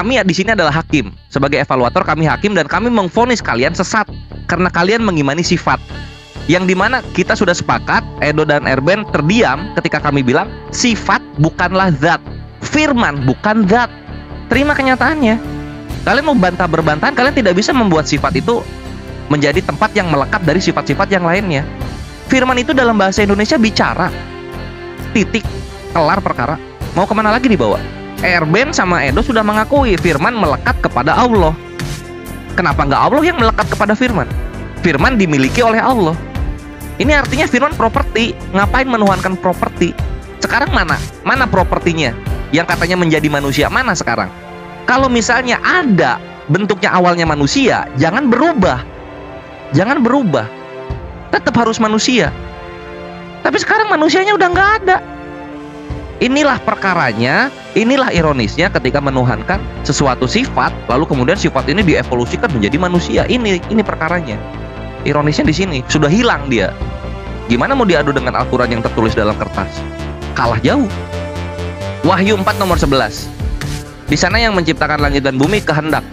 kami di sini adalah hakim. Sebagai evaluator kami hakim dan kami mengfonis kalian sesat karena kalian mengimani sifat yang dimana kita sudah sepakat Edo dan Erben terdiam ketika kami bilang sifat bukanlah zat firman bukan zat terima kenyataannya kalian mau bantah berbantahan kalian tidak bisa membuat sifat itu menjadi tempat yang melekat dari sifat-sifat yang lainnya firman itu dalam bahasa Indonesia bicara titik kelar perkara mau kemana lagi dibawa Erben sama Edo sudah mengakui firman melekat kepada Allah. Kenapa nggak Allah yang melekat kepada firman? Firman dimiliki oleh Allah. Ini artinya firman properti. Ngapain menuhankan properti? Sekarang mana? Mana propertinya? Yang katanya menjadi manusia mana sekarang? Kalau misalnya ada bentuknya awalnya manusia, jangan berubah. Jangan berubah. Tetap harus manusia. Tapi sekarang manusianya udah nggak ada Inilah perkaranya, inilah ironisnya ketika menuhankan sesuatu sifat, lalu kemudian sifat ini dievolusikan menjadi manusia. Ini ini perkaranya. Ironisnya di sini, sudah hilang dia. Gimana mau diadu dengan Al-Qur'an yang tertulis dalam kertas? Kalah jauh. Wahyu 4 nomor 11. Di sana yang menciptakan langit dan bumi kehendak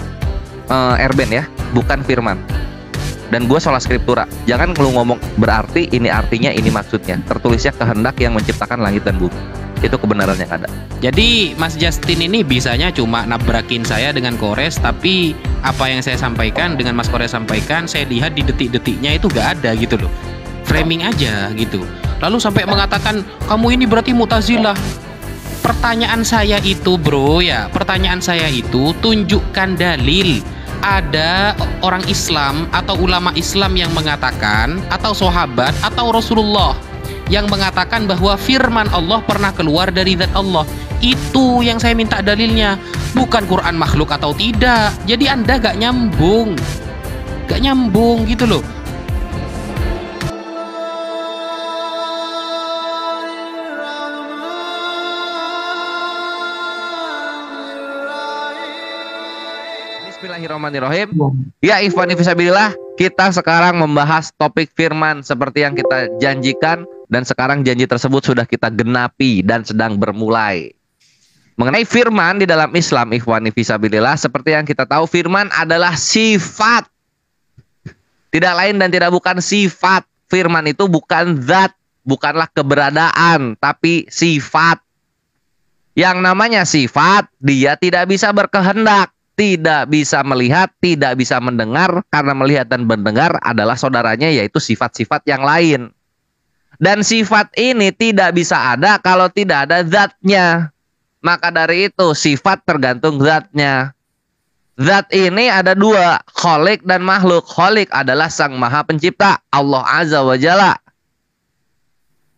uh, Erben ya, bukan firman. Dan gue salah skriptura. Jangan lu ngomong berarti ini artinya ini maksudnya. Tertulisnya kehendak yang menciptakan langit dan bumi itu kebenaran yang ada. Jadi Mas Justin ini bisanya cuma nabrakin saya dengan Kores, tapi apa yang saya sampaikan dengan Mas Kores sampaikan, saya lihat di detik-detiknya itu gak ada gitu loh. Framing aja gitu. Lalu sampai mengatakan kamu ini berarti mutazilah. Pertanyaan saya itu bro ya, pertanyaan saya itu tunjukkan dalil ada orang Islam atau ulama Islam yang mengatakan atau sahabat atau Rasulullah yang mengatakan bahwa firman Allah pernah keluar dari zat Allah. Itu yang saya minta dalilnya, bukan Quran makhluk atau tidak. Jadi Anda gak nyambung. Gak nyambung gitu loh. Bismillahirrahmanirrahim. Ya, ya Ikhwan Fisabilillah, kita sekarang membahas topik firman seperti yang kita janjikan dan sekarang janji tersebut sudah kita genapi dan sedang bermulai. Mengenai firman di dalam Islam, ikhwani fisabilillah, seperti yang kita tahu firman adalah sifat. Tidak lain dan tidak bukan sifat. Firman itu bukan zat, bukanlah keberadaan, tapi sifat. Yang namanya sifat, dia tidak bisa berkehendak, tidak bisa melihat, tidak bisa mendengar, karena melihat dan mendengar adalah saudaranya yaitu sifat-sifat yang lain. Dan sifat ini tidak bisa ada kalau tidak ada zatnya. Maka dari itu sifat tergantung zatnya. Zat ini ada dua, kholik dan makhluk. Kholik adalah sang maha pencipta, Allah Azza wa Jalla.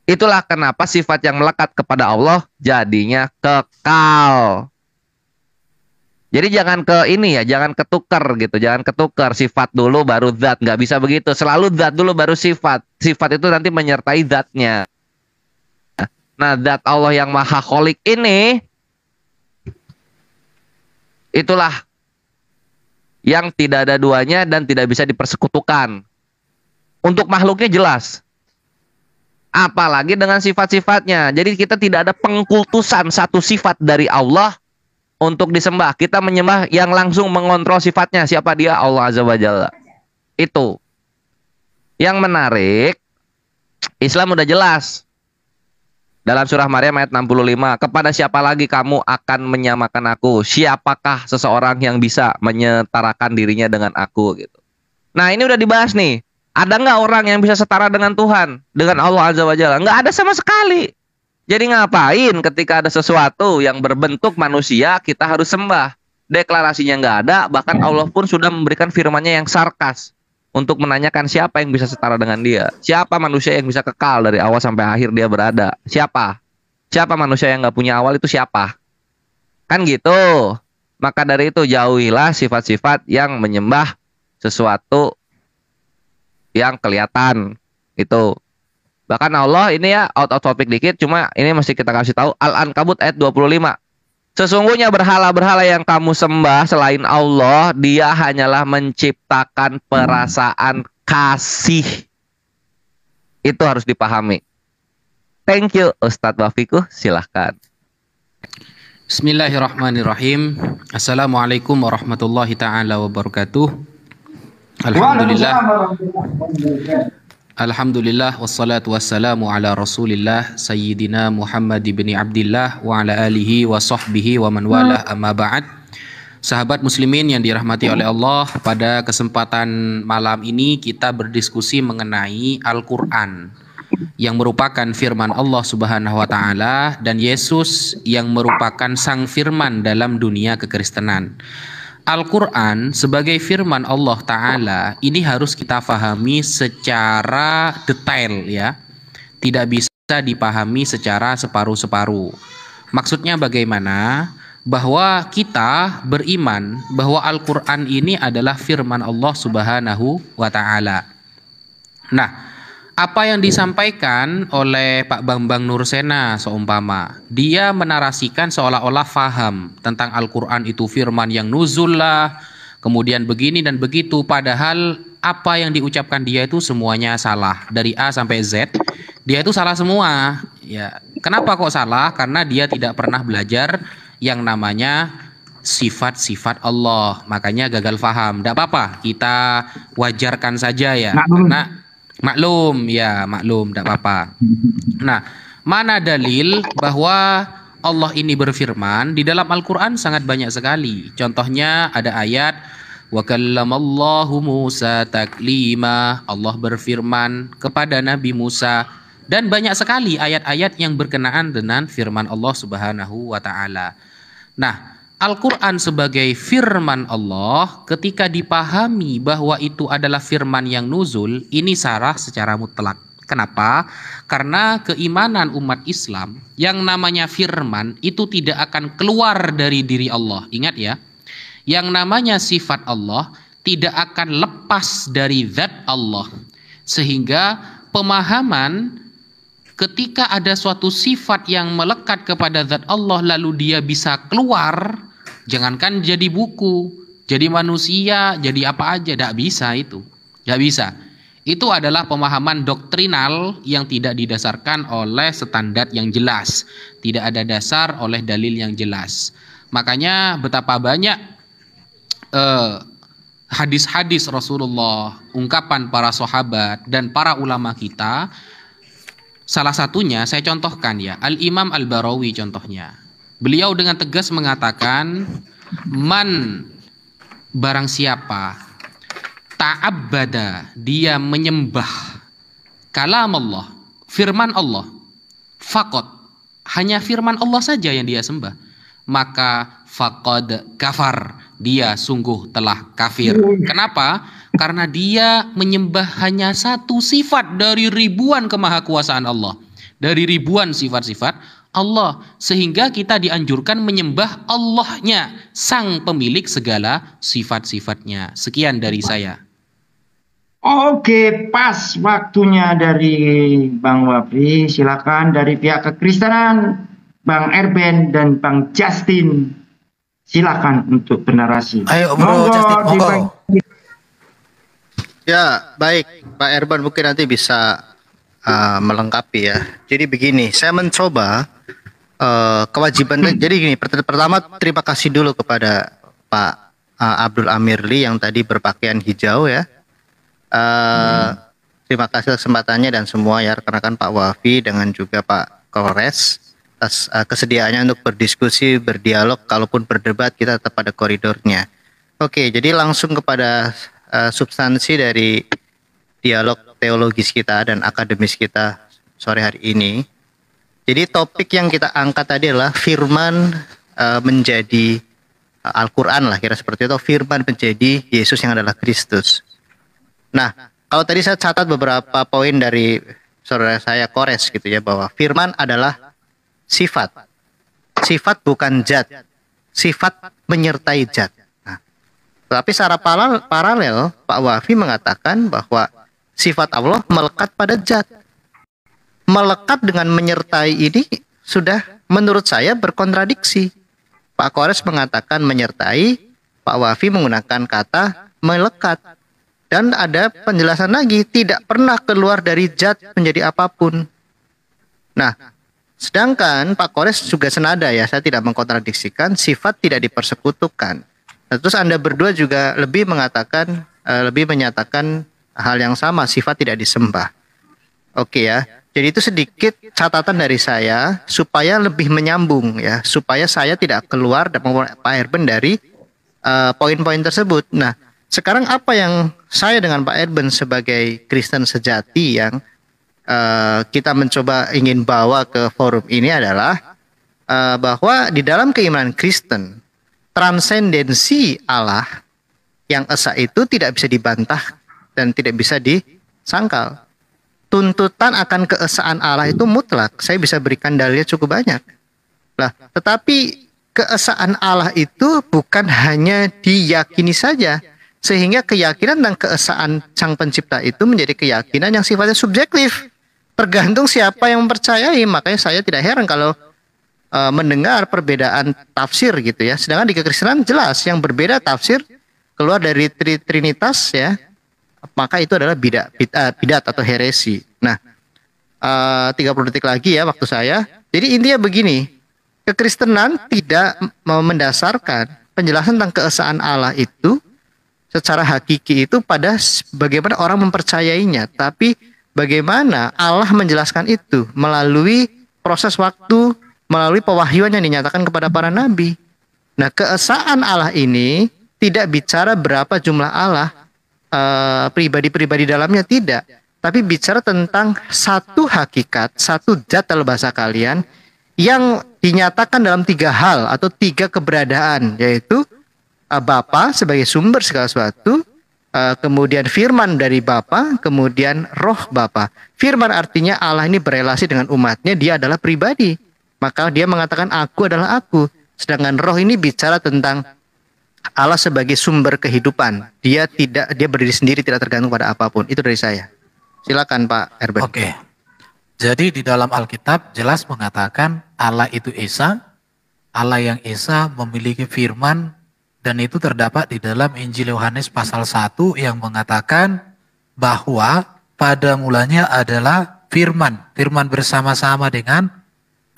Itulah kenapa sifat yang melekat kepada Allah jadinya kekal. Jadi jangan ke ini ya, jangan ketukar gitu, jangan ketukar sifat dulu baru zat, nggak bisa begitu. Selalu zat dulu baru sifat, sifat itu nanti menyertai zatnya. Nah, zat Allah yang maha kholik ini, itulah yang tidak ada duanya dan tidak bisa dipersekutukan. Untuk makhluknya jelas, apalagi dengan sifat-sifatnya. Jadi kita tidak ada pengkultusan satu sifat dari Allah untuk disembah. Kita menyembah yang langsung mengontrol sifatnya siapa dia Allah Azza wa Jalla. Itu. Yang menarik Islam udah jelas. Dalam surah Maryam ayat 65, kepada siapa lagi kamu akan menyamakan aku? Siapakah seseorang yang bisa menyetarakan dirinya dengan aku gitu. Nah, ini udah dibahas nih. Ada nggak orang yang bisa setara dengan Tuhan, dengan Allah Azza wa Jalla? Nggak ada sama sekali. Jadi ngapain ketika ada sesuatu yang berbentuk manusia kita harus sembah? Deklarasinya nggak ada, bahkan Allah pun sudah memberikan firmannya yang sarkas untuk menanyakan siapa yang bisa setara dengan dia, siapa manusia yang bisa kekal dari awal sampai akhir dia berada, siapa, siapa manusia yang nggak punya awal itu siapa, kan gitu. Maka dari itu jauhilah sifat-sifat yang menyembah sesuatu yang kelihatan itu Bahkan Allah ini ya out of topic dikit cuma ini masih kita kasih tahu Al-Ankabut ayat 25. Sesungguhnya berhala-berhala yang kamu sembah selain Allah, dia hanyalah menciptakan perasaan kasih. Itu harus dipahami. Thank you Ustadz Wafiku, silahkan. Bismillahirrahmanirrahim. Assalamualaikum warahmatullahi taala wabarakatuh. Alhamdulillah. Alhamdulillah wassalatu wassalamu ala Rasulillah Sayyidina Muhammad ibn Abdullah wa ala alihi wa sahbihi wa man wala hmm. amma ba'd. Sahabat muslimin yang dirahmati hmm. oleh Allah, pada kesempatan malam ini kita berdiskusi mengenai Al-Qur'an yang merupakan firman Allah Subhanahu wa taala dan Yesus yang merupakan sang firman dalam dunia kekristenan. Al-Quran sebagai firman Allah Ta'ala ini harus kita fahami secara detail ya. Tidak bisa dipahami secara separuh-separuh. Maksudnya bagaimana? Bahwa kita beriman bahwa Al-Quran ini adalah firman Allah Subhanahu wa Ta'ala. Nah, apa yang disampaikan oleh Pak Bambang Nursena seumpama dia menarasikan seolah-olah faham tentang Al-Qur'an itu firman yang nuzul lah kemudian begini dan begitu padahal apa yang diucapkan dia itu semuanya salah dari A sampai Z dia itu salah semua ya kenapa kok salah karena dia tidak pernah belajar yang namanya sifat-sifat Allah makanya gagal faham tidak apa-apa kita wajarkan saja ya karena Maklum, ya maklum, tidak apa-apa. Nah, mana dalil bahwa Allah ini berfirman di dalam Al-Quran sangat banyak sekali. Contohnya ada ayat Wa kallamallahu Musa taklima. Allah berfirman kepada Nabi Musa dan banyak sekali ayat-ayat yang berkenaan dengan firman Allah Subhanahu wa taala. Nah, Al-Quran sebagai firman Allah ketika dipahami bahwa itu adalah firman yang nuzul ini sarah secara mutlak. Kenapa? Karena keimanan umat Islam yang namanya firman itu tidak akan keluar dari diri Allah. Ingat ya, yang namanya sifat Allah tidak akan lepas dari zat Allah. Sehingga pemahaman ketika ada suatu sifat yang melekat kepada zat Allah lalu dia bisa keluar Jangankan jadi buku, jadi manusia, jadi apa aja, tidak bisa itu. Tidak bisa. Itu adalah pemahaman doktrinal yang tidak didasarkan oleh standar yang jelas. Tidak ada dasar oleh dalil yang jelas. Makanya betapa banyak hadis eh, hadis-hadis Rasulullah, ungkapan para sahabat dan para ulama kita Salah satunya saya contohkan ya, Al-Imam Al-Barawi contohnya. Beliau dengan tegas mengatakan man barang siapa ta'abbada dia menyembah kalam Allah, firman Allah. Fakot hanya firman Allah saja yang dia sembah. Maka fakod kafar dia sungguh telah kafir. Kenapa? Karena dia menyembah hanya satu sifat dari ribuan kemahakuasaan Allah. Dari ribuan sifat-sifat Allah sehingga kita dianjurkan menyembah Allahnya sang pemilik segala sifat-sifatnya sekian dari saya Oke, pas waktunya dari Bang Wafi Silakan dari pihak kekristenan, Bang Erben dan Bang Justin. Silakan untuk bernarasi. Ayo, Bro monggo, Justin, monggo. Ya, baik. Pak Erben mungkin nanti bisa uh, melengkapi ya. Jadi begini, saya mencoba Eh, kewajiban jadi gini pertama terima kasih dulu kepada Pak uh, Abdul Amirli yang tadi berpakaian hijau ya uh, hmm. terima kasih kesempatannya dan semua ya rekan-rekan Pak Wafi dengan juga Pak Kores atas uh, kesediaannya untuk berdiskusi berdialog kalaupun berdebat kita tetap pada koridornya oke jadi langsung kepada uh, substansi dari dialog teologis kita dan akademis kita sore hari ini jadi topik yang kita angkat tadi adalah firman uh, menjadi uh, Al-Qur'an lah kira seperti itu firman menjadi Yesus yang adalah Kristus. Nah, kalau tadi saya catat beberapa poin dari saudara saya Kores gitu ya bahwa firman adalah sifat. Sifat bukan jad, Sifat menyertai jad. Nah, tapi secara paralel, Pak Wafi mengatakan bahwa sifat Allah melekat pada jad melekat dengan menyertai ini sudah menurut saya berkontradiksi. Pak Kores mengatakan menyertai, Pak Wafi menggunakan kata melekat. Dan ada penjelasan lagi, tidak pernah keluar dari zat menjadi apapun. Nah, sedangkan Pak Kores juga senada ya, saya tidak mengkontradiksikan, sifat tidak dipersekutukan. Nah, terus Anda berdua juga lebih mengatakan, eh, lebih menyatakan hal yang sama, sifat tidak disembah. Oke ya. Jadi itu sedikit catatan dari saya supaya lebih menyambung ya, supaya saya tidak keluar dan Pak Erben dari poin eh, poin-poin tersebut. Nah, sekarang apa yang saya dengan Pak Erben sebagai Kristen sejati yang uh, kita mencoba ingin bawa ke forum ini adalah uh, bahwa di dalam keimanan Kristen transendensi Allah yang esa itu tidak bisa dibantah dan tidak bisa disangkal tuntutan akan keesaan Allah itu mutlak. Saya bisa berikan dalilnya cukup banyak. Lah, tetapi keesaan Allah itu bukan hanya diyakini saja, sehingga keyakinan tentang keesaan Sang Pencipta itu menjadi keyakinan yang sifatnya subjektif. Tergantung siapa yang mempercayai, makanya saya tidak heran kalau uh, mendengar perbedaan tafsir gitu ya. Sedangkan di kekristenan jelas yang berbeda tafsir keluar dari tri Trinitas ya, maka itu adalah bidat uh, bidat atau heresi. Nah, eh, uh, 30 detik lagi ya waktu saya. Jadi intinya begini, kekristenan tidak mendasarkan penjelasan tentang keesaan Allah itu secara hakiki itu pada bagaimana orang mempercayainya, tapi bagaimana Allah menjelaskan itu melalui proses waktu, melalui pewahyuan yang dinyatakan kepada para nabi. Nah, keesaan Allah ini tidak bicara berapa jumlah Allah, Eh, pribadi-pribadi uh, dalamnya tidak, tapi bicara tentang satu hakikat, satu jatah bahasa kalian yang dinyatakan dalam tiga hal atau tiga keberadaan, yaitu uh, Bapa sebagai sumber segala sesuatu, uh, kemudian Firman dari Bapa, kemudian Roh Bapa. Firman artinya Allah ini berelasi dengan umatnya, Dia adalah pribadi, maka Dia mengatakan Aku adalah Aku. Sedangkan Roh ini bicara tentang Allah sebagai sumber kehidupan. Dia tidak dia berdiri sendiri tidak tergantung pada apapun. Itu dari saya. Silakan Pak Herbert. Oke. Jadi di dalam Alkitab jelas mengatakan Allah itu Esa, Allah yang Esa memiliki firman dan itu terdapat di dalam Injil Yohanes pasal 1 yang mengatakan bahwa pada mulanya adalah firman, firman bersama-sama dengan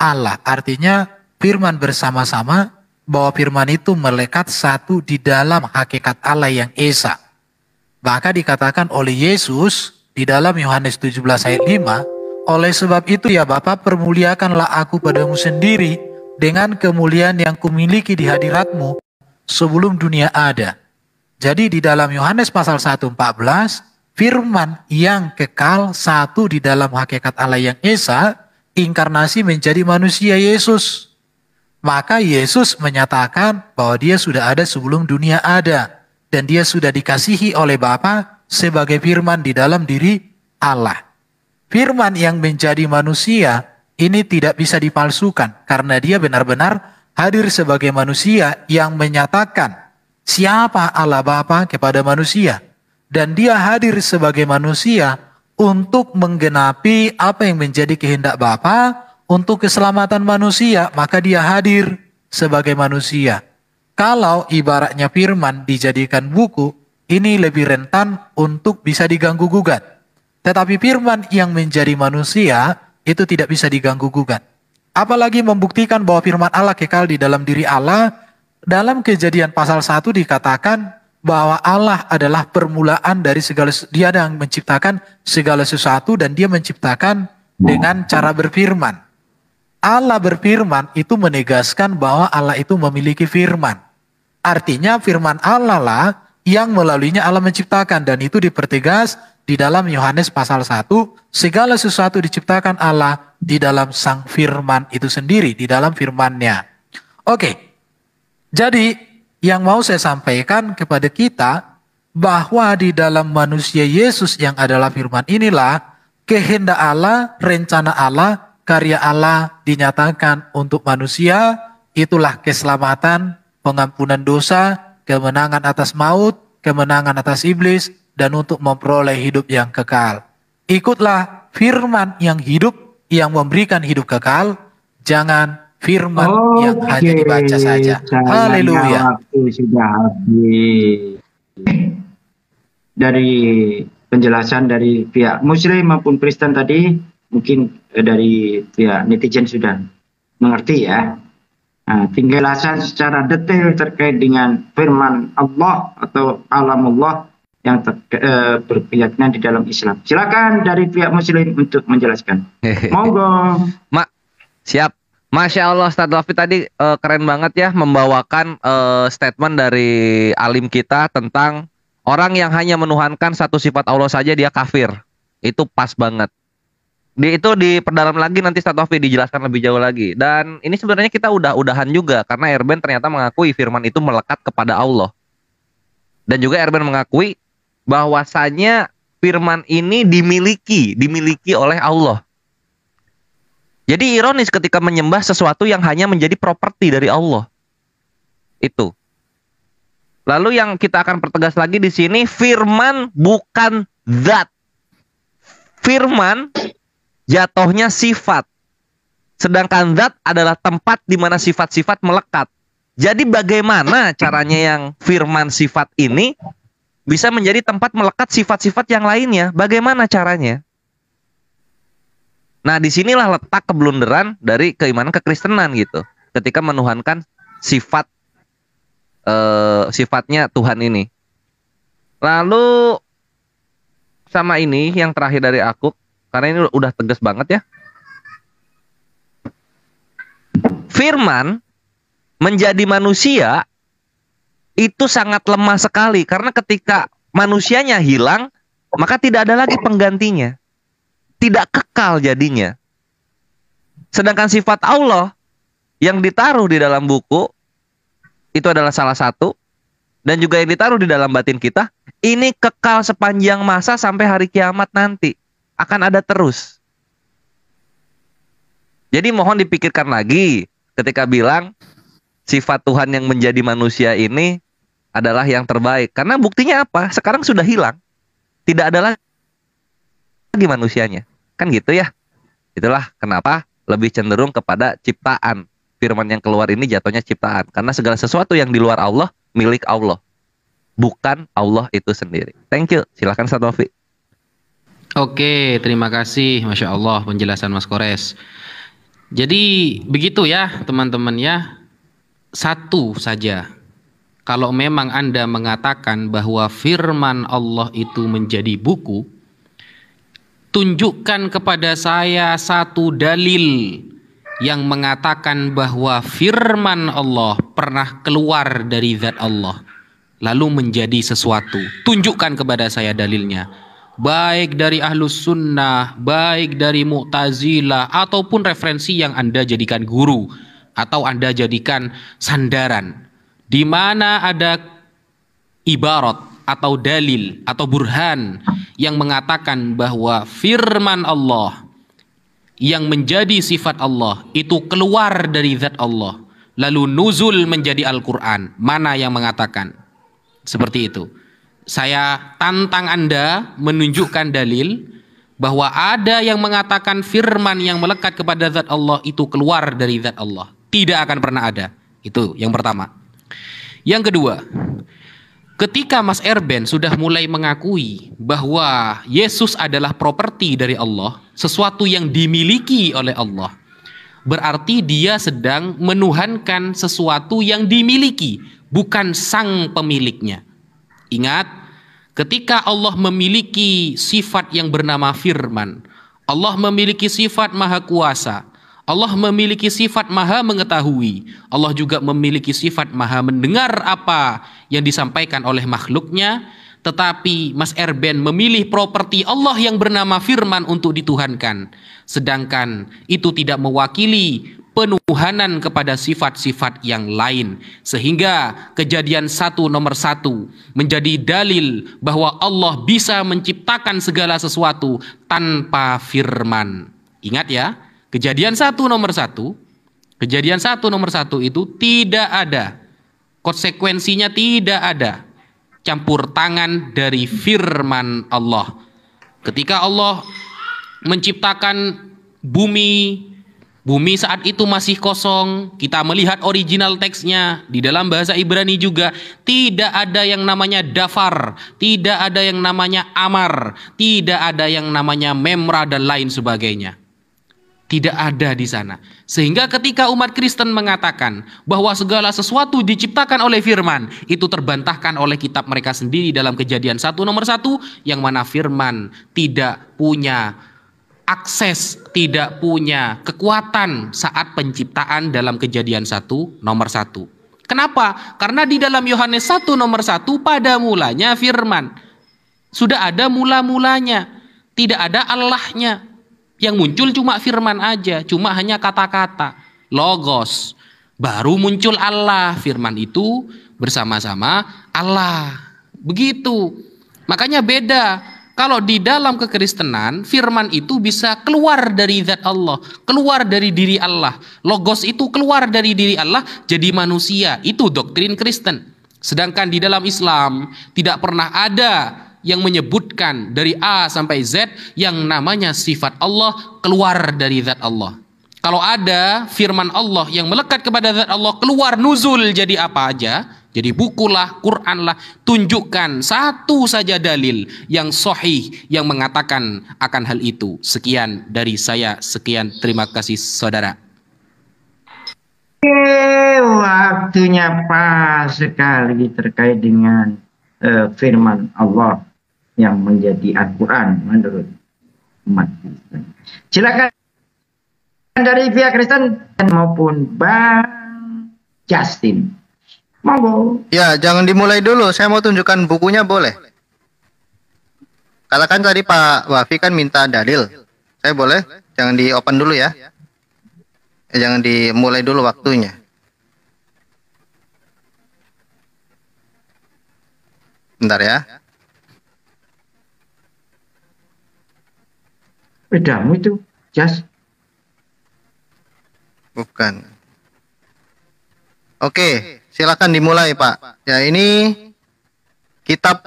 Allah. Artinya firman bersama-sama bahwa firman itu melekat satu di dalam hakikat Allah yang Esa. maka dikatakan oleh Yesus di dalam Yohanes 17 ayat 5, oleh sebab itu ya Bapa permuliakanlah aku padamu sendiri dengan kemuliaan yang kumiliki di hadiratmu sebelum dunia ada. Jadi di dalam Yohanes pasal 1:14 firman yang kekal satu di dalam hakikat Allah yang esa inkarnasi menjadi manusia Yesus. Maka Yesus menyatakan bahwa dia sudah ada sebelum dunia ada. Dan dia sudah dikasihi oleh Bapa sebagai firman di dalam diri Allah. Firman yang menjadi manusia ini tidak bisa dipalsukan karena dia benar-benar hadir sebagai manusia yang menyatakan siapa Allah Bapa kepada manusia. Dan dia hadir sebagai manusia untuk menggenapi apa yang menjadi kehendak Bapa untuk keselamatan manusia, maka dia hadir sebagai manusia. Kalau ibaratnya firman dijadikan buku, ini lebih rentan untuk bisa diganggu gugat. Tetapi firman yang menjadi manusia itu tidak bisa diganggu gugat. Apalagi membuktikan bahwa firman Allah kekal di dalam diri Allah. Dalam kejadian pasal 1 dikatakan bahwa Allah adalah permulaan dari segala dia yang menciptakan segala sesuatu dan dia menciptakan dengan cara berfirman. Allah berfirman itu menegaskan bahwa Allah itu memiliki firman. Artinya firman Allah lah yang melaluinya Allah menciptakan dan itu dipertegas di dalam Yohanes pasal 1 segala sesuatu diciptakan Allah di dalam sang firman itu sendiri di dalam firmannya. Oke. Jadi yang mau saya sampaikan kepada kita bahwa di dalam manusia Yesus yang adalah firman inilah kehendak Allah, rencana Allah karya Allah dinyatakan untuk manusia, itulah keselamatan, pengampunan dosa, kemenangan atas maut, kemenangan atas iblis, dan untuk memperoleh hidup yang kekal. Ikutlah firman yang hidup, yang memberikan hidup kekal, jangan firman okay. yang hanya dibaca saja. Haleluya. Dari penjelasan dari pihak Muslim maupun Kristen tadi, mungkin Eh, dari ya, netizen sudah mengerti ya. Nah, tinggal secara detail terkait dengan firman Allah atau alam Allah yang ter, e, berkeyakinan di dalam Islam. Silakan dari pihak Muslim untuk menjelaskan. Monggo. Mak, siap. Masya Allah Ustaz Rafi tadi e, keren banget ya membawakan e, statement dari alim kita tentang orang yang hanya menuhankan satu sifat Allah saja dia kafir. Itu pas banget di itu diperdalam lagi nanti Statovi dijelaskan lebih jauh lagi dan ini sebenarnya kita udah udahan juga karena Erben ternyata mengakui firman itu melekat kepada Allah dan juga Erben mengakui bahwasanya firman ini dimiliki dimiliki oleh Allah jadi ironis ketika menyembah sesuatu yang hanya menjadi properti dari Allah itu lalu yang kita akan pertegas lagi di sini firman bukan zat firman jatuhnya sifat. Sedangkan zat adalah tempat di mana sifat-sifat melekat. Jadi bagaimana caranya yang firman sifat ini bisa menjadi tempat melekat sifat-sifat yang lainnya? Bagaimana caranya? Nah, disinilah letak keblunderan dari keimanan kekristenan gitu. Ketika menuhankan sifat eh, sifatnya Tuhan ini. Lalu sama ini yang terakhir dari aku karena ini udah tegas banget ya. Firman menjadi manusia itu sangat lemah sekali karena ketika manusianya hilang maka tidak ada lagi penggantinya. Tidak kekal jadinya. Sedangkan sifat Allah yang ditaruh di dalam buku itu adalah salah satu dan juga yang ditaruh di dalam batin kita ini kekal sepanjang masa sampai hari kiamat nanti akan ada terus. Jadi mohon dipikirkan lagi ketika bilang sifat Tuhan yang menjadi manusia ini adalah yang terbaik. Karena buktinya apa? Sekarang sudah hilang. Tidak ada lagi manusianya. Kan gitu ya. Itulah kenapa lebih cenderung kepada ciptaan. Firman yang keluar ini jatuhnya ciptaan. Karena segala sesuatu yang di luar Allah milik Allah. Bukan Allah itu sendiri. Thank you. Silahkan satu Taufik. Oke, terima kasih, masya Allah penjelasan Mas Kores. Jadi begitu ya teman-teman ya, satu saja. Kalau memang anda mengatakan bahwa firman Allah itu menjadi buku, tunjukkan kepada saya satu dalil yang mengatakan bahwa firman Allah pernah keluar dari zat Allah lalu menjadi sesuatu. Tunjukkan kepada saya dalilnya baik dari ahlus sunnah, baik dari mu'tazilah, ataupun referensi yang Anda jadikan guru atau Anda jadikan sandaran. Di mana ada ibarat atau dalil atau burhan yang mengatakan bahwa firman Allah yang menjadi sifat Allah itu keluar dari zat Allah lalu nuzul menjadi Al-Qur'an mana yang mengatakan seperti itu saya tantang Anda menunjukkan dalil bahwa ada yang mengatakan firman yang melekat kepada zat Allah itu keluar dari zat Allah. Tidak akan pernah ada. Itu yang pertama. Yang kedua, ketika Mas Erben sudah mulai mengakui bahwa Yesus adalah properti dari Allah, sesuatu yang dimiliki oleh Allah, berarti dia sedang menuhankan sesuatu yang dimiliki, bukan sang pemiliknya. Ingat, ketika Allah memiliki sifat yang bernama firman, Allah memiliki sifat maha kuasa, Allah memiliki sifat maha mengetahui, Allah juga memiliki sifat maha mendengar apa yang disampaikan oleh makhluknya, tetapi Mas Erben memilih properti Allah yang bernama firman untuk dituhankan. Sedangkan itu tidak mewakili penuhanan kepada sifat-sifat yang lain sehingga kejadian satu nomor satu menjadi dalil bahwa Allah bisa menciptakan segala sesuatu tanpa firman ingat ya kejadian satu nomor satu kejadian satu nomor satu itu tidak ada konsekuensinya tidak ada campur tangan dari firman Allah ketika Allah menciptakan bumi Bumi saat itu masih kosong. Kita melihat original teksnya di dalam bahasa Ibrani juga tidak ada yang namanya dafar, tidak ada yang namanya amar, tidak ada yang namanya memra dan lain sebagainya. Tidak ada di sana. Sehingga ketika umat Kristen mengatakan bahwa segala sesuatu diciptakan oleh firman, itu terbantahkan oleh kitab mereka sendiri dalam kejadian satu nomor satu yang mana firman tidak punya akses, tidak punya kekuatan saat penciptaan dalam kejadian satu nomor satu. Kenapa? Karena di dalam Yohanes 1 nomor 1 pada mulanya firman. Sudah ada mula-mulanya. Tidak ada Allahnya. Yang muncul cuma firman aja. Cuma hanya kata-kata. Logos. Baru muncul Allah. Firman itu bersama-sama Allah. Begitu. Makanya beda kalau di dalam kekristenan firman itu bisa keluar dari zat Allah, keluar dari diri Allah. Logos itu keluar dari diri Allah jadi manusia. Itu doktrin Kristen. Sedangkan di dalam Islam tidak pernah ada yang menyebutkan dari A sampai Z yang namanya sifat Allah keluar dari zat Allah. Kalau ada firman Allah yang melekat kepada zat Allah keluar nuzul jadi apa aja, jadi bukulah, Quranlah, tunjukkan satu saja dalil yang sahih yang mengatakan akan hal itu. Sekian dari saya, sekian terima kasih saudara. Oke, waktunya pas sekali terkait dengan uh, firman Allah yang menjadi Al-Quran menurut umat Kristen. Silakan dari pihak Kristen maupun Bang Justin. Boleh. Ya, jangan dimulai dulu. Saya mau tunjukkan bukunya boleh. Katakan tadi Pak Wafi kan minta dalil. Saya boleh? Jangan di open dulu ya. Eh, jangan dimulai dulu waktunya. Bentar ya. Bedamu itu, Jas. Bukan. Oke. Silakan dimulai, Pak. Ya, ini kitab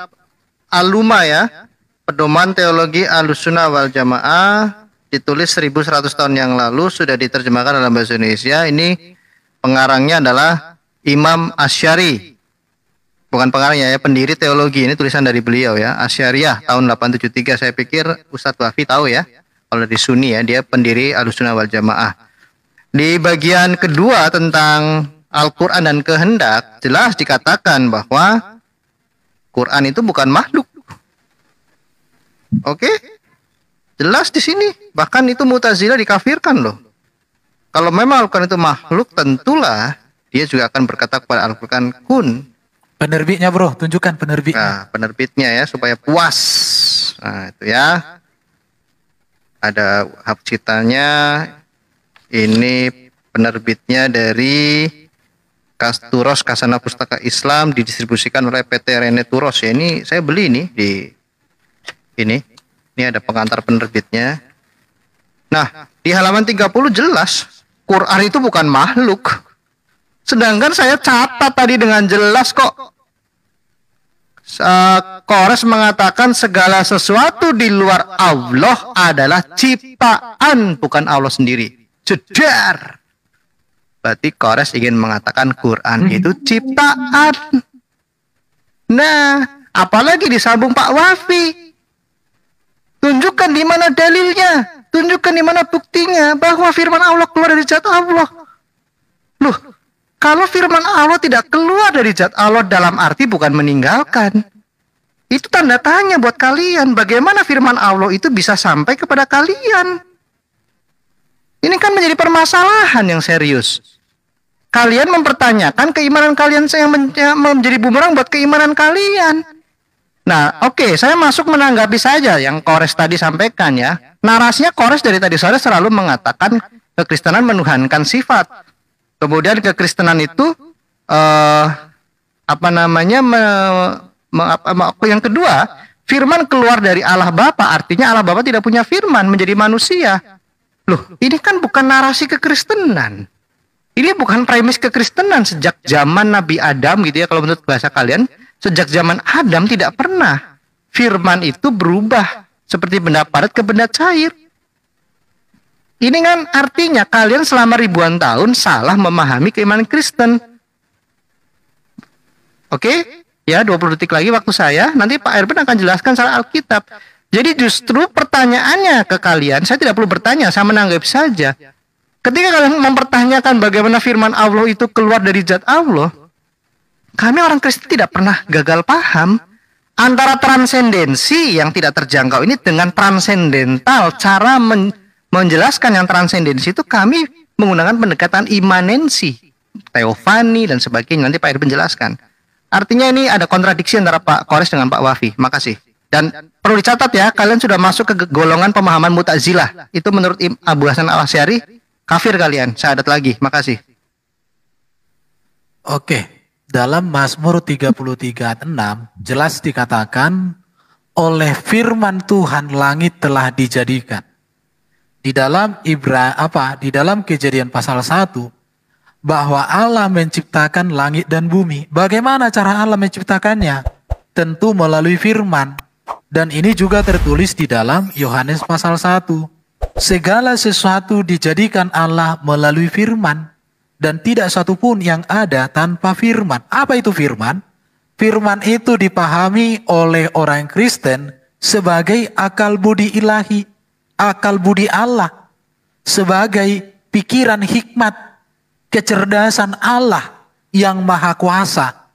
Aluma ya, Pedoman Teologi Alusuna wal Jamaah ditulis 1100 tahun yang lalu sudah diterjemahkan dalam bahasa Indonesia. Ini pengarangnya adalah Imam Asyari. Bukan pengarangnya ya, pendiri teologi. Ini tulisan dari beliau ya, Asyariah tahun 873. Saya pikir Ustadz Wafi tahu ya. Kalau di Sunni ya, dia pendiri Alusuna wal Jamaah. Di bagian kedua tentang Al-Quran dan kehendak, jelas dikatakan bahwa Quran itu bukan makhluk. Oke? Jelas di sini. Bahkan itu Mu'tazilah dikafirkan loh. Kalau memang Al-Quran itu makhluk, tentulah dia juga akan berkata kepada Al-Quran kun. Penerbitnya bro, tunjukkan penerbitnya. Nah, penerbitnya ya, supaya puas. Nah, itu ya. Ada hak citanya. Ini penerbitnya dari Kasturos Kasana Pustaka Islam didistribusikan oleh PT Rene Turos ya ini saya beli ini di ini ini ada pengantar penerbitnya nah di halaman 30 jelas Quran itu bukan makhluk sedangkan saya catat tadi dengan jelas kok eh, Kores mengatakan segala sesuatu di luar Allah adalah ciptaan bukan Allah sendiri. Jedar. Berarti Kores ingin mengatakan Quran hmm. itu ciptaan. Nah, apalagi disambung Pak Wafi. Tunjukkan di mana dalilnya, tunjukkan di mana buktinya bahwa firman Allah keluar dari zat Allah. Loh, kalau firman Allah tidak keluar dari zat Allah dalam arti bukan meninggalkan. Itu tanda tanya buat kalian, bagaimana firman Allah itu bisa sampai kepada kalian? Ini kan menjadi permasalahan yang serius. Kalian mempertanyakan keimanan kalian yang menjadi bumerang buat keimanan kalian. Nah, oke, okay, saya masuk menanggapi saja yang Kores tadi sampaikan ya. Narasinya Kores dari tadi sore selalu mengatakan kekristenan menuhankan sifat. Kemudian kekristenan itu uh, apa namanya me, me, me, yang kedua firman keluar dari Allah Bapa artinya Allah Bapa tidak punya firman menjadi manusia. Loh, ini kan bukan narasi kekristenan. Ini bukan premis kekristenan sejak zaman Nabi Adam gitu ya kalau menurut bahasa kalian, sejak zaman Adam tidak pernah firman itu berubah seperti benda padat ke benda cair. Ini kan artinya kalian selama ribuan tahun salah memahami keimanan Kristen. Oke? Ya, 20 detik lagi waktu saya. Nanti Pak Erben akan jelaskan soal Alkitab. Jadi justru pertanyaannya ke kalian, saya tidak perlu bertanya, saya menanggap saja. Ketika kalian mempertanyakan bagaimana firman Allah itu keluar dari zat Allah, kami orang Kristen tidak pernah gagal paham antara transendensi yang tidak terjangkau ini dengan transendental. Cara men menjelaskan yang transendensi itu kami menggunakan pendekatan imanensi, teofani dan sebagainya. Nanti Pak Irwin menjelaskan. Artinya ini ada kontradiksi antara Pak Kores dengan Pak Wafi. Makasih. Dan perlu dicatat ya, kalian sudah masuk ke golongan pemahaman mutazilah. Itu menurut Abu Hasan al Asyari Kafir kalian, syahadat lagi. Makasih. Oke, dalam Mazmur 33:6 jelas dikatakan oleh firman Tuhan langit telah dijadikan. Di dalam Ibra apa? Di dalam Kejadian pasal 1 bahwa Allah menciptakan langit dan bumi. Bagaimana cara Allah menciptakannya? Tentu melalui firman. Dan ini juga tertulis di dalam Yohanes pasal 1 Segala sesuatu dijadikan Allah melalui firman dan tidak satupun yang ada tanpa firman. Apa itu firman? Firman itu dipahami oleh orang Kristen sebagai akal budi ilahi, akal budi Allah, sebagai pikiran hikmat, kecerdasan Allah yang maha kuasa.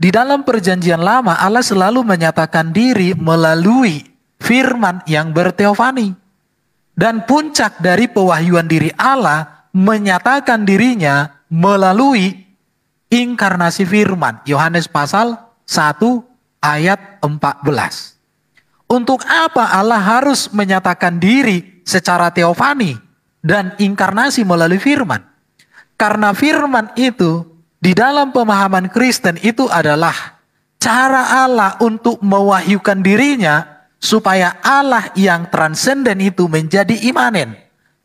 Di dalam perjanjian lama Allah selalu menyatakan diri melalui firman yang berteofani. Dan puncak dari pewahyuan diri Allah menyatakan dirinya melalui inkarnasi firman. Yohanes pasal 1 ayat 14. Untuk apa Allah harus menyatakan diri secara teofani dan inkarnasi melalui firman? Karena firman itu di dalam pemahaman Kristen itu adalah cara Allah untuk mewahyukan dirinya supaya Allah yang transenden itu menjadi imanen.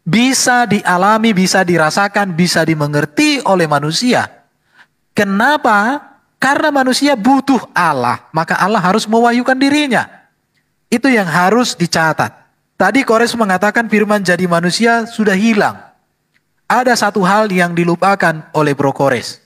Bisa dialami, bisa dirasakan, bisa dimengerti oleh manusia. Kenapa? Karena manusia butuh Allah, maka Allah harus mewahyukan dirinya. Itu yang harus dicatat. Tadi Kores mengatakan firman jadi manusia sudah hilang. Ada satu hal yang dilupakan oleh Bro Kores.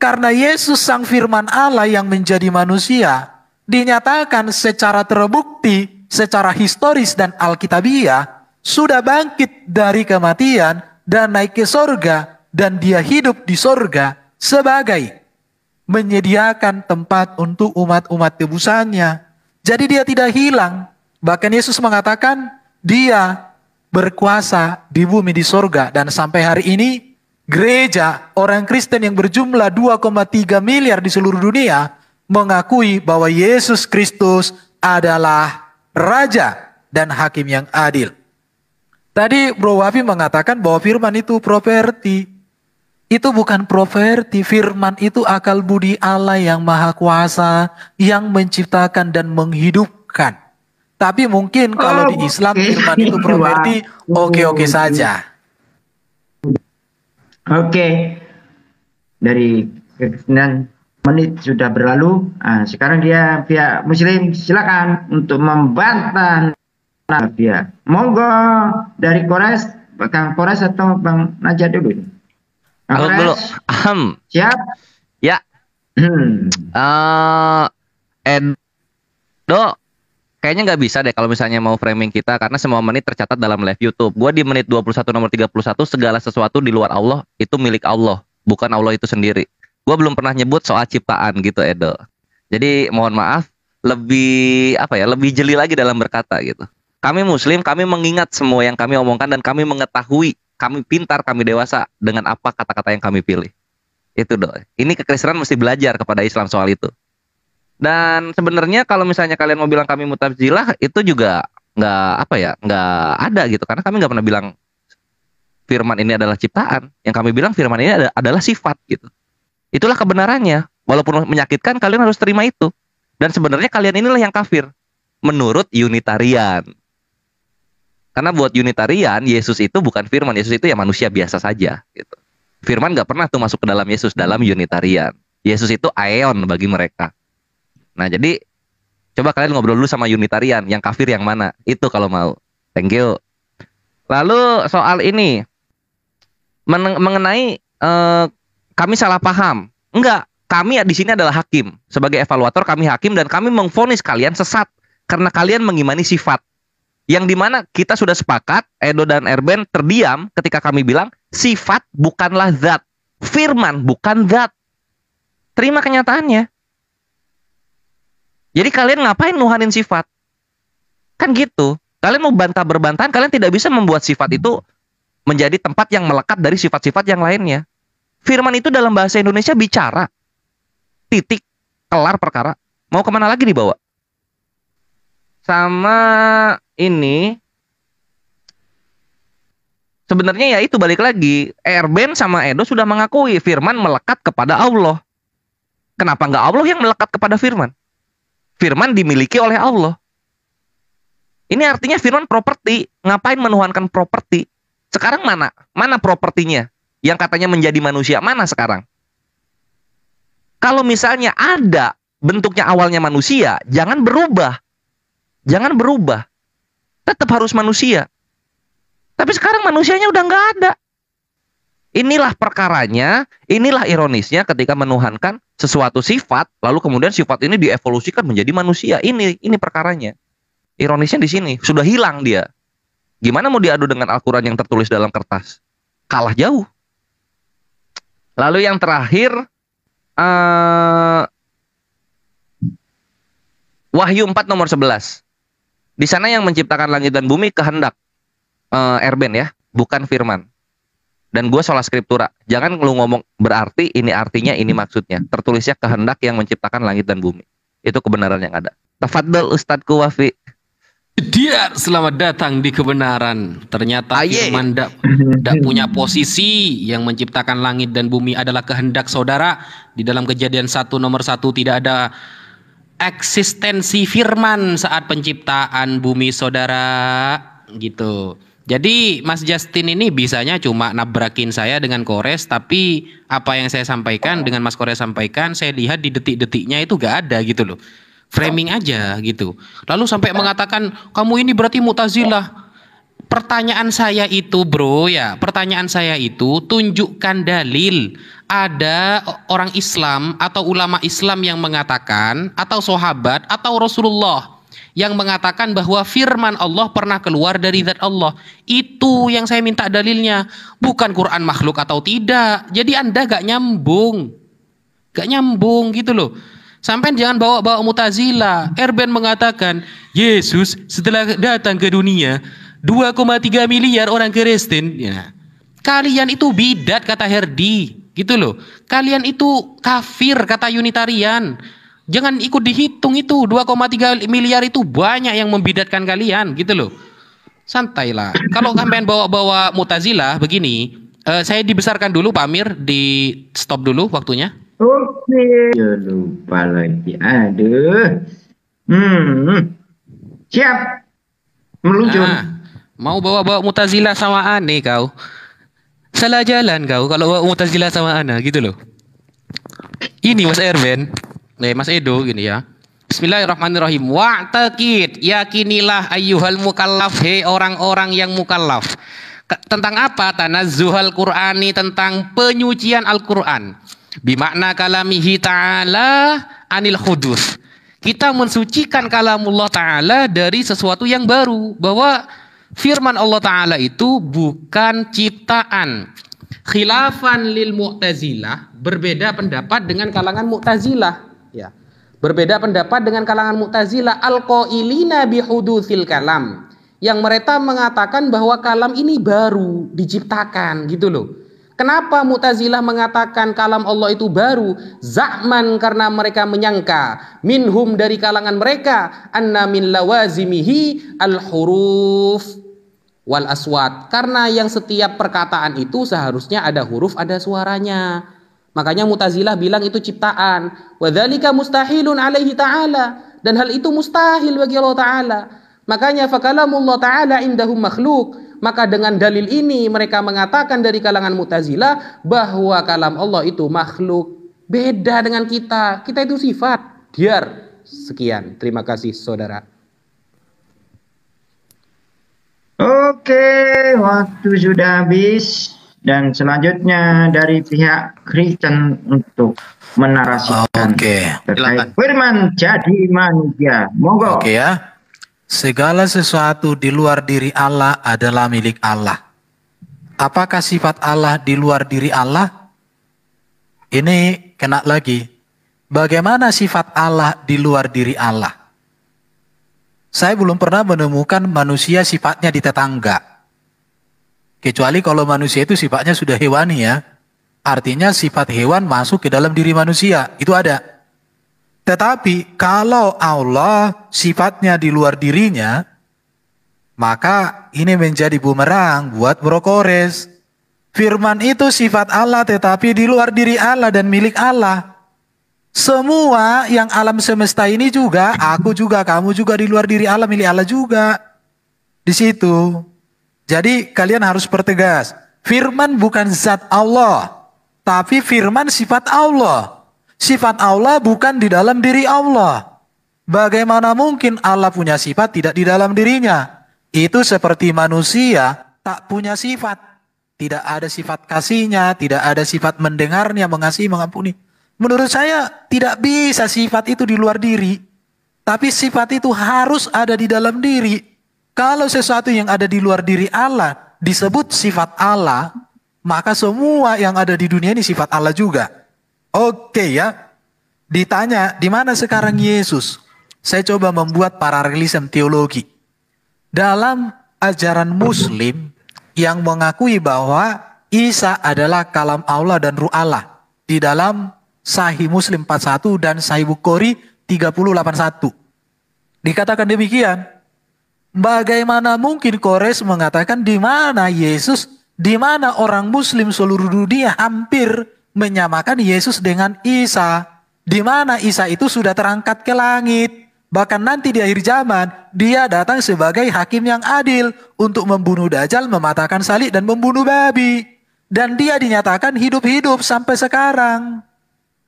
Karena Yesus sang firman Allah yang menjadi manusia, dinyatakan secara terbukti, secara historis dan alkitabiah, sudah bangkit dari kematian dan naik ke sorga dan dia hidup di sorga sebagai menyediakan tempat untuk umat-umat tebusannya. Jadi dia tidak hilang. Bahkan Yesus mengatakan dia berkuasa di bumi di sorga. Dan sampai hari ini gereja orang Kristen yang berjumlah 2,3 miliar di seluruh dunia mengakui bahwa Yesus Kristus adalah Raja dan Hakim yang adil. Tadi Bro Wafi mengatakan bahwa firman itu properti. Itu bukan properti, firman itu akal budi Allah yang maha kuasa, yang menciptakan dan menghidupkan. Tapi mungkin kalau di oh, Islam firman itu properti, oke-oke saja. Oke, okay. dari Kristen eh, nah, menit sudah berlalu. Nah, sekarang dia pihak Muslim silakan untuk membantah Nabiya. Monggo dari Kores, Bang Kores atau Bang Najat dulu. Kang dulu. Aham. Siap. Ya. Hmm. Endo, Uh, Edo, kayaknya nggak bisa deh kalau misalnya mau framing kita karena semua menit tercatat dalam live YouTube. Gua di menit 21 nomor 31 segala sesuatu di luar Allah itu milik Allah, bukan Allah itu sendiri gue belum pernah nyebut soal ciptaan gitu Edo jadi mohon maaf lebih apa ya lebih jeli lagi dalam berkata gitu kami muslim kami mengingat semua yang kami omongkan dan kami mengetahui kami pintar kami dewasa dengan apa kata-kata yang kami pilih itu doh ini kekristenan mesti belajar kepada Islam soal itu dan sebenarnya kalau misalnya kalian mau bilang kami mutazilah itu juga nggak apa ya nggak ada gitu karena kami nggak pernah bilang firman ini adalah ciptaan yang kami bilang firman ini adalah sifat gitu Itulah kebenarannya. Walaupun menyakitkan, kalian harus terima itu. Dan sebenarnya kalian inilah yang kafir menurut Unitarian. Karena buat Unitarian, Yesus itu bukan firman. Yesus itu ya manusia biasa saja. Gitu. Firman gak pernah tuh masuk ke dalam Yesus, dalam Unitarian. Yesus itu aeon bagi mereka. Nah jadi, coba kalian ngobrol dulu sama Unitarian, yang kafir yang mana. Itu kalau mau. Thank you. Lalu soal ini, mengenai uh, kami salah paham. Enggak, kami di sini adalah hakim. Sebagai evaluator kami hakim dan kami mengfonis kalian sesat karena kalian mengimani sifat. Yang dimana kita sudah sepakat, Edo dan Erben terdiam ketika kami bilang sifat bukanlah zat. Firman bukan zat. Terima kenyataannya. Jadi kalian ngapain nuhanin sifat? Kan gitu. Kalian mau bantah berbantahan, kalian tidak bisa membuat sifat itu menjadi tempat yang melekat dari sifat-sifat yang lainnya firman itu dalam bahasa Indonesia bicara. Titik, kelar perkara. Mau kemana lagi dibawa? Sama ini, sebenarnya ya itu balik lagi. Erben sama Edo sudah mengakui firman melekat kepada Allah. Kenapa nggak Allah yang melekat kepada firman? Firman dimiliki oleh Allah. Ini artinya firman properti. Ngapain menuhankan properti? Sekarang mana? Mana propertinya? yang katanya menjadi manusia mana sekarang? Kalau misalnya ada bentuknya awalnya manusia, jangan berubah. Jangan berubah. Tetap harus manusia. Tapi sekarang manusianya udah nggak ada. Inilah perkaranya, inilah ironisnya ketika menuhankan sesuatu sifat, lalu kemudian sifat ini dievolusikan menjadi manusia. Ini ini perkaranya. Ironisnya di sini, sudah hilang dia. Gimana mau diadu dengan Al-Quran yang tertulis dalam kertas? Kalah jauh. Lalu yang terakhir uh, Wahyu 4 nomor 11. Di sana yang menciptakan langit dan bumi kehendak uh, Erben ya, bukan firman. Dan gue salah skriptura. Jangan lu ngomong berarti ini artinya ini maksudnya. Tertulisnya kehendak yang menciptakan langit dan bumi. Itu kebenaran yang ada. Tafadhol Ustadz Kuwafi. Dia selamat datang di kebenaran. Ternyata ah, firman tidak punya posisi yang menciptakan langit dan bumi adalah kehendak saudara. Di dalam kejadian satu nomor satu tidak ada eksistensi firman saat penciptaan bumi saudara gitu. Jadi Mas Justin ini bisanya cuma nabrakin saya dengan Kores, tapi apa yang saya sampaikan dengan Mas Kores sampaikan, saya lihat di detik-detiknya itu gak ada gitu loh framing aja gitu. Lalu sampai mengatakan kamu ini berarti mutazilah. Pertanyaan saya itu bro ya, pertanyaan saya itu tunjukkan dalil ada orang Islam atau ulama Islam yang mengatakan atau sahabat atau Rasulullah yang mengatakan bahwa firman Allah pernah keluar dari zat Allah. Itu yang saya minta dalilnya, bukan Quran makhluk atau tidak. Jadi Anda gak nyambung. Gak nyambung gitu loh. Sampai jangan bawa-bawa mutazila. Erben mengatakan, Yesus setelah datang ke dunia, 2,3 miliar orang Kristen. Ya. Kalian itu bidat kata Herdi. Gitu loh. Kalian itu kafir kata Unitarian. Jangan ikut dihitung itu. 2,3 miliar itu banyak yang membidatkan kalian. Gitu loh. Santailah. Kalau kalian bawa-bawa mutazila begini, Uh, saya dibesarkan dulu Pak Amir, di stop dulu waktunya. Oke. Okay. Ya, lupa lagi. Aduh. Hmm. Siap. Meluncur. Nah, mau bawa-bawa Mutazila sama Ane kau. Salah jalan kau kalau bawa Mutazila sama Ana gitu loh. Ini Mas Erben. Nih eh, Mas Edo gini ya. Bismillahirrahmanirrahim. Wa'takid yakinilah ayyuhal mukallaf, hei orang-orang yang mukallaf. Tentang apa? tanah zuhal Qur'ani tentang penyucian Al-Qur'an. Bimakna kalamihi ta'ala anil hudus. Kita mensucikan kalamullah ta'ala dari sesuatu yang baru. Bahwa firman Allah ta'ala itu bukan ciptaan. Khilafan lil mu'tazilah. Berbeda pendapat dengan kalangan mu'tazilah. Ya. Berbeda pendapat dengan kalangan mu'tazilah. Al-qailina bihudutsil kalam yang mereka mengatakan bahwa kalam ini baru diciptakan gitu loh. Kenapa Mu'tazilah mengatakan kalam Allah itu baru? Zakman karena mereka menyangka minhum dari kalangan mereka anna min lawazimihi al-huruf wal aswat. Karena yang setiap perkataan itu seharusnya ada huruf, ada suaranya. Makanya Mu'tazilah bilang itu ciptaan. Wadzalika mustahilun alaihi ta'ala. Dan hal itu mustahil bagi Allah Ta'ala. Makanya fakalamullah ta'ala indahum makhluk. Maka dengan dalil ini mereka mengatakan dari kalangan mutazilah bahwa kalam Allah itu makhluk. Beda dengan kita. Kita itu sifat. Biar. Sekian. Terima kasih saudara. Oke, waktu sudah habis dan selanjutnya dari pihak Kristen untuk menarasikan oh, okay. terkait firman jadi manusia. Monggo. Oke ya segala sesuatu di luar diri Allah adalah milik Allah. Apakah sifat Allah di luar diri Allah? Ini kena lagi. Bagaimana sifat Allah di luar diri Allah? Saya belum pernah menemukan manusia sifatnya di tetangga. Kecuali kalau manusia itu sifatnya sudah hewani ya. Artinya sifat hewan masuk ke dalam diri manusia. Itu ada. Tetapi kalau Allah sifatnya di luar dirinya, maka ini menjadi bumerang buat brokores. Firman itu sifat Allah tetapi di luar diri Allah dan milik Allah. Semua yang alam semesta ini juga, aku juga, kamu juga di luar diri Allah, milik Allah juga. Di situ. Jadi kalian harus pertegas. Firman bukan zat Allah. Tapi firman sifat Allah. Sifat Allah bukan di dalam diri Allah. Bagaimana mungkin Allah punya sifat tidak di dalam dirinya? Itu seperti manusia tak punya sifat. Tidak ada sifat kasihnya, tidak ada sifat mendengarnya, mengasihi, mengampuni. Menurut saya tidak bisa sifat itu di luar diri. Tapi sifat itu harus ada di dalam diri. Kalau sesuatu yang ada di luar diri Allah disebut sifat Allah, maka semua yang ada di dunia ini sifat Allah juga. Oke ya. Ditanya, di mana sekarang Yesus? Saya coba membuat paralelism teologi. Dalam ajaran muslim yang mengakui bahwa Isa adalah kalam Allah dan ruh Allah. Di dalam Sahih Muslim 41 dan Sahih Bukhari 381 Dikatakan demikian. Bagaimana mungkin Kores mengatakan di mana Yesus, di mana orang muslim seluruh dunia hampir menyamakan Yesus dengan Isa. Di mana Isa itu sudah terangkat ke langit. Bahkan nanti di akhir zaman, dia datang sebagai hakim yang adil untuk membunuh Dajjal, mematahkan salib, dan membunuh babi. Dan dia dinyatakan hidup-hidup sampai sekarang.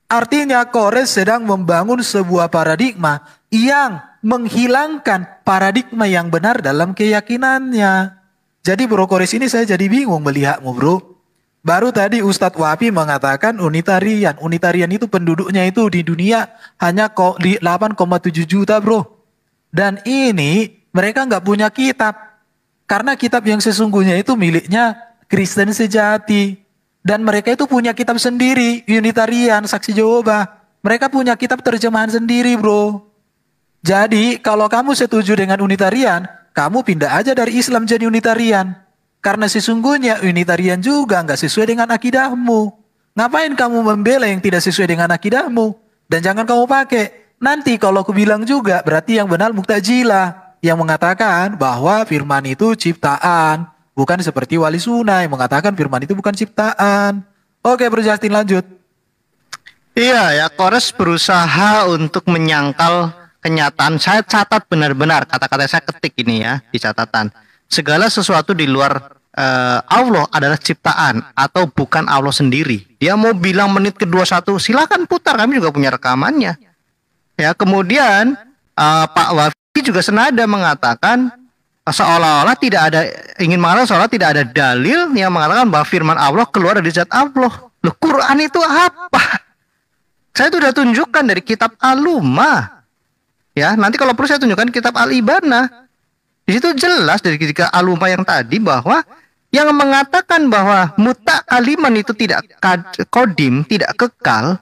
Artinya Kores sedang membangun sebuah paradigma yang menghilangkan paradigma yang benar dalam keyakinannya. Jadi bro Kores ini saya jadi bingung melihatmu bro. Baru tadi Ustadz Wapi mengatakan unitarian. Unitarian itu penduduknya itu di dunia hanya di 8,7 juta bro. Dan ini mereka nggak punya kitab. Karena kitab yang sesungguhnya itu miliknya Kristen sejati. Dan mereka itu punya kitab sendiri, unitarian, saksi Jehova. Mereka punya kitab terjemahan sendiri bro. Jadi kalau kamu setuju dengan unitarian, kamu pindah aja dari Islam jadi unitarian. Karena sesungguhnya Unitarian juga nggak sesuai dengan akidahmu. Ngapain kamu membela yang tidak sesuai dengan akidahmu? Dan jangan kamu pakai. Nanti kalau aku bilang juga, berarti yang benar muktajilah. Yang mengatakan bahwa firman itu ciptaan. Bukan seperti wali sunai yang mengatakan firman itu bukan ciptaan. Oke, Bro lanjut. Iya, ya Kores berusaha untuk menyangkal kenyataan. Saya catat benar-benar kata-kata saya ketik ini ya di catatan segala sesuatu di luar uh, Allah adalah ciptaan atau bukan Allah sendiri. Dia mau bilang menit ke-21, silakan putar, kami juga punya rekamannya. Ya, kemudian uh, Pak Wafi juga senada mengatakan seolah-olah tidak ada ingin mengatakan seolah tidak ada dalil yang mengatakan bahwa firman Allah keluar dari zat Allah. Loh, Quran itu apa? Saya sudah tunjukkan dari kitab Al-Luma. Ya, nanti kalau perlu saya tunjukkan kitab Al-Ibana. Di situ jelas dari ketika aluma yang tadi bahwa yang mengatakan bahwa muta kaliman itu tidak kodim, tidak kekal,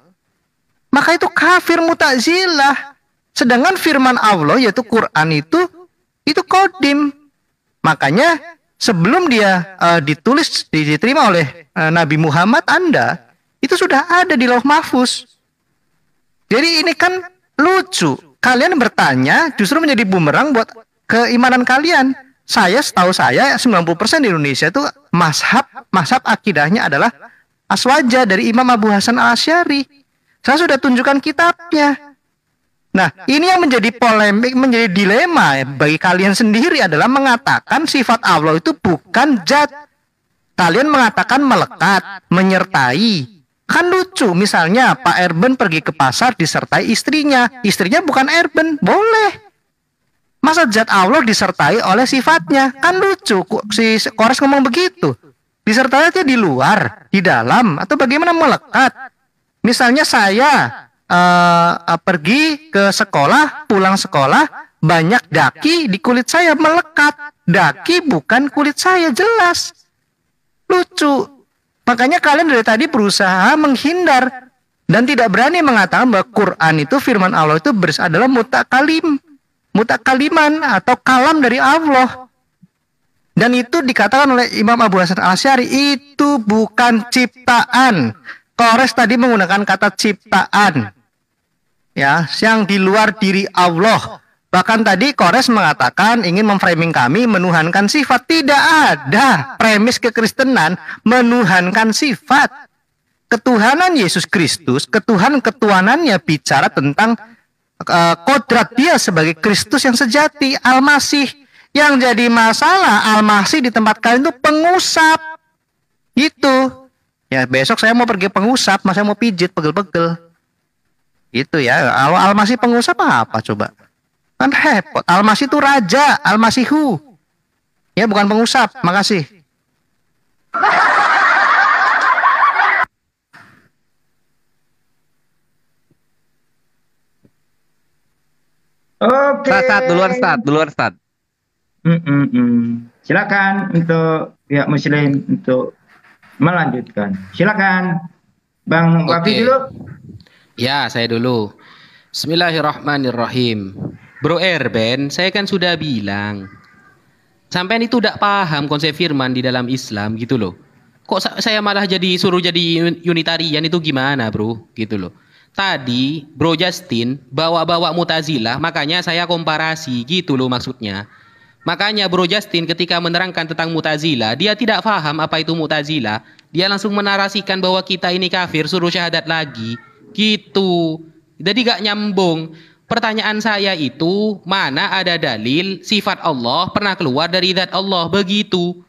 maka itu kafir mutazilah. Sedangkan firman Allah yaitu Quran itu itu kodim. Makanya sebelum dia uh, ditulis diterima oleh uh, Nabi Muhammad Anda itu sudah ada di Lauh Mahfuz. Jadi ini kan lucu. Kalian bertanya justru menjadi bumerang buat keimanan kalian. Saya setahu saya 90% di Indonesia itu mashab, mashab akidahnya adalah Aswaja dari Imam Abu Hasan Al-Asyari. Saya sudah tunjukkan kitabnya. Nah, ini yang menjadi polemik, menjadi dilema bagi kalian sendiri adalah mengatakan sifat Allah itu bukan jad. Kalian mengatakan melekat, menyertai. Kan lucu, misalnya Pak Erben pergi ke pasar disertai istrinya. Istrinya bukan Erben, boleh. Masa zat Allah disertai oleh sifatnya? Kan lucu si Kores ngomong begitu. Disertai aja di luar, di dalam atau bagaimana melekat? Misalnya saya uh, pergi ke sekolah, pulang sekolah, banyak daki di kulit saya melekat. Daki bukan kulit saya, jelas. Lucu. Makanya kalian dari tadi berusaha menghindar dan tidak berani mengatakan bahwa Quran itu firman Allah itu adalah mutakalim mutakaliman atau kalam dari Allah. Dan itu dikatakan oleh Imam Abu Hasan Al-Syari itu bukan ciptaan. Kores tadi menggunakan kata ciptaan. Ya, yang di luar diri Allah. Bahkan tadi Kores mengatakan ingin memframing kami menuhankan sifat. Tidak ada premis kekristenan menuhankan sifat. Ketuhanan Yesus Kristus, ketuhan ketuanannya bicara tentang Eh, kodrat dia sebagai Kristus yang sejati, Almasih Yang jadi masalah Almasih di tempat kalian itu pengusap. Gitu. Ya besok saya mau pergi pengusap, masa mau pijit pegel-pegel. Gitu ya. al Almasih pengusap apa coba? Kan repot. Almasih masih itu raja, Almasihu Ya bukan pengusap. Makasih. Oke. Okay. Start, start, duluan start, duluan start. Mm -mm. mm. Silakan untuk ya, muslim untuk melanjutkan. Silakan Bang okay. Wafi dulu. Ya, saya dulu. Bismillahirrahmanirrahim. Bro Erben, saya kan sudah bilang sampean itu tidak paham konsep firman di dalam Islam gitu loh. Kok saya malah jadi suruh jadi unitarian itu gimana, Bro? Gitu loh tadi Bro Justin bawa-bawa Mutazilah, makanya saya komparasi gitu loh maksudnya. Makanya Bro Justin ketika menerangkan tentang Mutazilah, dia tidak paham apa itu Mutazilah. Dia langsung menarasikan bahwa kita ini kafir, suruh syahadat lagi. Gitu. Jadi gak nyambung. Pertanyaan saya itu, mana ada dalil sifat Allah pernah keluar dari zat Allah? Begitu.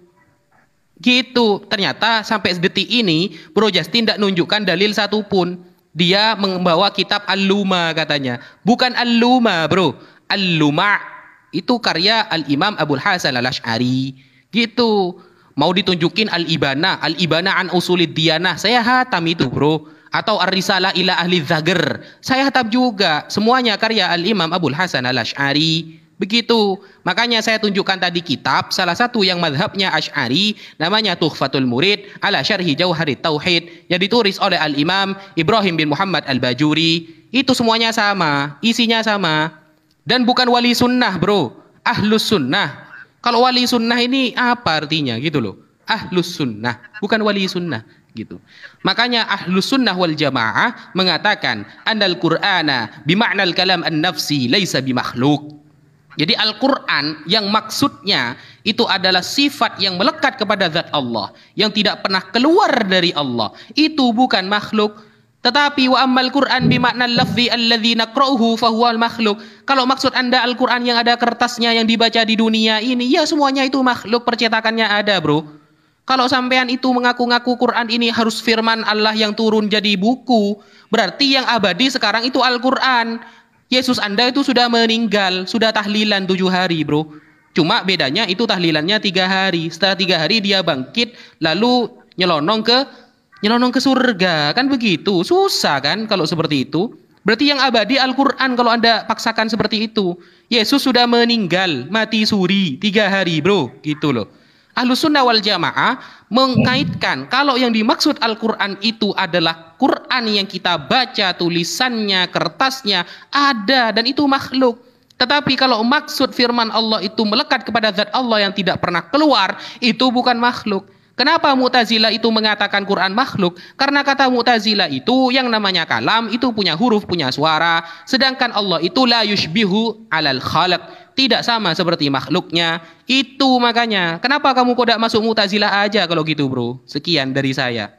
Gitu. Ternyata sampai detik ini, Bro Justin tidak nunjukkan dalil satupun dia membawa kitab Al-Luma katanya. Bukan Al-Luma, Bro. Al-Luma itu karya Al-Imam abul Hasan Al-Asy'ari. Gitu. Mau ditunjukin Al-Ibana, Al-Ibana an usulid diyanah. Saya hatam itu, Bro. Atau Ar-Risalah ila ahli Zager. Saya hatam juga. Semuanya karya Al-Imam abul Hasan Al-Asy'ari. Begitu. Makanya saya tunjukkan tadi kitab salah satu yang madhabnya Ash'ari namanya Tuhfatul Murid ala Syarhi Jauhari Tauhid yang ditulis oleh Al-Imam Ibrahim bin Muhammad Al-Bajuri. Itu semuanya sama, isinya sama. Dan bukan wali sunnah bro, ahlus sunnah. Kalau wali sunnah ini apa artinya gitu loh. Ahlus sunnah, bukan wali sunnah gitu. Makanya ahlus sunnah wal jamaah mengatakan andal qur'ana bima'nal kalam an-nafsi laisa bimakhluk jadi Al-Quran yang maksudnya itu adalah sifat yang melekat kepada zat Allah. Yang tidak pernah keluar dari Allah. Itu bukan makhluk. Tetapi wa ammal Quran bimakna lafzi alladhi naqra'uhu fahuwal makhluk. Kalau maksud Anda Al-Qur'an yang ada kertasnya yang dibaca di dunia ini, ya semuanya itu makhluk percetakannya ada, Bro. Kalau sampean itu mengaku-ngaku Quran ini harus firman Allah yang turun jadi buku, berarti yang abadi sekarang itu Al-Qur'an. Yesus Anda itu sudah meninggal, sudah tahlilan tujuh hari, bro. Cuma bedanya itu tahlilannya tiga hari. Setelah tiga hari dia bangkit, lalu nyelonong ke nyelonong ke surga. Kan begitu, susah kan kalau seperti itu. Berarti yang abadi Al-Quran kalau Anda paksakan seperti itu. Yesus sudah meninggal, mati suri, tiga hari bro. Gitu loh sunnah wal Jamaah mengkaitkan kalau yang dimaksud Al-Qur'an itu adalah Qur'an yang kita baca tulisannya, kertasnya ada dan itu makhluk. Tetapi kalau maksud firman Allah itu melekat kepada zat Allah yang tidak pernah keluar, itu bukan makhluk. Kenapa Mu'tazila itu mengatakan Quran makhluk? Karena kata Mu'tazila itu yang namanya kalam itu punya huruf, punya suara. Sedangkan Allah itu la yushbihu alal khalaq. Tidak sama seperti makhluknya. Itu makanya. Kenapa kamu kodak masuk Mu'tazila aja kalau gitu bro? Sekian dari saya.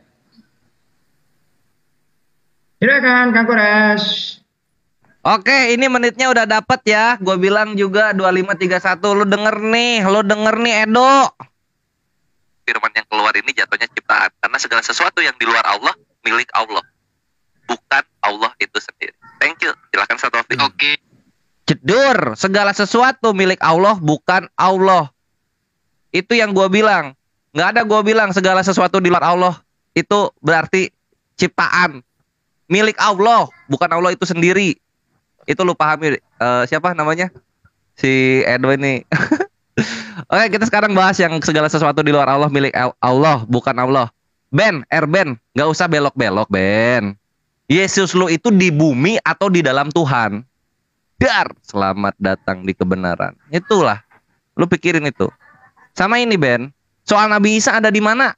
Silakan Kang Kores. Oke, ini menitnya udah dapet ya. Gue bilang juga 2531. Lu denger nih, lu denger nih Edo firman yang keluar ini jatuhnya ciptaan karena segala sesuatu yang di luar Allah milik Allah bukan Allah itu sendiri thank you silakan satu hmm. oke okay. cedur segala sesuatu milik Allah bukan Allah itu yang gue bilang nggak ada gue bilang segala sesuatu di luar Allah itu berarti ciptaan milik Allah bukan Allah itu sendiri itu lu pahami uh, siapa namanya si Edwin nih Oke, kita sekarang bahas yang segala sesuatu di luar Allah milik Allah, bukan Allah. Ben, Erben, Ben, nggak usah belok-belok Ben. Yesus lu itu di bumi atau di dalam Tuhan? Dar, selamat datang di kebenaran. Itulah, lu pikirin itu. Sama ini Ben, soal Nabi Isa ada di mana?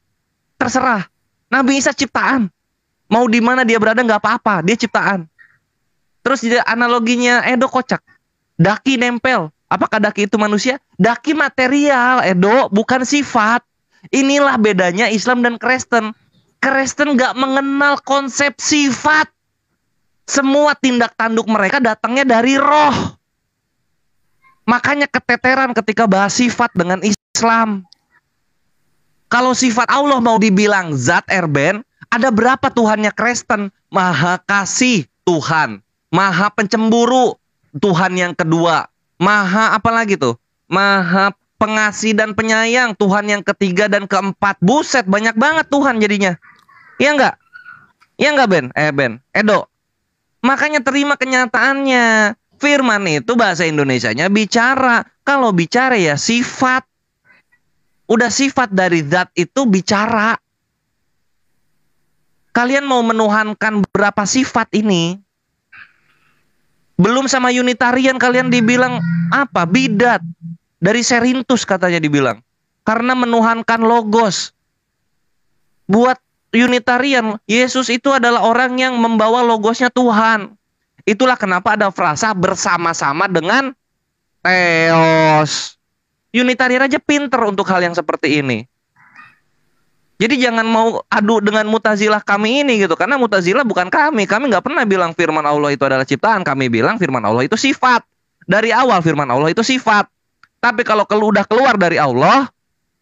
Terserah. Nabi Isa ciptaan. Mau di mana dia berada nggak apa-apa, dia ciptaan. Terus analoginya Edo kocak. Daki nempel, Apakah daki itu manusia? Daki material, Edo, bukan sifat. Inilah bedanya Islam dan Kristen. Kristen gak mengenal konsep sifat. Semua tindak tanduk mereka datangnya dari roh. Makanya keteteran ketika bahas sifat dengan Islam. Kalau sifat Allah mau dibilang zat erben, ada berapa Tuhannya Kristen? Maha kasih Tuhan, maha pencemburu Tuhan yang kedua, Maha apa lagi tuh? Maha pengasih dan penyayang, Tuhan yang ketiga dan keempat. Buset, banyak banget Tuhan jadinya. Iya enggak? Iya enggak Ben? Eh Ben, Edo. Makanya terima kenyataannya. Firman itu bahasa Indonesia-nya bicara. Kalau bicara ya sifat. Udah sifat dari zat itu bicara. Kalian mau menuhankan berapa sifat ini? Belum sama Unitarian kalian dibilang apa? Bidat. Dari Serintus katanya dibilang. Karena menuhankan logos. Buat Unitarian, Yesus itu adalah orang yang membawa logosnya Tuhan. Itulah kenapa ada frasa bersama-sama dengan Theos. Unitarian aja pinter untuk hal yang seperti ini. Jadi jangan mau adu dengan mutazilah kami ini gitu karena mutazilah bukan kami. Kami nggak pernah bilang firman Allah itu adalah ciptaan. Kami bilang firman Allah itu sifat. Dari awal firman Allah itu sifat. Tapi kalau kel udah keluar dari Allah,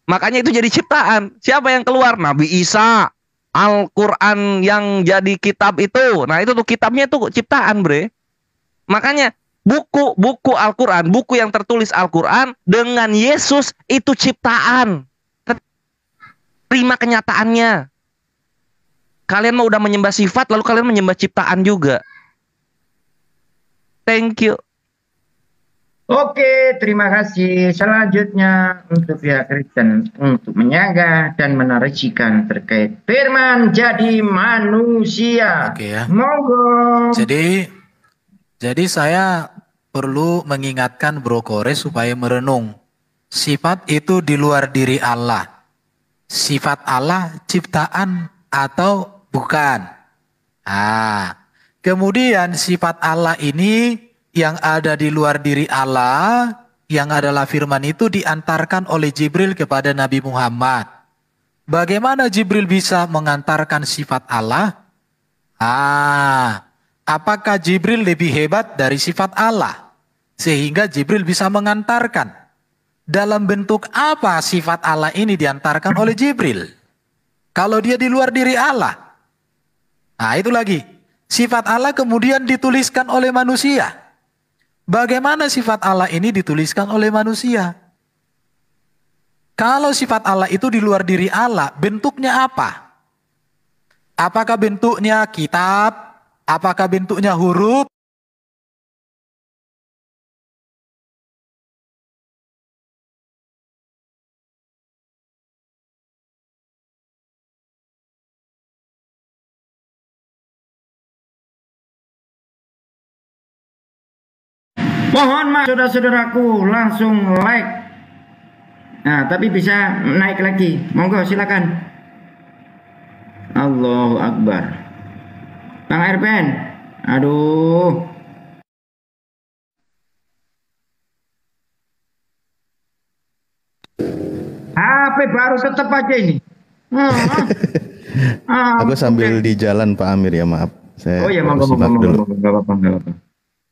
makanya itu jadi ciptaan. Siapa yang keluar? Nabi Isa. Al-Quran yang jadi kitab itu. Nah itu tuh kitabnya tuh ciptaan bre. Makanya buku-buku Al-Quran, buku yang tertulis Al-Quran dengan Yesus itu ciptaan terima kenyataannya. Kalian mau udah menyembah sifat lalu kalian menyembah ciptaan juga. Thank you. Oke, terima kasih. Selanjutnya untuk pihak ya, Kristen untuk menyaga dan menarikkan terkait firman jadi manusia. Oke ya. Monggo. Jadi jadi saya perlu mengingatkan Bro Kore supaya merenung. Sifat itu di luar diri Allah sifat Allah ciptaan atau bukan. Ah, kemudian sifat Allah ini yang ada di luar diri Allah, yang adalah firman itu diantarkan oleh Jibril kepada Nabi Muhammad. Bagaimana Jibril bisa mengantarkan sifat Allah? Ah, apakah Jibril lebih hebat dari sifat Allah sehingga Jibril bisa mengantarkan? dalam bentuk apa sifat Allah ini diantarkan oleh Jibril? Kalau dia di luar diri Allah. Nah itu lagi. Sifat Allah kemudian dituliskan oleh manusia. Bagaimana sifat Allah ini dituliskan oleh manusia? Kalau sifat Allah itu di luar diri Allah, bentuknya apa? Apakah bentuknya kitab? Apakah bentuknya huruf? Mohon maaf saudara-saudaraku langsung like. Nah, tapi bisa naik lagi. Monggo silakan. Allahu Akbar. Bang RPN. Aduh. HP baru tetap aja ini. Aku sambil di jalan Pak Amir ya maaf. Saya oh iya monggo monggo monggo apa-apa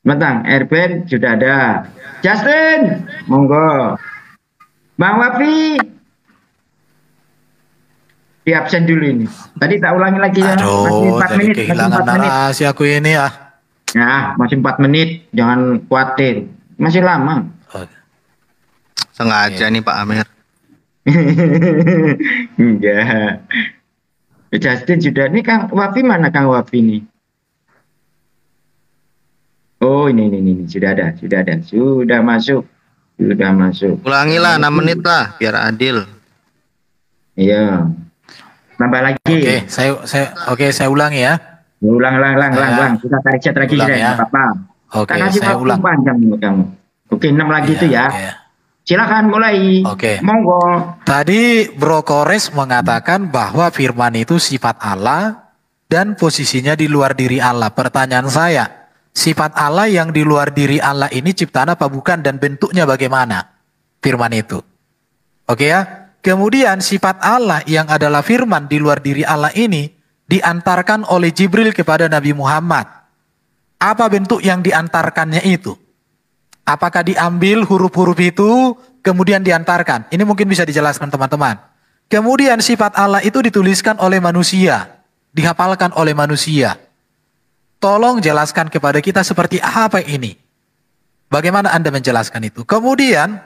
Mentang, Erben sudah ada. Justin, monggo. Bang Wafi, di absen dulu ini. Tadi tak ulangi lagi ya. Aduh, masih 4 menit, kehilangan masih 4 narasi aku ini ah. ya. Nah, masih 4 menit, jangan khawatir. Masih lama. Sengaja ya. nih Pak Amir. Enggak. Justin sudah ini. Kang Wafi mana Kang Wafi nih? Oh ini ini ini sudah ada sudah ada sudah masuk sudah masuk. Ulangilah enam menit lah biar adil. Iya. Nambah lagi. Oke, okay, saya saya oke okay, saya ulangi ya. Ulang ulang ulang ulang ulang. Kita tarik chat lagi ulang, ya. apa Oke, okay, saya ulang. Panjang kamu. Oke, enam lagi iya, itu ya. Okay. Iya. Silakan mulai. Oke. Okay. Monggo. Tadi Bro Kores mengatakan bahwa firman itu sifat Allah dan posisinya di luar diri Allah. Pertanyaan saya, sifat Allah yang di luar diri Allah ini ciptaan apa bukan dan bentuknya bagaimana? Firman itu. Oke ya? Kemudian sifat Allah yang adalah firman di luar diri Allah ini diantarkan oleh Jibril kepada Nabi Muhammad. Apa bentuk yang diantarkannya itu? Apakah diambil huruf-huruf itu kemudian diantarkan? Ini mungkin bisa dijelaskan teman-teman. Kemudian sifat Allah itu dituliskan oleh manusia, dihafalkan oleh manusia. Tolong jelaskan kepada kita seperti apa ini. Bagaimana Anda menjelaskan itu? Kemudian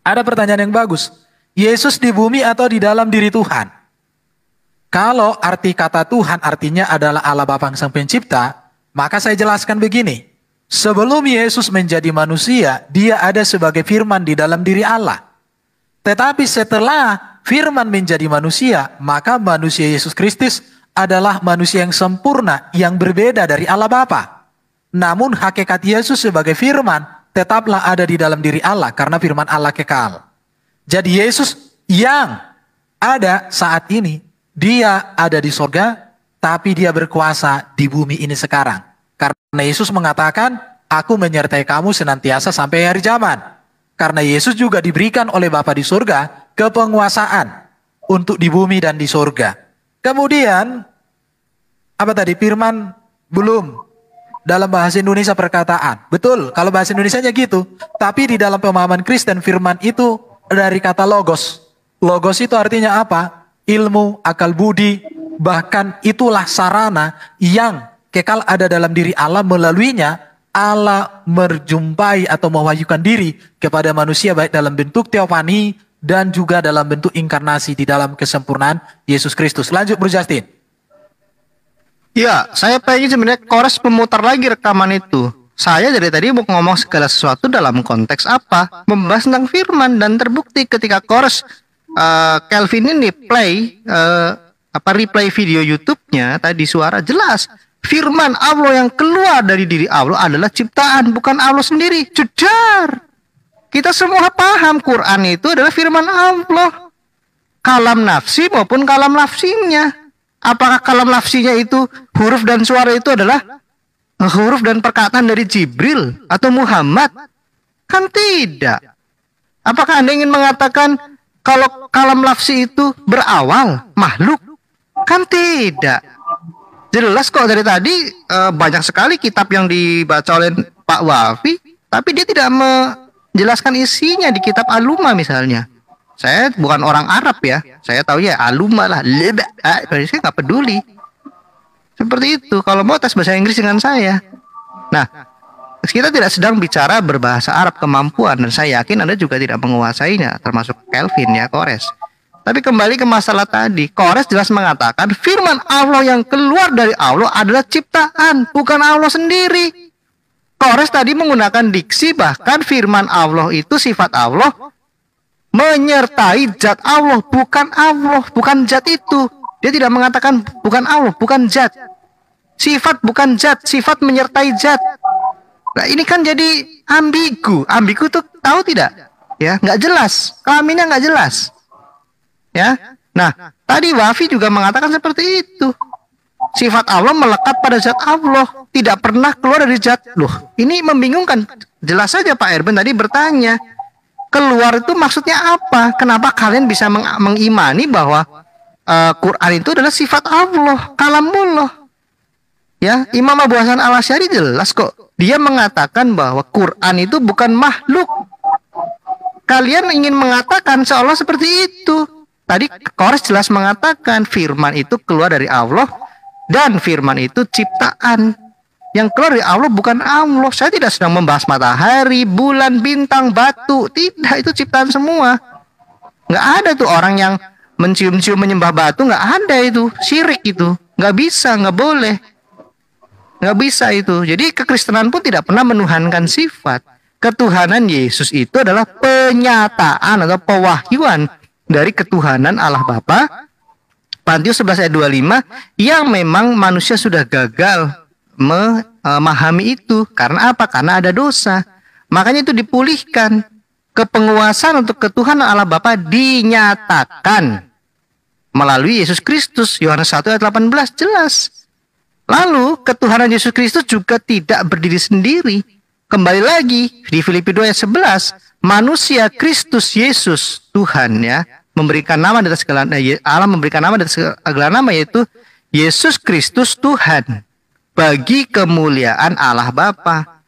ada pertanyaan yang bagus. Yesus di bumi atau di dalam diri Tuhan? Kalau arti kata Tuhan artinya adalah Allah Bapa Sang Pencipta, maka saya jelaskan begini. Sebelum Yesus menjadi manusia, dia ada sebagai firman di dalam diri Allah. Tetapi setelah firman menjadi manusia, maka manusia Yesus Kristus adalah manusia yang sempurna yang berbeda dari Allah Bapa. Namun hakikat Yesus sebagai firman tetaplah ada di dalam diri Allah karena firman Allah kekal. Jadi Yesus yang ada saat ini, dia ada di sorga, tapi dia berkuasa di bumi ini sekarang. Karena Yesus mengatakan, aku menyertai kamu senantiasa sampai hari zaman. Karena Yesus juga diberikan oleh Bapa di sorga kepenguasaan untuk di bumi dan di sorga. Kemudian apa tadi firman belum dalam bahasa Indonesia perkataan. Betul, kalau bahasa Indonesianya gitu. Tapi di dalam pemahaman Kristen firman itu dari kata logos. Logos itu artinya apa? Ilmu, akal budi, bahkan itulah sarana yang kekal ada dalam diri Allah melaluinya Allah merjumpai atau mewahyukan diri kepada manusia baik dalam bentuk teofani dan juga dalam bentuk inkarnasi di dalam kesempurnaan Yesus Kristus. Lanjut Bro Justin. Ya, saya pengen sebenarnya kores pemutar lagi rekaman itu. Saya dari tadi mau ngomong segala sesuatu dalam konteks apa? Membahas tentang firman dan terbukti ketika kores uh, Kelvin ini play uh, apa replay video YouTube-nya tadi suara jelas firman Allah yang keluar dari diri Allah adalah ciptaan bukan Allah sendiri. Jujur. Kita semua paham Quran itu adalah firman Allah. Kalam nafsi maupun kalam lafsinya. Apakah kalam lafsinya itu huruf dan suara itu adalah huruf dan perkataan dari Jibril atau Muhammad? Kan tidak. Apakah Anda ingin mengatakan kalau kalam lafsi itu berawal makhluk? Kan tidak. Jelas kok dari tadi eh, banyak sekali kitab yang dibaca oleh Pak Wafi, tapi dia tidak me jelaskan isinya di kitab Aluma misalnya. Saya bukan orang Arab ya. Saya tahu ya Aluma lah. Leda. Ah, saya nggak peduli. Seperti itu. Kalau mau tes bahasa Inggris dengan saya. Nah, kita tidak sedang bicara berbahasa Arab kemampuan dan saya yakin Anda juga tidak menguasainya termasuk Kelvin ya Kores. Tapi kembali ke masalah tadi, Kores jelas mengatakan firman Allah yang keluar dari Allah adalah ciptaan, bukan Allah sendiri. Kores tadi menggunakan diksi bahkan firman Allah itu sifat Allah menyertai zat Allah bukan Allah bukan zat itu dia tidak mengatakan bukan Allah bukan zat sifat bukan zat sifat menyertai zat nah ini kan jadi ambigu ambigu tuh tahu tidak ya nggak jelas kelaminnya nggak jelas ya nah tadi Wafi juga mengatakan seperti itu Sifat Allah melekat pada zat Allah, tidak pernah keluar dari zat. Loh, ini membingungkan. Jelas saja Pak Erben tadi bertanya, keluar itu maksudnya apa? Kenapa kalian bisa meng mengimani bahwa uh, Quran itu adalah sifat Allah, kalamullah? Ya, Imam Abu Hasan Al Asyari jelas kok. Dia mengatakan bahwa Quran itu bukan makhluk. Kalian ingin mengatakan seolah seperti itu. Tadi Kores jelas mengatakan firman itu keluar dari Allah dan firman itu ciptaan yang keluar dari Allah bukan Allah. Saya tidak sedang membahas matahari, bulan, bintang, batu. Tidak, itu ciptaan semua. Nggak ada tuh orang yang mencium-cium menyembah batu, nggak ada itu. syirik itu. Nggak bisa, nggak boleh. Nggak bisa itu. Jadi kekristenan pun tidak pernah menuhankan sifat. Ketuhanan Yesus itu adalah penyataan atau pewahyuan dari ketuhanan Allah Bapa Matius 11 ayat 25 yang memang manusia sudah gagal eh, memahami itu karena apa? Karena ada dosa. Makanya itu dipulihkan kepenguasaan untuk ketuhanan Allah Bapa dinyatakan melalui Yesus Kristus Yohanes 1 ayat 18 jelas. Lalu ketuhanan Yesus Kristus juga tidak berdiri sendiri. Kembali lagi di Filipi 2 ayat 11, manusia Kristus Yesus Tuhan ya memberikan nama dari segala eh, Allah memberikan nama dari segala nama yaitu Yesus Kristus Tuhan bagi kemuliaan Allah Bapa.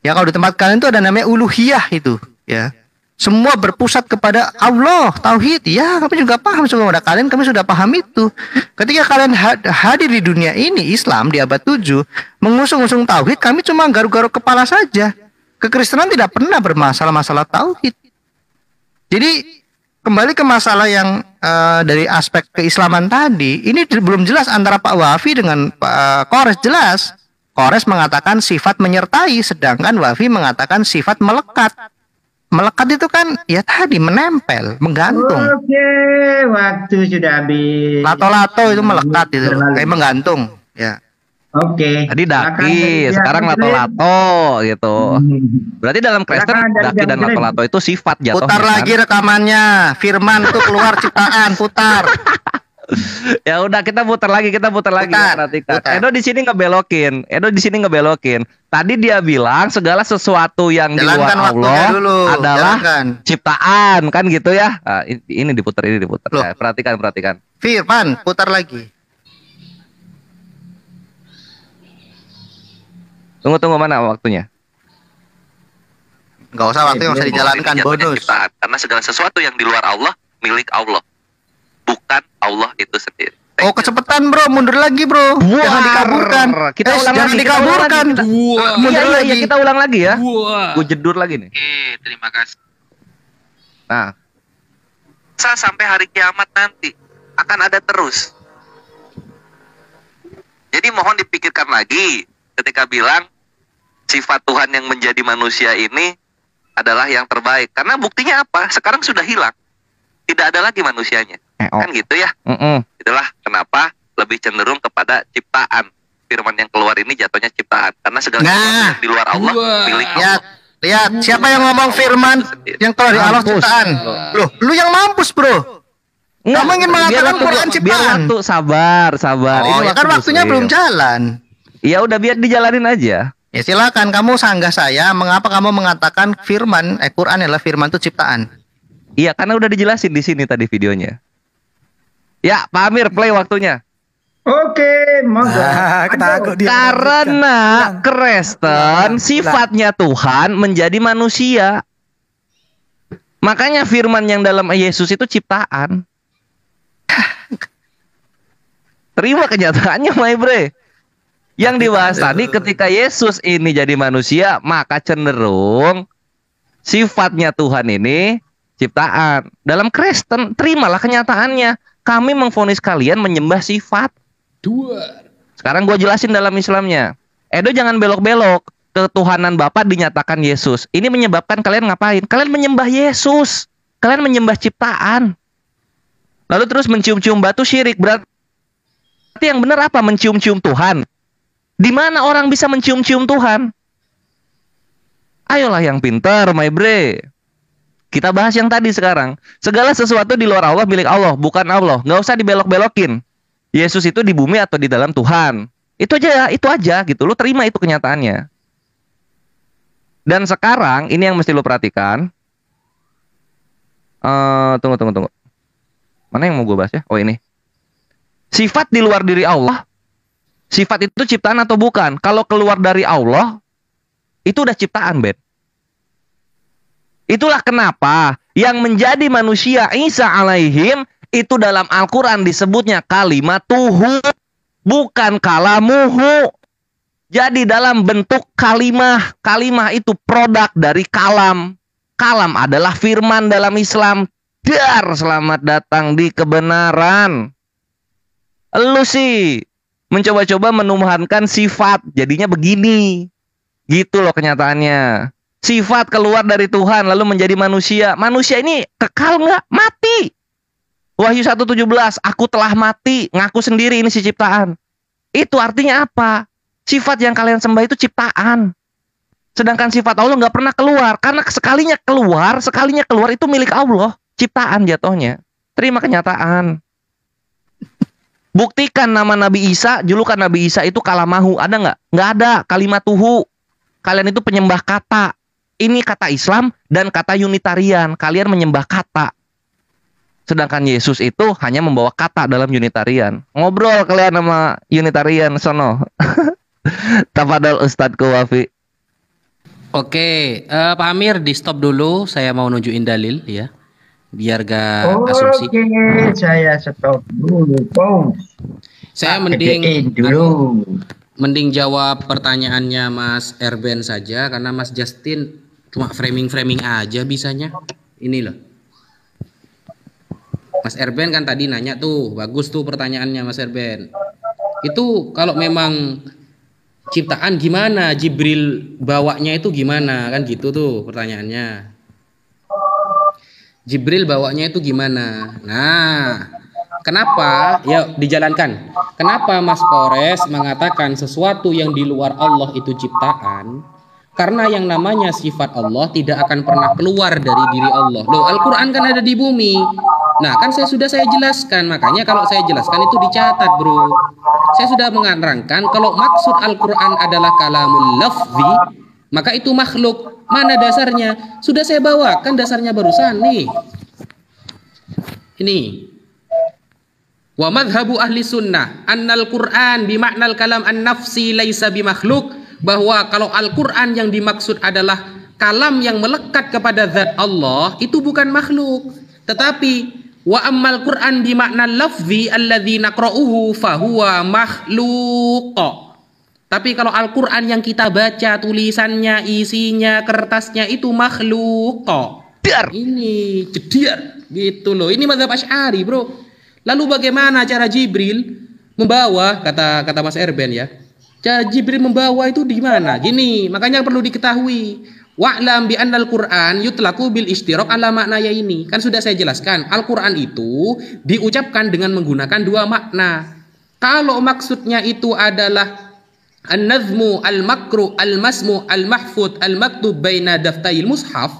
Ya kalau di tempat kalian itu ada namanya uluhiyah itu, ya. Semua berpusat kepada Allah, tauhid. Ya, kami juga paham semua kalian, kami sudah paham itu. Ketika kalian hadir di dunia ini Islam di abad 7 mengusung-usung tauhid, kami cuma garuk-garuk kepala saja. Kekristenan tidak pernah bermasalah masalah tauhid. Jadi kembali ke masalah yang uh, dari aspek keislaman tadi, ini belum jelas antara Pak Wafi dengan Pak uh, eh, Kores jelas. Kores mengatakan sifat menyertai, sedangkan Wafi mengatakan sifat melekat. Melekat itu kan ya tadi menempel, menggantung. Oke, waktu sudah habis. Lato-lato itu melekat itu, kayak menggantung. Ya. Oke. Okay. Tadi daki, sekarang lato-lato gitu. Hmm. Berarti dalam Kristen daki dan lato-lato itu sifat jatuh. Putar kan? lagi rekamannya. Firman tuh keluar ciptaan, putar. ya udah kita putar lagi, kita putar lagi putar, ya, Putar. Edo di sini ngebelokin. Edo di sini ngebelokin. Tadi dia bilang segala sesuatu yang di luar Allah dulu. adalah Jalankan. ciptaan kan gitu ya. Nah, ini diputar, ini diputar. Ya, perhatikan, perhatikan. Firman, putar lagi. Tunggu tunggu mana waktunya? Gak usah waktu yang usah iya, iya. dijalankan bonus. Ciptaan, karena segala sesuatu yang di luar Allah milik Allah, bukan Allah itu sendiri. oh kecepatan bro, mundur lagi bro. Buar. Jangan dikaburkan. Kita eh, ulang jangan lagi. dikaburkan. Kita ulang lagi. Iya, iya, Iya, kita ulang lagi ya. Gue jedur lagi nih. Oke, terima kasih. Nah, Sa sampai hari kiamat nanti akan ada terus. Jadi mohon dipikirkan lagi ketika bilang sifat Tuhan yang menjadi manusia ini adalah yang terbaik. Karena buktinya apa? Sekarang sudah hilang. Tidak ada lagi manusianya. Eh, oh. Kan gitu ya. Mm -mm. Itulah kenapa lebih cenderung kepada ciptaan. Firman yang keluar ini jatuhnya ciptaan. Karena segala nah. sesuatu yang di luar Allah milik Allah. Lihat, lihat. Siapa yang ngomong firman yang keluar dari Allah ciptaan? Loh, lu yang mampus bro. Nggak, Kamu ingin mengatakan Quran ciptaan? Biar waktu, sabar, sabar. Oh, Ini ya kan waktunya belum jalan. Ya udah biar dijalanin aja. Ya silakan kamu sanggah saya. Mengapa kamu mengatakan firman? Eh Quran adalah firman itu ciptaan. Iya karena udah dijelasin di sini tadi videonya. Ya Pak Amir play waktunya. Oke, monggo. Nah, karena Kristen sifatnya Tuhan menjadi manusia. Makanya firman yang dalam Yesus itu ciptaan. Terima kenyataannya, my bre. Yang kan dibahas tadi ketika Yesus ini jadi manusia, maka cenderung sifatnya Tuhan ini ciptaan. Dalam Kristen, terimalah kenyataannya. Kami memfonis kalian menyembah sifat. Dua. Sekarang gue jelasin dalam Islamnya. Edo jangan belok-belok. Ketuhanan Bapak dinyatakan Yesus. Ini menyebabkan kalian ngapain? Kalian menyembah Yesus. Kalian menyembah ciptaan. Lalu terus mencium-cium batu syirik. Berarti yang benar apa? Mencium-cium Tuhan di mana orang bisa mencium-cium Tuhan? Ayolah yang pintar, my bre. Kita bahas yang tadi sekarang. Segala sesuatu di luar Allah milik Allah, bukan Allah. Nggak usah dibelok-belokin. Yesus itu di bumi atau di dalam Tuhan. Itu aja, itu aja gitu. Lu terima itu kenyataannya. Dan sekarang ini yang mesti lu perhatikan. Uh, tunggu, tunggu, tunggu. Mana yang mau gue bahas ya? Oh ini. Sifat di luar diri Allah Sifat itu ciptaan atau bukan? Kalau keluar dari Allah, itu udah ciptaan, Ben. Itulah kenapa yang menjadi manusia Isa alaihim itu dalam Al-Quran disebutnya kalimat tuhu, bukan kalamuhu. Jadi dalam bentuk kalimah, kalimah itu produk dari kalam. Kalam adalah firman dalam Islam. Dar, selamat datang di kebenaran. Lu sih mencoba-coba menuhankan sifat jadinya begini gitu loh kenyataannya sifat keluar dari Tuhan lalu menjadi manusia manusia ini kekal nggak mati Wahyu 1.17 aku telah mati ngaku sendiri ini si ciptaan itu artinya apa sifat yang kalian sembah itu ciptaan sedangkan sifat Allah nggak pernah keluar karena sekalinya keluar sekalinya keluar itu milik Allah ciptaan jatuhnya terima kenyataan Buktikan nama Nabi Isa, julukan Nabi Isa itu kalamahu. Ada nggak? Nggak ada. Kalimat tuhu. Kalian itu penyembah kata. Ini kata Islam dan kata Unitarian. Kalian menyembah kata. Sedangkan Yesus itu hanya membawa kata dalam Unitarian. Ngobrol kalian sama Unitarian sono. Tafadal Ustadz Wafi. Oke, uh, Pak Amir di stop dulu. Saya mau nunjukin dalil ya biar gak Oke, asumsi. Oke, saya stop dulu, Bos. Saya mending dulu. mending jawab pertanyaannya Mas Erben saja karena Mas Justin cuma framing-framing aja bisanya. Ini loh. Mas Erben kan tadi nanya tuh, bagus tuh pertanyaannya Mas Erben. Itu kalau memang ciptaan gimana Jibril bawanya itu gimana kan gitu tuh pertanyaannya Jibril bawanya itu gimana? Nah, kenapa? Ya dijalankan. Kenapa Mas Kores mengatakan sesuatu yang di luar Allah itu ciptaan? Karena yang namanya sifat Allah tidak akan pernah keluar dari diri Allah. Loh, Al-Quran kan ada di bumi. Nah, kan saya sudah saya jelaskan. Makanya kalau saya jelaskan itu dicatat, bro. Saya sudah mengarangkan kalau maksud Al-Quran adalah kalamul lafzi, maka itu makhluk. Mana dasarnya? Sudah saya bawa kan dasarnya barusan nih. Ini. Wa madhabu ahli sunnah annal Qur'an bimaknal kalam an-nafsi laisa bimakhluk bahwa kalau Al-Qur'an yang dimaksud adalah kalam yang melekat kepada zat Allah itu bukan makhluk tetapi wa ammal Qur'an bimakna lafzi alladzi naqra'uhu fahuwa makhluq tapi kalau Al-Quran yang kita baca, tulisannya, isinya, kertasnya itu makhluk kok. Ini cedir. Gitu loh. Ini mazhab Asy'ari, Bro. Lalu bagaimana cara Jibril membawa kata kata Mas Erben ya? Cara Jibril membawa itu di mana? Gini, makanya perlu diketahui. Wa'lam bi annal Qur'an yutlaku bil istirok ala ya ini. Kan sudah saya jelaskan, Al-Qur'an itu diucapkan dengan menggunakan dua makna. Kalau maksudnya itu adalah An-nazmu al-makru al-masmu al-mahfud al-maktub baina daftayil mushaf.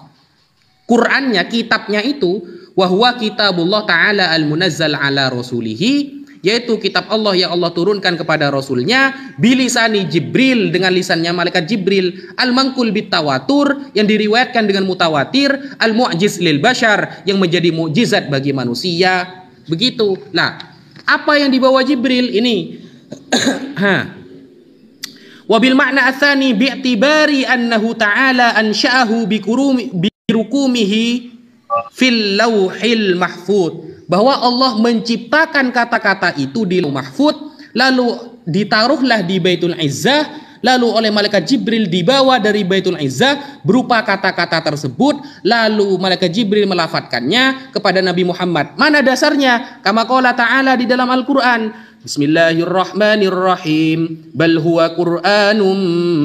Qur'annya, kitabnya itu wahwa kitabullah ta'ala al-munazzal ala rasulihi yaitu kitab Allah yang Allah turunkan kepada Rasulnya bilisani Jibril dengan lisannya malaikat Jibril al mangkul bitawatur yang diriwayatkan dengan mutawatir al mu'jiz lil bashar yang menjadi mukjizat bagi manusia begitu nah apa yang dibawa Jibril ini Wabil makna asani bi'tibari annahu ta'ala ansha'ahu birukumihi fil lawhil mahfud. Bahwa Allah menciptakan kata-kata itu di lauh mahfud, lalu ditaruhlah di Baitul Izzah, lalu oleh malaikat Jibril dibawa dari Baitul Izzah berupa kata-kata tersebut lalu malaikat Jibril melafatkannya kepada Nabi Muhammad mana dasarnya kama ta'ala di dalam Al-Qur'an Bismillahirrahmanirrahim. Bal huwa Qur'anum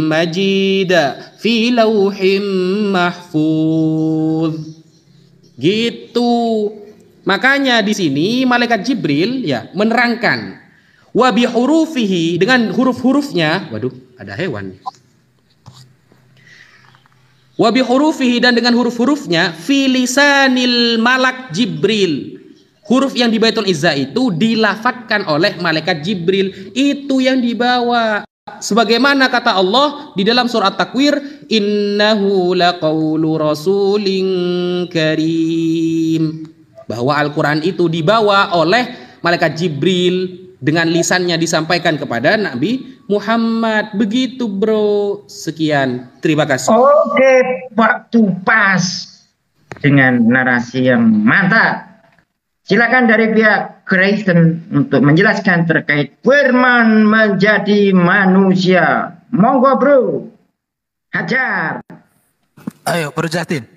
majid fi lauhim mahfuz. Gitu. Makanya di sini malaikat Jibril ya menerangkan wa hurufihi dengan huruf-hurufnya. Waduh, ada hewan. Wa hurufihi dan dengan huruf-hurufnya fi lisanil malak Jibril Huruf yang di Baitul Izza itu dilafatkan oleh malaikat Jibril. Itu yang dibawa. Sebagaimana kata Allah di dalam surat Takwir, "Innahu laqawlu rasulin karim." Bahwa Al-Qur'an itu dibawa oleh malaikat Jibril dengan lisannya disampaikan kepada Nabi Muhammad. Begitu, Bro. Sekian. Terima kasih. Oke, waktu pas dengan narasi yang mantap. Silakan dari pihak Kristen untuk menjelaskan terkait firman menjadi manusia. Monggo bro, hajar. Ayo bro Jatin.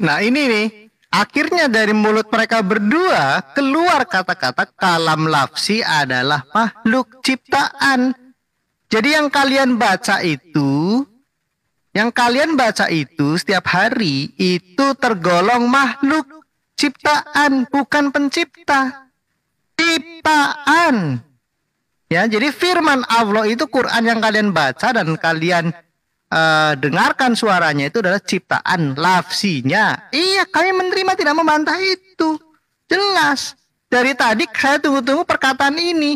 Nah ini nih, akhirnya dari mulut mereka berdua keluar kata-kata kalam lafsi adalah makhluk ciptaan. Jadi yang kalian baca itu yang kalian baca itu setiap hari itu tergolong makhluk Ciptaan bukan pencipta. Ciptaan. Ya, jadi firman Allah itu Quran yang kalian baca dan kalian uh, dengarkan suaranya itu adalah ciptaan lafsinya. Iya, kami menerima tidak membantah itu. Jelas. Dari tadi saya tunggu-tunggu perkataan ini.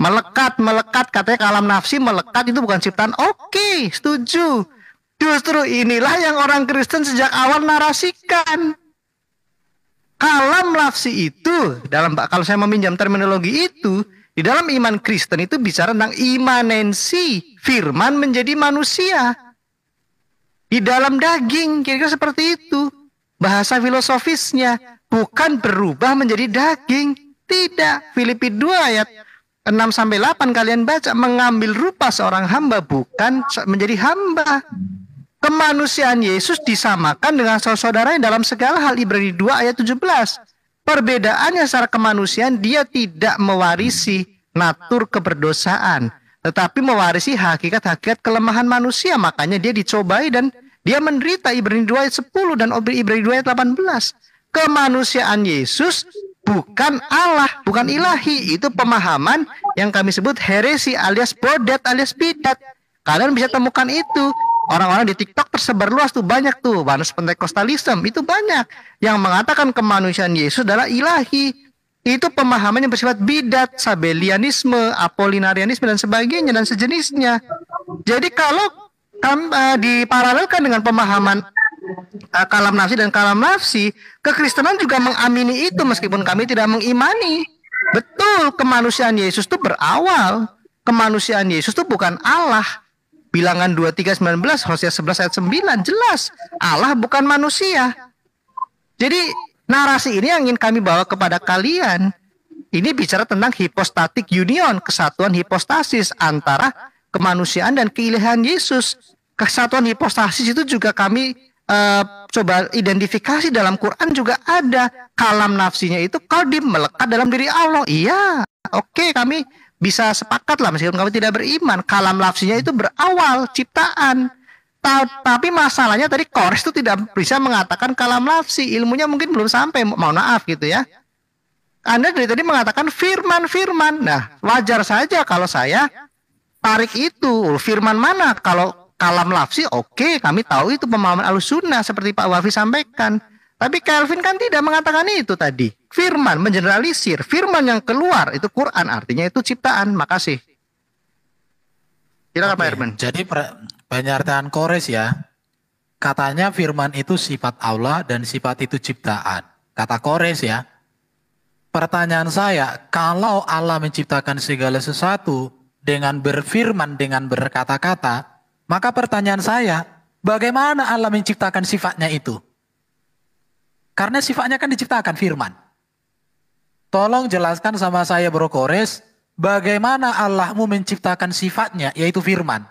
Melekat, melekat. Katanya kalam nafsi melekat itu bukan ciptaan. Oke, setuju. Justru inilah yang orang Kristen sejak awal narasikan alam lafsi itu dalam kalau saya meminjam terminologi itu di dalam iman Kristen itu bicara tentang imanensi firman menjadi manusia di dalam daging kira-kira seperti itu bahasa filosofisnya bukan berubah menjadi daging tidak Filipi 2 ayat 6 sampai 8 kalian baca mengambil rupa seorang hamba bukan menjadi hamba kemanusiaan Yesus disamakan dengan saudara saudaranya dalam segala hal Ibrani 2 ayat 17. Perbedaannya secara kemanusiaan dia tidak mewarisi natur keberdosaan, tetapi mewarisi hakikat-hakikat kelemahan manusia. Makanya dia dicobai dan dia menderita Ibrani 2 ayat 10 dan Ibrani 2 ayat 18. Kemanusiaan Yesus bukan Allah, bukan ilahi. Itu pemahaman yang kami sebut heresi alias bodet alias bidat. Kalian bisa temukan itu Orang-orang di TikTok tersebar luas tuh banyak tuh Banas Pentekostalism itu banyak yang mengatakan kemanusiaan Yesus adalah ilahi. Itu pemahaman yang bersifat bidat, sabelianisme, apolinarianisme dan sebagainya dan sejenisnya. Jadi kalau kam, uh, diparalelkan dengan pemahaman uh, kalam nafsi dan kalam nafsi, kekristenan juga mengamini itu meskipun kami tidak mengimani. Betul, kemanusiaan Yesus itu berawal. Kemanusiaan Yesus itu bukan Allah Bilangan 2319 Hosea 11 ayat 9 jelas Allah bukan manusia. Jadi narasi ini yang ingin kami bawa kepada kalian. Ini bicara tentang hipostatik union, kesatuan hipostasis antara kemanusiaan dan keilahian Yesus. Kesatuan hipostasis itu juga kami uh, coba identifikasi dalam Quran juga ada. Kalam nafsinya itu kodim, melekat dalam diri Allah. Iya, oke okay, kami bisa sepakat lah meskipun kamu tidak beriman. Kalam lafsinya itu berawal ciptaan. Tapi masalahnya tadi Kores itu tidak bisa mengatakan kalam lafsi, ilmunya mungkin belum sampai. mau maaf gitu ya. Anda dari tadi mengatakan firman-firman. Nah, wajar saja kalau saya tarik itu. Firman mana? Kalau kalam lafsi, oke, okay, kami tahu itu pemahaman alusuna seperti Pak Wafi sampaikan. Tapi Calvin kan tidak mengatakan itu tadi. Firman mengeneralisir, firman yang keluar itu Quran artinya itu ciptaan. Makasih. Silakan Pak Herman. Jadi penyertaan Kores ya. Katanya firman itu sifat Allah dan sifat itu ciptaan. Kata Kores ya. Pertanyaan saya, kalau Allah menciptakan segala sesuatu dengan berfirman, dengan berkata-kata, maka pertanyaan saya, bagaimana Allah menciptakan sifatnya itu? Karena sifatnya kan diciptakan firman. Tolong jelaskan sama saya Bro Kores, bagaimana Allahmu menciptakan sifatnya yaitu firman.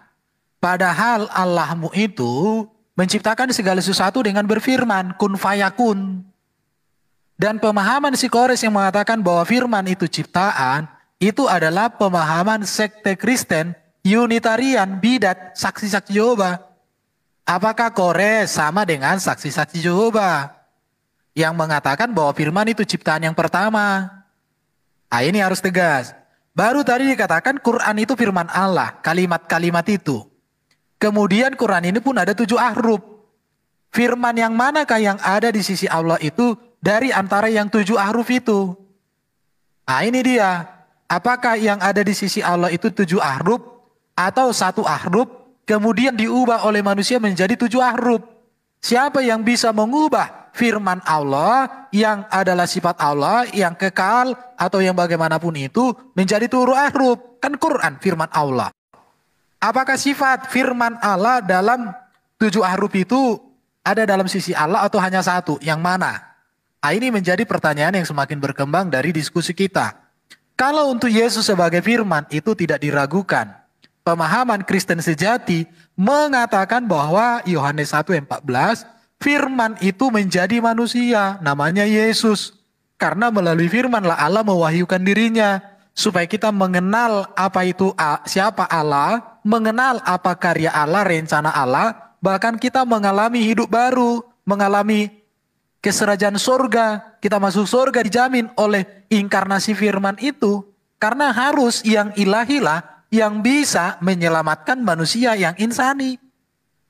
Padahal Allahmu itu menciptakan segala sesuatu dengan berfirman, kun fayakun. Dan pemahaman si Kores yang mengatakan bahwa firman itu ciptaan, itu adalah pemahaman sekte Kristen, Unitarian, Bidat, saksi-saksi Yehova. Apakah Kores sama dengan saksi-saksi -saksi yang mengatakan bahwa firman itu ciptaan yang pertama. Nah, ini harus tegas. Baru tadi dikatakan Quran itu firman Allah, kalimat-kalimat itu. Kemudian Quran ini pun ada tujuh ahruf. Firman yang manakah yang ada di sisi Allah itu dari antara yang tujuh ahruf itu. Nah ini dia. Apakah yang ada di sisi Allah itu tujuh ahruf atau satu ahruf kemudian diubah oleh manusia menjadi tujuh ahruf? Siapa yang bisa mengubah firman Allah yang adalah sifat Allah yang kekal atau yang bagaimanapun itu menjadi turu ahrub. Kan Quran firman Allah. Apakah sifat firman Allah dalam tujuh ahrub itu ada dalam sisi Allah atau hanya satu? Yang mana? Nah, ini menjadi pertanyaan yang semakin berkembang dari diskusi kita. Kalau untuk Yesus sebagai firman itu tidak diragukan. Pemahaman Kristen sejati mengatakan bahwa Yohanes 1 14 firman itu menjadi manusia, namanya Yesus. Karena melalui firmanlah Allah mewahyukan dirinya supaya kita mengenal apa itu siapa Allah, mengenal apa karya Allah, rencana Allah, bahkan kita mengalami hidup baru, mengalami keserajaan sorga, kita masuk sorga dijamin oleh inkarnasi firman itu. Karena harus yang ilahilah yang bisa menyelamatkan manusia yang insani.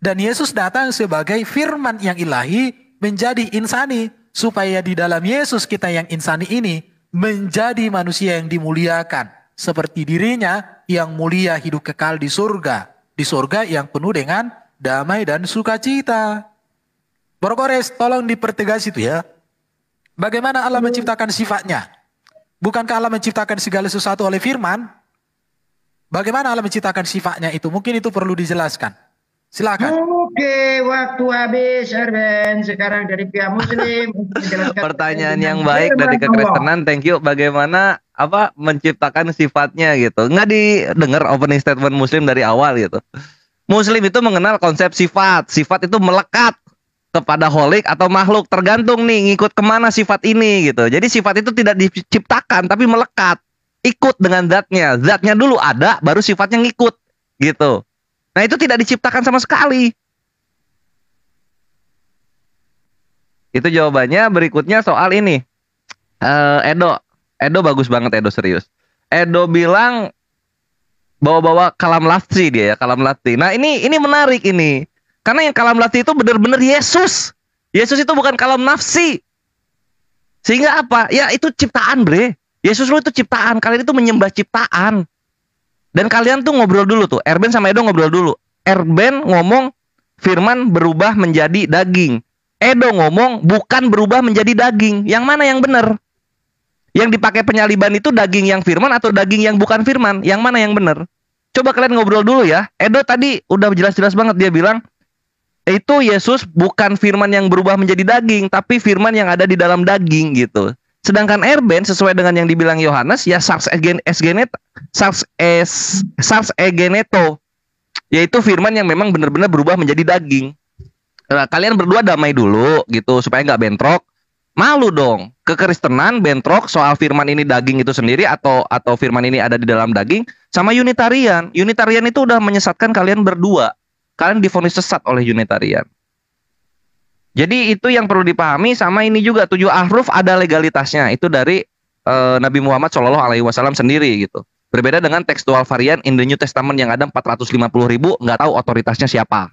Dan Yesus datang sebagai firman yang ilahi menjadi insani. Supaya di dalam Yesus kita yang insani ini menjadi manusia yang dimuliakan. Seperti dirinya yang mulia hidup kekal di surga. Di surga yang penuh dengan damai dan sukacita. Borgores tolong dipertegas itu ya. Bagaimana Allah menciptakan sifatnya? Bukankah Allah menciptakan segala sesuatu oleh firman? Bagaimana Allah menciptakan sifatnya itu? Mungkin itu perlu dijelaskan. Silakan. Oke, waktu habis, Erwin. Sekarang dari pihak Muslim. Pertanyaan yang baik dari kekristenan. Thank you. Bagaimana apa menciptakan sifatnya gitu? Nggak didengar opening statement Muslim dari awal gitu. Muslim itu mengenal konsep sifat. Sifat itu melekat kepada holik atau makhluk tergantung nih ngikut kemana sifat ini gitu. Jadi sifat itu tidak diciptakan tapi melekat ikut dengan zatnya. Zatnya dulu ada, baru sifatnya ngikut gitu. Nah itu tidak diciptakan sama sekali. Itu jawabannya. Berikutnya soal ini. Uh, Edo. Edo bagus banget Edo serius. Edo bilang bawa-bawa kalam latri dia ya, kalam latri. Nah, ini ini menarik ini. Karena yang kalam latri itu benar-benar Yesus. Yesus itu bukan kalam nafsi. Sehingga apa? Ya itu ciptaan, Bre. Yesus lu itu ciptaan. Kalian itu menyembah ciptaan. Dan kalian tuh ngobrol dulu tuh. Erben sama Edo ngobrol dulu. Erben ngomong Firman berubah menjadi daging. Edo ngomong bukan berubah menjadi daging. Yang mana yang benar? Yang dipakai penyaliban itu daging yang Firman atau daging yang bukan Firman? Yang mana yang benar? Coba kalian ngobrol dulu ya. Edo tadi udah jelas-jelas banget dia bilang itu Yesus bukan firman yang berubah menjadi daging, tapi firman yang ada di dalam daging gitu. Sedangkan Erben sesuai dengan yang dibilang Yohanes ya SARS agen esgenet SARS es, SARS egeneto yaitu firman yang memang benar-benar berubah menjadi daging. Nah, kalian berdua damai dulu gitu supaya nggak bentrok. Malu dong kekristenan bentrok soal firman ini daging itu sendiri atau atau firman ini ada di dalam daging sama Unitarian. Unitarian itu udah menyesatkan kalian berdua. Kalian difonis sesat oleh Unitarian. Jadi itu yang perlu dipahami sama ini juga tujuh ahruf ada legalitasnya itu dari e, Nabi Muhammad Shallallahu Alaihi Wasallam sendiri gitu. Berbeda dengan tekstual varian in the New Testament yang ada 450 ribu nggak tahu otoritasnya siapa.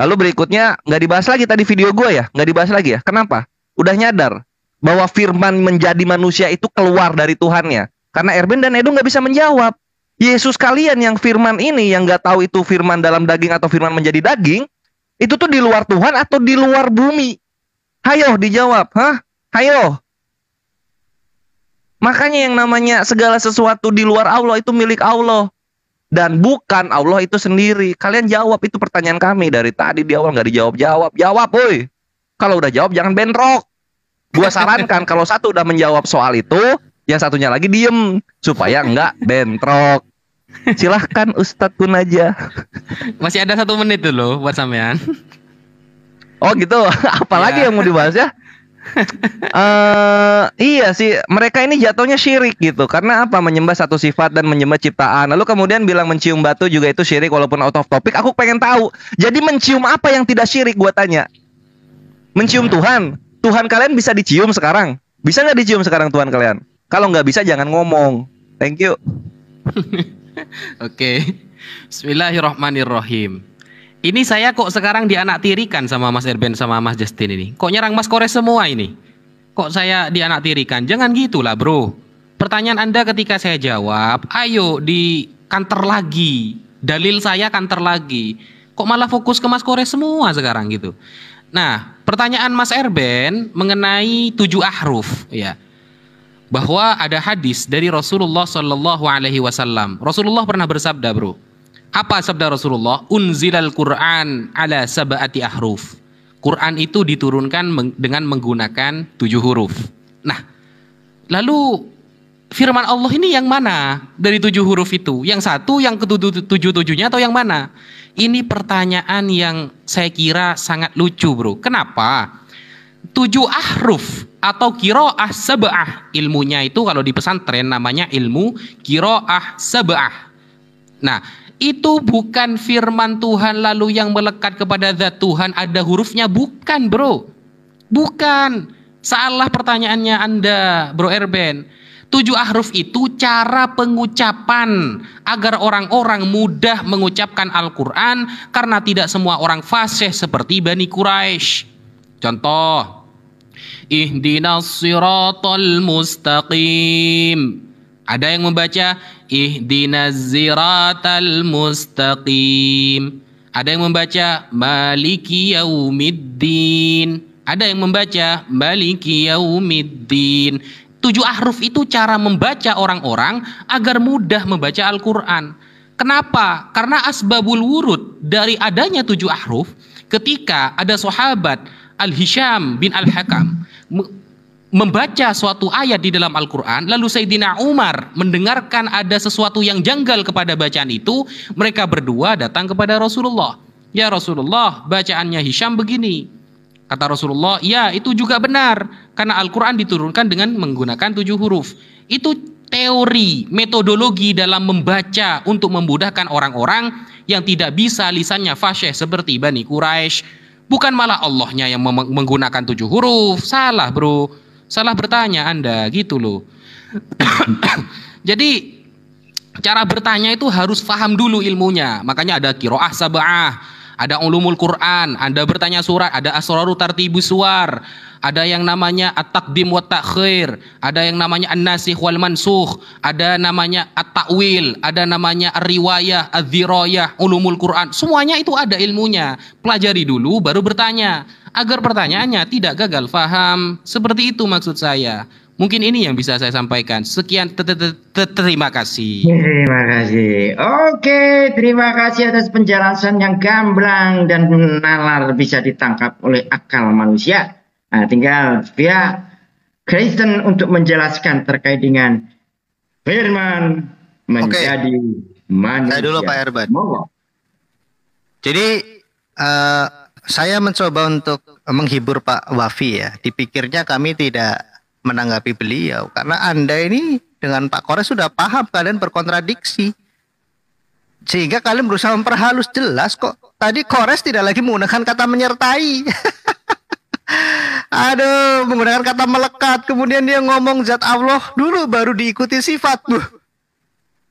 Lalu berikutnya nggak dibahas lagi tadi video gue ya nggak dibahas lagi ya. Kenapa? Udah nyadar bahwa firman menjadi manusia itu keluar dari Tuhannya. Karena Erben dan Edo nggak bisa menjawab. Yesus kalian yang firman ini yang nggak tahu itu firman dalam daging atau firman menjadi daging itu tuh di luar Tuhan atau di luar bumi? Hayo dijawab, hah? Hayo. Makanya yang namanya segala sesuatu di luar Allah itu milik Allah dan bukan Allah itu sendiri. Kalian jawab itu pertanyaan kami dari tadi di awal nggak dijawab jawab. Jawab, woi. Kalau udah jawab jangan bentrok. Gua sarankan kalau satu udah menjawab soal itu, yang satunya lagi diem supaya nggak bentrok. Silahkan Ustadz pun aja Masih ada satu menit dulu buat sampean. Oh gitu, apalagi ya. yang mau dibahas ya? uh, iya sih, mereka ini jatuhnya syirik gitu. Karena apa? Menyembah satu sifat dan menyembah ciptaan. Lalu kemudian bilang mencium batu juga itu syirik walaupun out of topic. Aku pengen tahu. Jadi mencium apa yang tidak syirik gua tanya? Mencium Tuhan. Tuhan kalian bisa dicium sekarang? Bisa nggak dicium sekarang Tuhan kalian? Kalau nggak bisa jangan ngomong. Thank you. Oke. Bismillahirrahmanirrahim. Ini saya kok sekarang dianak tirikan sama Mas Erben sama Mas Justin ini. Kok nyerang Mas Kores semua ini? Kok saya dianak tirikan? Jangan gitulah, Bro. Pertanyaan Anda ketika saya jawab, ayo di kantor lagi. Dalil saya kantor lagi. Kok malah fokus ke Mas Kores semua sekarang gitu. Nah, pertanyaan Mas Erben mengenai tujuh ahruf ya bahwa ada hadis dari Rasulullah Shallallahu Alaihi Wasallam. Rasulullah pernah bersabda, bro. Apa sabda Rasulullah? Unzilal Quran ala sab'ati ahruf. Quran itu diturunkan dengan menggunakan tujuh huruf. Nah, lalu firman Allah ini yang mana dari tujuh huruf itu? Yang satu, yang ketujuh-tujuhnya tujuh atau yang mana? Ini pertanyaan yang saya kira sangat lucu bro. Kenapa? tujuh ahruf atau kiroah sebaah ilmunya itu kalau di pesantren namanya ilmu kiroah sebaah. Nah itu bukan firman Tuhan lalu yang melekat kepada zat Tuhan ada hurufnya bukan bro bukan salah pertanyaannya anda bro Erben Tujuh ahruf itu cara pengucapan agar orang-orang mudah mengucapkan Al-Quran karena tidak semua orang fasih seperti Bani Quraisy. Contoh, ihdinas siratal mustaqim. Ada yang membaca ihdinas siratal mustaqim. Ada yang membaca maliki yaumiddin. Ada yang membaca maliki yaumiddin. Tujuh ahruf itu cara membaca orang-orang agar mudah membaca Al-Quran. Kenapa? Karena asbabul wurud dari adanya tujuh ahruf ketika ada sahabat Al-Hisham bin Al-Hakam membaca suatu ayat di dalam Al-Quran, lalu Sayyidina Umar mendengarkan ada sesuatu yang janggal kepada bacaan itu, mereka berdua datang kepada Rasulullah. Ya Rasulullah, bacaannya Hisham begini. Kata Rasulullah, ya itu juga benar. Karena Al-Quran diturunkan dengan menggunakan tujuh huruf. Itu teori, metodologi dalam membaca untuk memudahkan orang-orang yang tidak bisa lisannya fasih seperti Bani Quraisy, Bukan malah Allahnya yang menggunakan tujuh huruf. Salah bro. Salah bertanya Anda gitu loh. Jadi cara bertanya itu harus faham dulu ilmunya. Makanya ada kiroah sabah ada ulumul Quran, Anda bertanya surat, ada asraru tartibu suar, ada yang namanya at-taqdim wa takhir, ada yang namanya an-nasikh wal mansukh, ada namanya at-ta'wil, ada namanya riwayah, adzirayah, ulumul Quran. Semuanya itu ada ilmunya. Pelajari dulu baru bertanya agar pertanyaannya tidak gagal faham. Seperti itu maksud saya. Mungkin ini yang bisa saya sampaikan. Sekian terima kasih. Terima kasih. Oke, terima kasih atas penjelasan yang gamblang dan nalar bisa ditangkap oleh akal manusia. Nah, tinggal via Kristen untuk menjelaskan terkait dengan firman menjadi Oke. manusia. Saya dulu Pak Herbert. Jadi uh, saya mencoba untuk menghibur Pak Wafi ya. Dipikirnya kami tidak menanggapi beliau karena Anda ini dengan Pak Kores sudah paham kalian berkontradiksi. Sehingga kalian berusaha memperhalus jelas kok. Tadi Kores tidak lagi menggunakan kata menyertai. Aduh, menggunakan kata melekat, kemudian dia ngomong zat Allah dulu baru diikuti sifat. tuh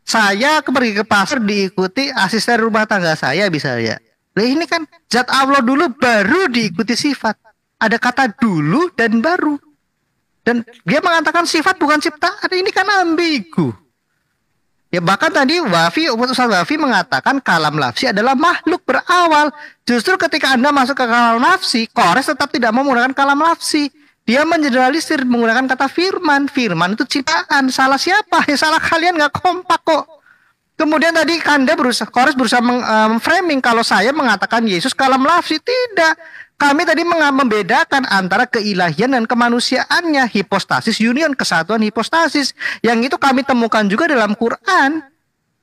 Saya pergi ke pasar diikuti asisten rumah tangga saya ya Nah ini kan zat Allah dulu baru diikuti sifat. Ada kata dulu dan baru. Dan dia mengatakan sifat bukan ciptaan ini kan ambigu. Ya bahkan tadi Wafi Ustaz Wafi mengatakan kalam nafsi adalah makhluk berawal. Justru ketika Anda masuk ke kalam nafsi Kores tetap tidak mau menggunakan kalam nafsi Dia menjeneralisir menggunakan kata firman. Firman itu ciptaan. Salah siapa? Ya salah kalian nggak kompak kok. Kemudian tadi Anda berusaha Kores berusaha eh, memframing kalau saya mengatakan Yesus kalam lafsi tidak. Kami tadi membedakan antara keilahian dan kemanusiaannya, hipostasis union, kesatuan hipostasis. Yang itu kami temukan juga dalam Quran.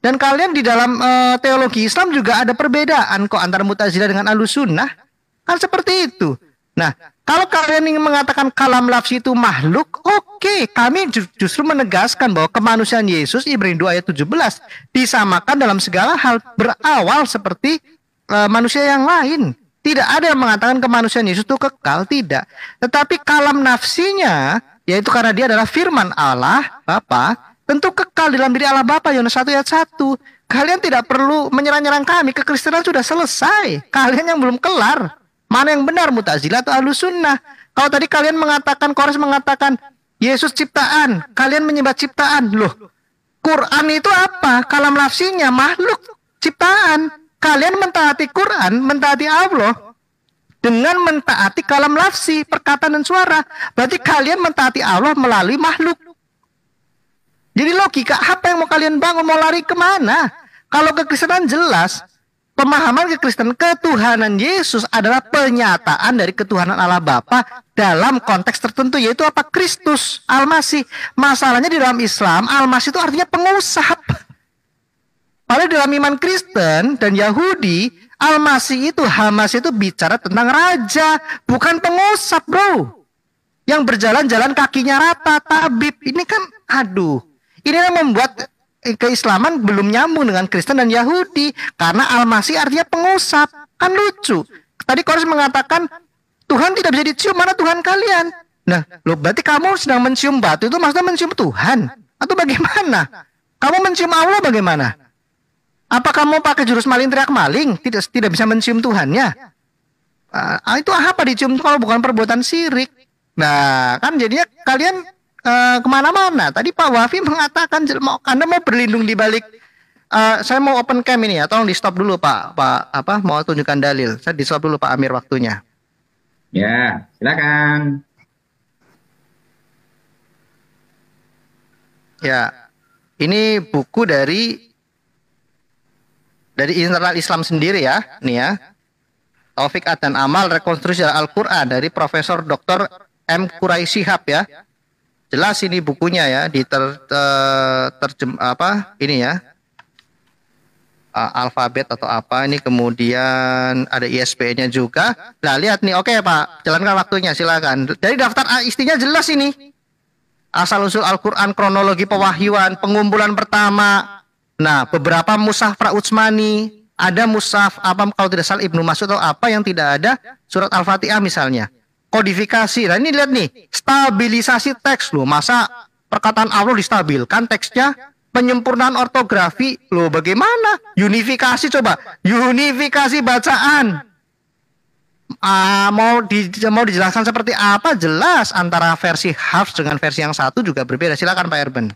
Dan kalian di dalam e, teologi Islam juga ada perbedaan kok antara Mu'tazilah dengan alusunah Kan seperti itu. Nah, kalau kalian ingin mengatakan kalam lafsi itu makhluk, oke, okay. kami justru menegaskan bahwa kemanusiaan Yesus Ibrani 2 ayat 17 disamakan dalam segala hal berawal seperti e, manusia yang lain. Tidak ada yang mengatakan kemanusiaan Yesus itu kekal, tidak. Tetapi kalam nafsinya, yaitu karena dia adalah firman Allah, Bapa, tentu kekal dalam diri Allah Bapa, Yohanes 1 ayat 1. Kalian tidak perlu menyerang-nyerang kami, kekristenan sudah selesai. Kalian yang belum kelar. Mana yang benar, mutazilah atau ahlu sunnah? Kalau tadi kalian mengatakan, Kores mengatakan, Yesus ciptaan, kalian menyembah ciptaan. Loh, Quran itu apa? Kalam nafsinya, makhluk ciptaan. Kalian mentaati Quran, mentaati Allah dengan mentaati kalam lafsi, perkataan dan suara. Berarti kalian mentaati Allah melalui makhluk. Jadi logika apa yang mau kalian bangun, mau lari kemana? Kalau kekristenan jelas, pemahaman kekristenan ketuhanan Yesus adalah penyataan dari ketuhanan Allah Bapa dalam konteks tertentu yaitu apa Kristus Almasih. Masalahnya di dalam Islam Almasih itu artinya pengusap. Padahal dalam iman Kristen dan Yahudi, al itu, Hamas itu bicara tentang raja, bukan pengusap bro. Yang berjalan-jalan kakinya rata, tabib. Ini kan aduh. Ini yang membuat keislaman belum nyambung dengan Kristen dan Yahudi. Karena al artinya pengusap. Kan lucu. Tadi Kors mengatakan, Tuhan tidak bisa dicium, mana Tuhan kalian? Nah, lo berarti kamu sedang mencium batu itu maksudnya mencium Tuhan. Atau bagaimana? Kamu mencium Allah bagaimana? Apa kamu pakai jurus maling teriak maling tidak tidak bisa mencium Tuhannya? Uh, itu apa dicium kalau bukan perbuatan sirik? Nah kan jadinya kalian uh, kemana-mana. Tadi Pak Wafi mengatakan mau, Anda mau berlindung di balik. Uh, saya mau open cam ini ya, tolong di stop dulu Pak. Pak apa mau tunjukkan dalil? Saya di stop dulu Pak Amir waktunya. Ya, silakan. Ya, ini buku dari dari internal Islam sendiri ya, nih ya. Taufik dan Amal rekonstruksi Al-Qur'an dari Profesor Dr. M. Kuraisihab ya. Jelas ini bukunya ya di ter, ter, terjem apa ini ya. Uh, alfabet atau apa ini kemudian ada ISBN-nya juga. Nah, lihat nih. Oke, Pak. Jalankan waktunya, silakan. Dari daftar istinya jelas ini. Asal usul Al-Qur'an, kronologi pewahyuan, pengumpulan pertama, Nah, beberapa mushaf Utsmani, ada mushaf apa kalau tidak salah Ibnu Mas'ud atau apa yang tidak ada surat Al-Fatihah misalnya. Kodifikasi. Nah, ini lihat nih, stabilisasi teks loh. Masa perkataan Allah distabilkan teksnya? Penyempurnaan ortografi loh bagaimana? Unifikasi coba. Unifikasi bacaan uh, mau di, mau dijelaskan seperti apa jelas antara versi Hafs dengan versi yang satu juga berbeda. Silakan Pak Erben.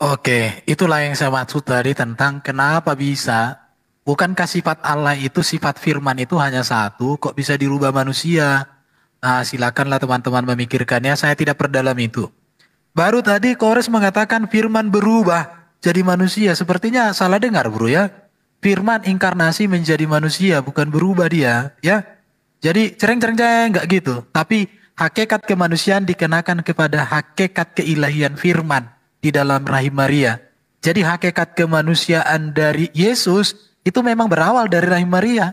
Oke, itulah yang saya maksud tadi tentang kenapa bisa bukankah sifat Allah itu sifat firman itu hanya satu kok bisa dirubah manusia? Nah, silakanlah teman-teman memikirkannya, saya tidak perdalam itu. Baru tadi Kores mengatakan firman berubah jadi manusia, sepertinya salah dengar bro ya. Firman inkarnasi menjadi manusia, bukan berubah dia ya. Jadi cereng-cereng nggak gitu, tapi hakikat kemanusiaan dikenakan kepada hakikat keilahian firman di dalam rahim Maria. Jadi hakikat kemanusiaan dari Yesus itu memang berawal dari rahim Maria.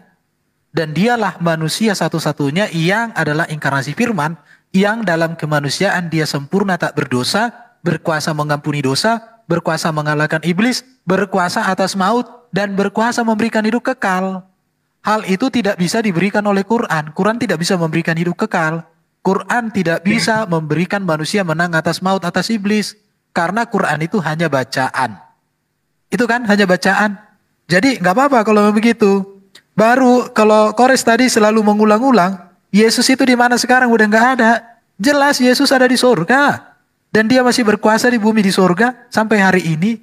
Dan dialah manusia satu-satunya yang adalah inkarnasi firman yang dalam kemanusiaan dia sempurna tak berdosa, berkuasa mengampuni dosa, berkuasa mengalahkan iblis, berkuasa atas maut, dan berkuasa memberikan hidup kekal. Hal itu tidak bisa diberikan oleh Quran. Quran tidak bisa memberikan hidup kekal. Quran tidak bisa memberikan manusia menang atas maut, atas iblis. Karena Quran itu hanya bacaan. Itu kan hanya bacaan. Jadi nggak apa-apa kalau begitu. Baru kalau Kores tadi selalu mengulang-ulang, Yesus itu di mana sekarang udah nggak ada. Jelas Yesus ada di surga. Dan dia masih berkuasa di bumi di surga sampai hari ini.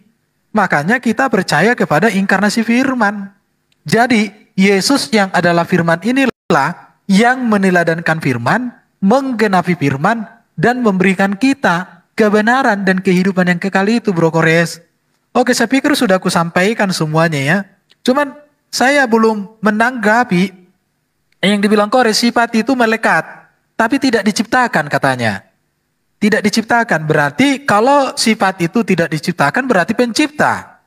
Makanya kita percaya kepada inkarnasi firman. Jadi Yesus yang adalah firman inilah yang meniladankan firman, menggenapi firman, dan memberikan kita kebenaran dan kehidupan yang kekal itu bro Kores. Oke saya pikir sudah aku sampaikan semuanya ya. Cuman saya belum menanggapi yang dibilang Kores sifat itu melekat. Tapi tidak diciptakan katanya. Tidak diciptakan berarti kalau sifat itu tidak diciptakan berarti pencipta.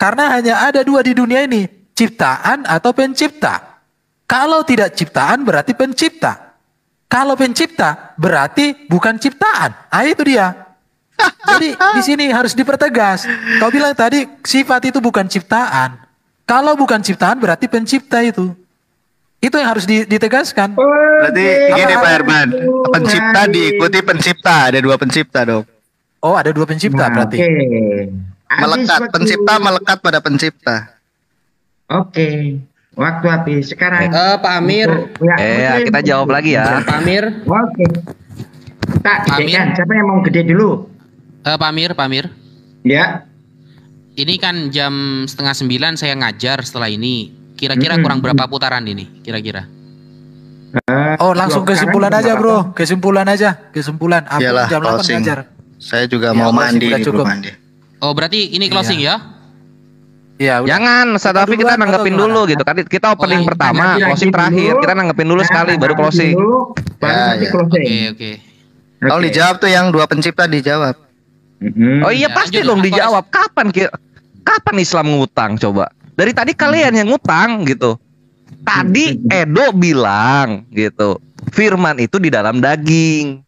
Karena hanya ada dua di dunia ini. Ciptaan atau pencipta. Kalau tidak ciptaan berarti pencipta. Kalau pencipta berarti bukan ciptaan. Ah itu dia. Jadi di sini harus dipertegas. Kau bilang tadi sifat itu bukan ciptaan. Kalau bukan ciptaan berarti pencipta itu. Itu yang harus ditegaskan. Berarti gini Pak Herman, pencipta nah, diikuti iya. pencipta, ada dua pencipta dong. Oh, ada dua pencipta nah, berarti. Okay. Melekat pencipta melekat pada pencipta. Oke. Okay. Waktu habis. Sekarang. Eh, Pak Amir. Ya, eh, ya, kita jawab lagi ya. Pak Amir. Oke. Tak, Pak Amir. Siapa yang mau gede dulu? Eh, Pak Amir, Pak Amir. Ya. Ini kan jam setengah sembilan saya ngajar setelah ini. Kira-kira hmm. kurang berapa putaran ini? Kira-kira. Uh, oh langsung kesimpulan aja bro, kesimpulan aja, kesimpulan. Aku Yalah, jam 8 ngajar. Saya juga ya, mau mandi, cukup. mandi. Oh berarti ini closing iya. ya, ya? Iya, Jangan, Sadafi kita nanggepin dulu gitu. Kan kita opening oh, iya. pertama, iya, iya, closing gitu. terakhir. Kita nanggepin dulu sekali baru closing. Dulu, ya, Oke, oke. Kalau okay. dijawab tuh yang dua pencipta dijawab. Mm-hmm. Oh iya ya, pasti dong dijawab. Kapan kapan Islam ngutang coba? Dari tadi kalian yang ngutang gitu. Tadi mm-hmm. Edo bilang gitu. Firman itu di dalam daging.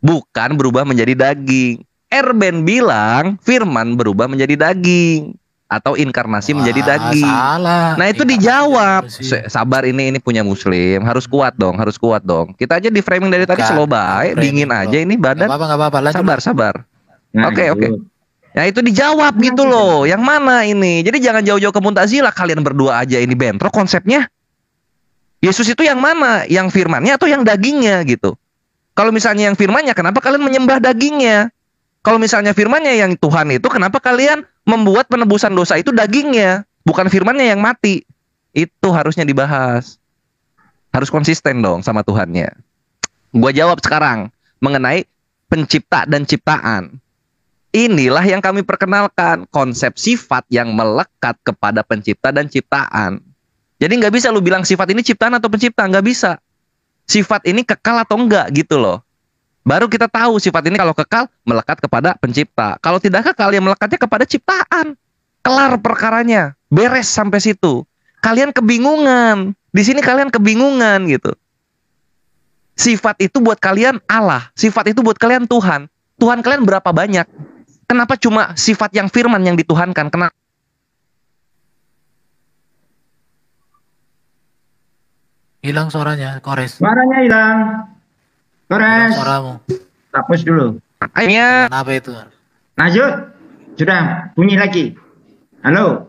Bukan berubah menjadi daging. Erben bilang firman berubah menjadi daging atau inkarnasi Wah, menjadi daging. Salah. Nah, itu dijawab. Sabar ini ini punya muslim, harus kuat dong, harus kuat dong. Kita aja di framing dari tadi slow baik, dingin bro. aja ini badan. Gak apa gak apa-apa. Sabar, sabar. Nah, oke, gitu. oke. Okay, nah, Ya itu dijawab nah, gitu loh. Yang mana ini? Jadi jangan jauh-jauh ke Muntazila kalian berdua aja ini bentrok konsepnya. Yesus itu yang mana? Yang firmannya atau yang dagingnya gitu. Kalau misalnya yang firmannya kenapa kalian menyembah dagingnya? Kalau misalnya firmannya yang Tuhan itu, kenapa kalian membuat penebusan dosa itu dagingnya, bukan firmannya yang mati? Itu harusnya dibahas. Harus konsisten dong sama Tuhannya. Gua jawab sekarang mengenai pencipta dan ciptaan. Inilah yang kami perkenalkan, konsep sifat yang melekat kepada pencipta dan ciptaan. Jadi nggak bisa lu bilang sifat ini ciptaan atau pencipta, nggak bisa. Sifat ini kekal atau enggak gitu loh. Baru kita tahu sifat ini kalau kekal melekat kepada pencipta. Kalau tidak kekal yang melekatnya kepada ciptaan. Kelar perkaranya, beres sampai situ. Kalian kebingungan. Di sini kalian kebingungan gitu. Sifat itu buat kalian Allah, sifat itu buat kalian Tuhan. Tuhan kalian berapa banyak? Kenapa cuma sifat yang firman yang dituhankan? Kenapa Hilang suaranya, Kores. Suaranya hilang. Gores. Suaramu. Hapus dulu. Akhirnya. Apa itu? Lanjut. Sudah bunyi lagi. Halo.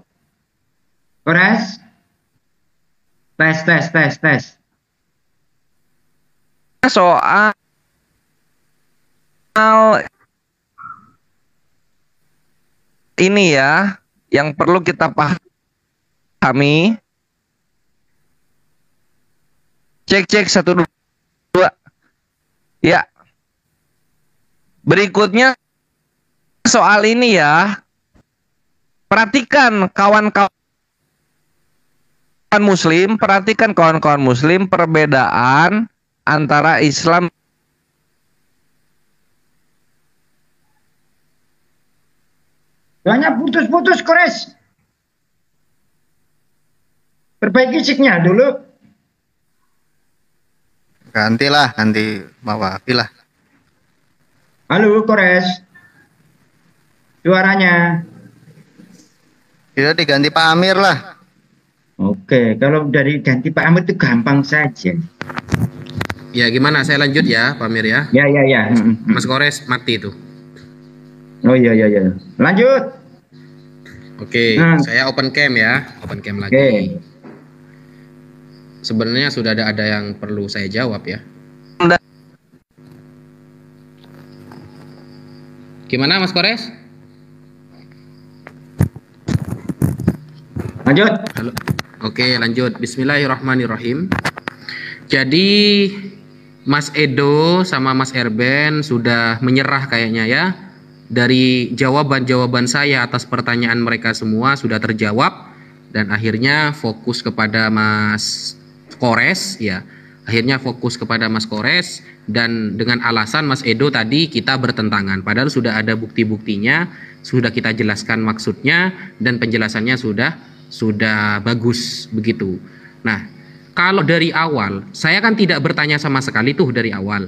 Gores. Tes tes tes tes. Soal ini ya yang perlu kita pahami. Cek cek satu dua. Ya. Berikutnya soal ini ya. Perhatikan kawan-kawan muslim, perhatikan kawan-kawan muslim perbedaan antara Islam Banyak putus-putus kores. Perbaiki signal dulu ganti lah ganti Wafi lah halo Kores suaranya kita diganti Pak Amir lah Oke, kalau dari ganti Pak Amir itu gampang saja. Ya gimana? Saya lanjut ya, Pak Amir ya. Ya ya ya. Mas Kores mati itu. Oh iya iya iya. Lanjut. Oke, nah. saya open cam ya, open cam lagi. Oke sebenarnya sudah ada ada yang perlu saya jawab ya. Gimana Mas Kores? Lanjut. Halo. Oke, lanjut. Bismillahirrahmanirrahim. Jadi Mas Edo sama Mas Erben sudah menyerah kayaknya ya. Dari jawaban-jawaban saya atas pertanyaan mereka semua sudah terjawab dan akhirnya fokus kepada Mas Kores ya akhirnya fokus kepada Mas Kores dan dengan alasan Mas Edo tadi kita bertentangan padahal sudah ada bukti-buktinya sudah kita jelaskan maksudnya dan penjelasannya sudah sudah bagus begitu nah kalau dari awal saya kan tidak bertanya sama sekali tuh dari awal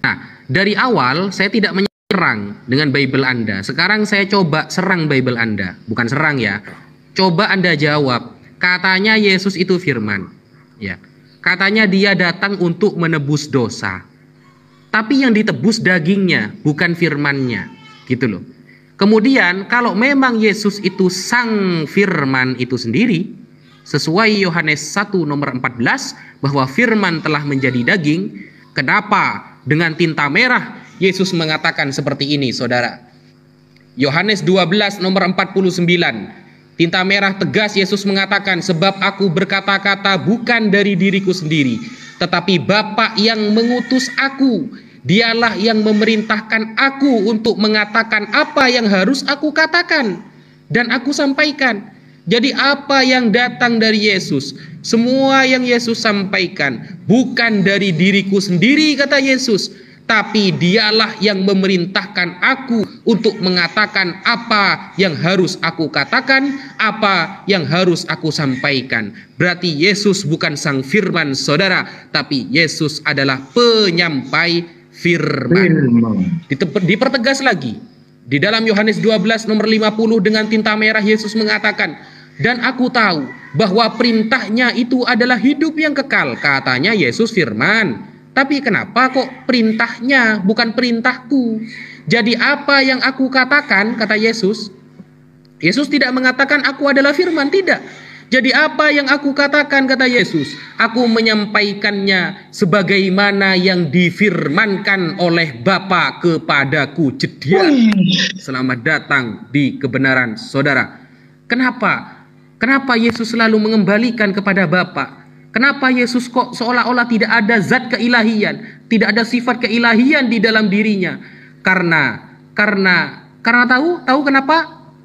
nah dari awal saya tidak menyerang dengan Bible Anda sekarang saya coba serang Bible Anda bukan serang ya coba Anda jawab Katanya Yesus itu firman. Ya. Katanya dia datang untuk menebus dosa. Tapi yang ditebus dagingnya, bukan firmannya. Gitu loh. Kemudian kalau memang Yesus itu sang firman itu sendiri, sesuai Yohanes 1 nomor 14 bahwa firman telah menjadi daging, kenapa dengan tinta merah Yesus mengatakan seperti ini, Saudara? Yohanes 12 nomor 49 Tinta merah tegas Yesus mengatakan, "Sebab aku berkata-kata bukan dari diriku sendiri, tetapi Bapa yang mengutus aku. Dialah yang memerintahkan aku untuk mengatakan apa yang harus aku katakan dan aku sampaikan." Jadi apa yang datang dari Yesus, semua yang Yesus sampaikan bukan dari diriku sendiri kata Yesus, tapi dialah yang memerintahkan aku untuk mengatakan apa yang harus aku katakan, apa yang harus aku sampaikan. Berarti Yesus bukan sang firman saudara, tapi Yesus adalah penyampai firman. firman. Dipertegas lagi. Di dalam Yohanes 12 nomor 50 dengan tinta merah Yesus mengatakan, dan aku tahu bahwa perintahnya itu adalah hidup yang kekal, katanya Yesus firman. Tapi kenapa kok perintahnya bukan perintahku? Jadi apa yang aku katakan, kata Yesus, Yesus tidak mengatakan aku adalah firman, tidak. Jadi apa yang aku katakan, kata Yesus, aku menyampaikannya sebagaimana yang difirmankan oleh Bapa kepadaku. Jadi Selamat datang di kebenaran, saudara. Kenapa? Kenapa Yesus selalu mengembalikan kepada Bapa? Kenapa Yesus kok seolah-olah tidak ada zat keilahian, tidak ada sifat keilahian di dalam dirinya? Karena karena karena tahu, tahu kenapa?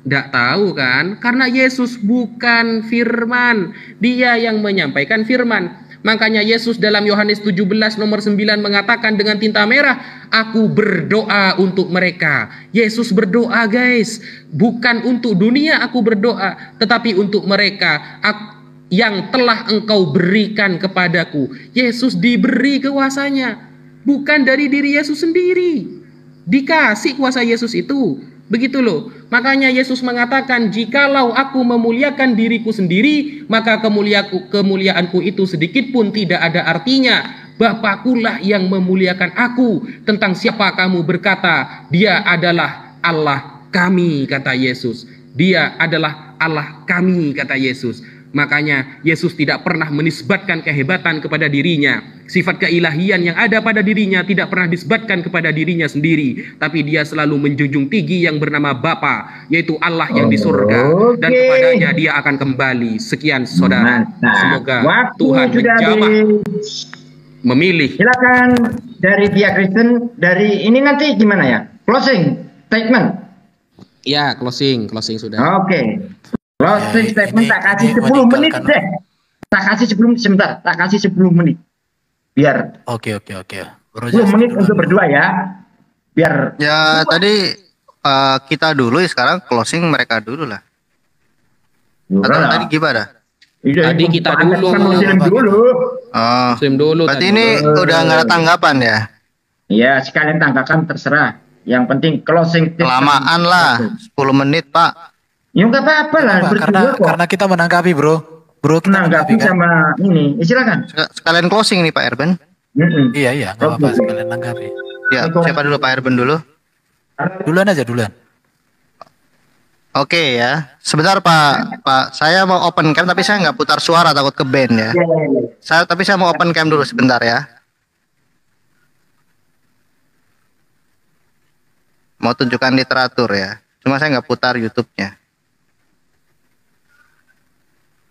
Tidak tahu kan? Karena Yesus bukan firman. Dia yang menyampaikan firman. Makanya Yesus dalam Yohanes 17 nomor 9 mengatakan dengan tinta merah, Aku berdoa untuk mereka. Yesus berdoa guys. Bukan untuk dunia aku berdoa, tetapi untuk mereka. Aku, yang telah engkau berikan kepadaku. Yesus diberi kuasanya, bukan dari diri Yesus sendiri. Dikasih kuasa Yesus itu. Begitu loh. Makanya Yesus mengatakan, "Jikalau aku memuliakan diriku sendiri, maka kemuliaanku, kemuliaanku itu sedikit pun tidak ada artinya. Bapakulah yang memuliakan aku. Tentang siapa kamu berkata, dia adalah Allah kami," kata Yesus. Dia adalah Allah kami, kata Yesus. Makanya Yesus tidak pernah menisbatkan kehebatan kepada dirinya. Sifat keilahian yang ada pada dirinya tidak pernah disbatkan kepada dirinya sendiri, tapi dia selalu menjunjung tinggi yang bernama Bapa, yaitu Allah yang di surga dan kepadanya dia akan kembali. Sekian saudara. Nah, nah. Semoga Tuhan menjamah memilih. Silakan dari dia Kristen dari ini nanti gimana ya? Closing statement. Ya, closing, closing sudah. Oke. Closing nah, statement tak kasih ini 10 menit deh. Tak kasih sebelum sebentar, tak kasih 10 menit. Biar Oke, oke, oke. 10 menit dulu. untuk berdua ya. Biar Ya, berdua. tadi uh, kita dulu ya, sekarang closing mereka dulu lah. Atau lah. tadi gimana? Iya, tadi kita dulu. Kan muslim dulu. Oh. Muslim dulu. Berarti ini dulu. udah enggak ada tanggapan ya? Iya, sekalian tanggapan terserah. Yang penting closing. Kelamaan lah, 10 menit pak. Ya nggak apa-apa lah. Apa, karena karena kita menanggapi bro, bro kita menanggapi, kan? sama ini. Ya, silakan. Sekalian closing nih Pak Erben. Mm -mm. Iya iya, nggak apa-apa okay. sekalian nanggapi. Ya siapa dulu Pak Erben dulu? Duluan aja duluan. Oke okay, ya, sebentar Pak. Pak, saya mau open cam tapi saya nggak putar suara takut ke band ya. Iya, iya, iya. Saya tapi saya mau open cam dulu sebentar ya. Mau tunjukkan literatur ya. Cuma saya nggak putar YouTube-nya.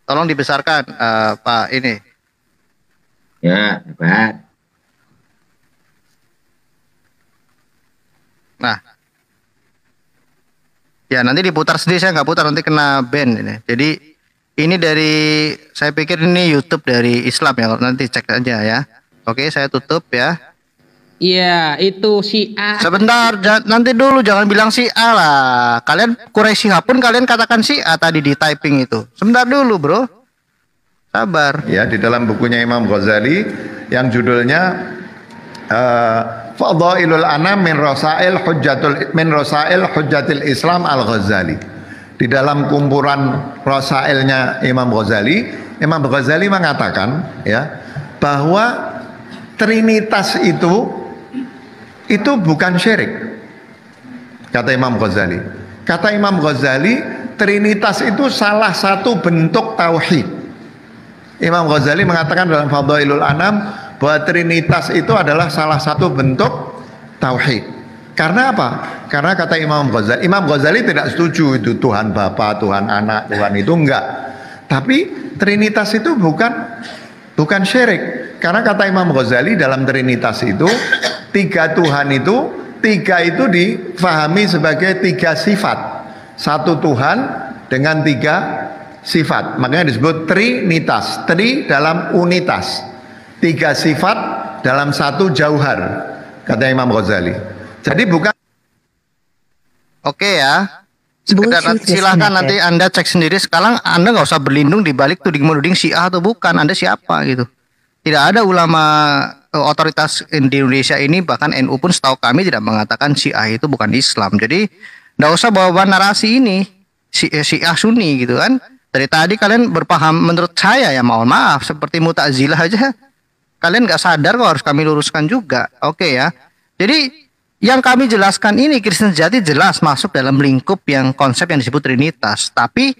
Tolong dibesarkan uh, Pak ini. Ya, hebat. Nah, ya nanti diputar sendiri saya nggak putar nanti kena band ini. Jadi ini dari saya pikir ini YouTube dari Islam ya. Nanti cek aja ya. Oke, saya tutup ya. Iya, itu si A. Sebentar, nanti dulu jangan bilang si A lah. Kalian koreksi pun kalian katakan si A tadi di typing itu. Sebentar dulu, Bro. Sabar. Ya, di dalam bukunya Imam Ghazali yang judulnya uh, Fadailul Anam min Rasail Hujjatul min Rasail Hujjatil Islam Al-Ghazali. Di dalam kumpulan Rasailnya Imam Ghazali, Imam Ghazali mengatakan ya bahwa Trinitas itu itu bukan syirik. Kata Imam Ghazali. Kata Imam Ghazali, Trinitas itu salah satu bentuk tauhid. Imam Ghazali mengatakan dalam Fadhailul Anam bahwa Trinitas itu adalah salah satu bentuk tauhid. Karena apa? Karena kata Imam Ghazali, Imam Ghazali tidak setuju itu Tuhan Bapa, Tuhan Anak, Tuhan itu enggak. Tapi Trinitas itu bukan bukan syirik. Karena kata Imam Ghazali dalam Trinitas itu Tiga Tuhan itu, tiga itu difahami sebagai tiga sifat. Satu Tuhan dengan tiga sifat. Makanya disebut trinitas. Tri dalam unitas. Tiga sifat dalam satu jauhar. Kata Imam Ghazali. Jadi bukan Oke ya. Sekedar, silahkan nanti ya. Anda cek sendiri. Sekarang Anda nggak usah berlindung di balik tuding-menuding Syiah atau bukan. Anda siapa gitu. Tidak ada ulama Eh, otoritas di Indonesia ini bahkan NU pun setahu kami tidak mengatakan Syiah itu bukan Islam. Jadi tidak usah bawa-bawa narasi ini Syiah eh, Sunni gitu kan. Dari tadi kalian berpaham menurut saya ya mohon maaf seperti Mutazilah aja kalian nggak sadar kok harus kami luruskan juga. Oke okay, ya. Jadi yang kami jelaskan ini Kristen sejati jelas masuk dalam lingkup yang konsep yang disebut Trinitas. Tapi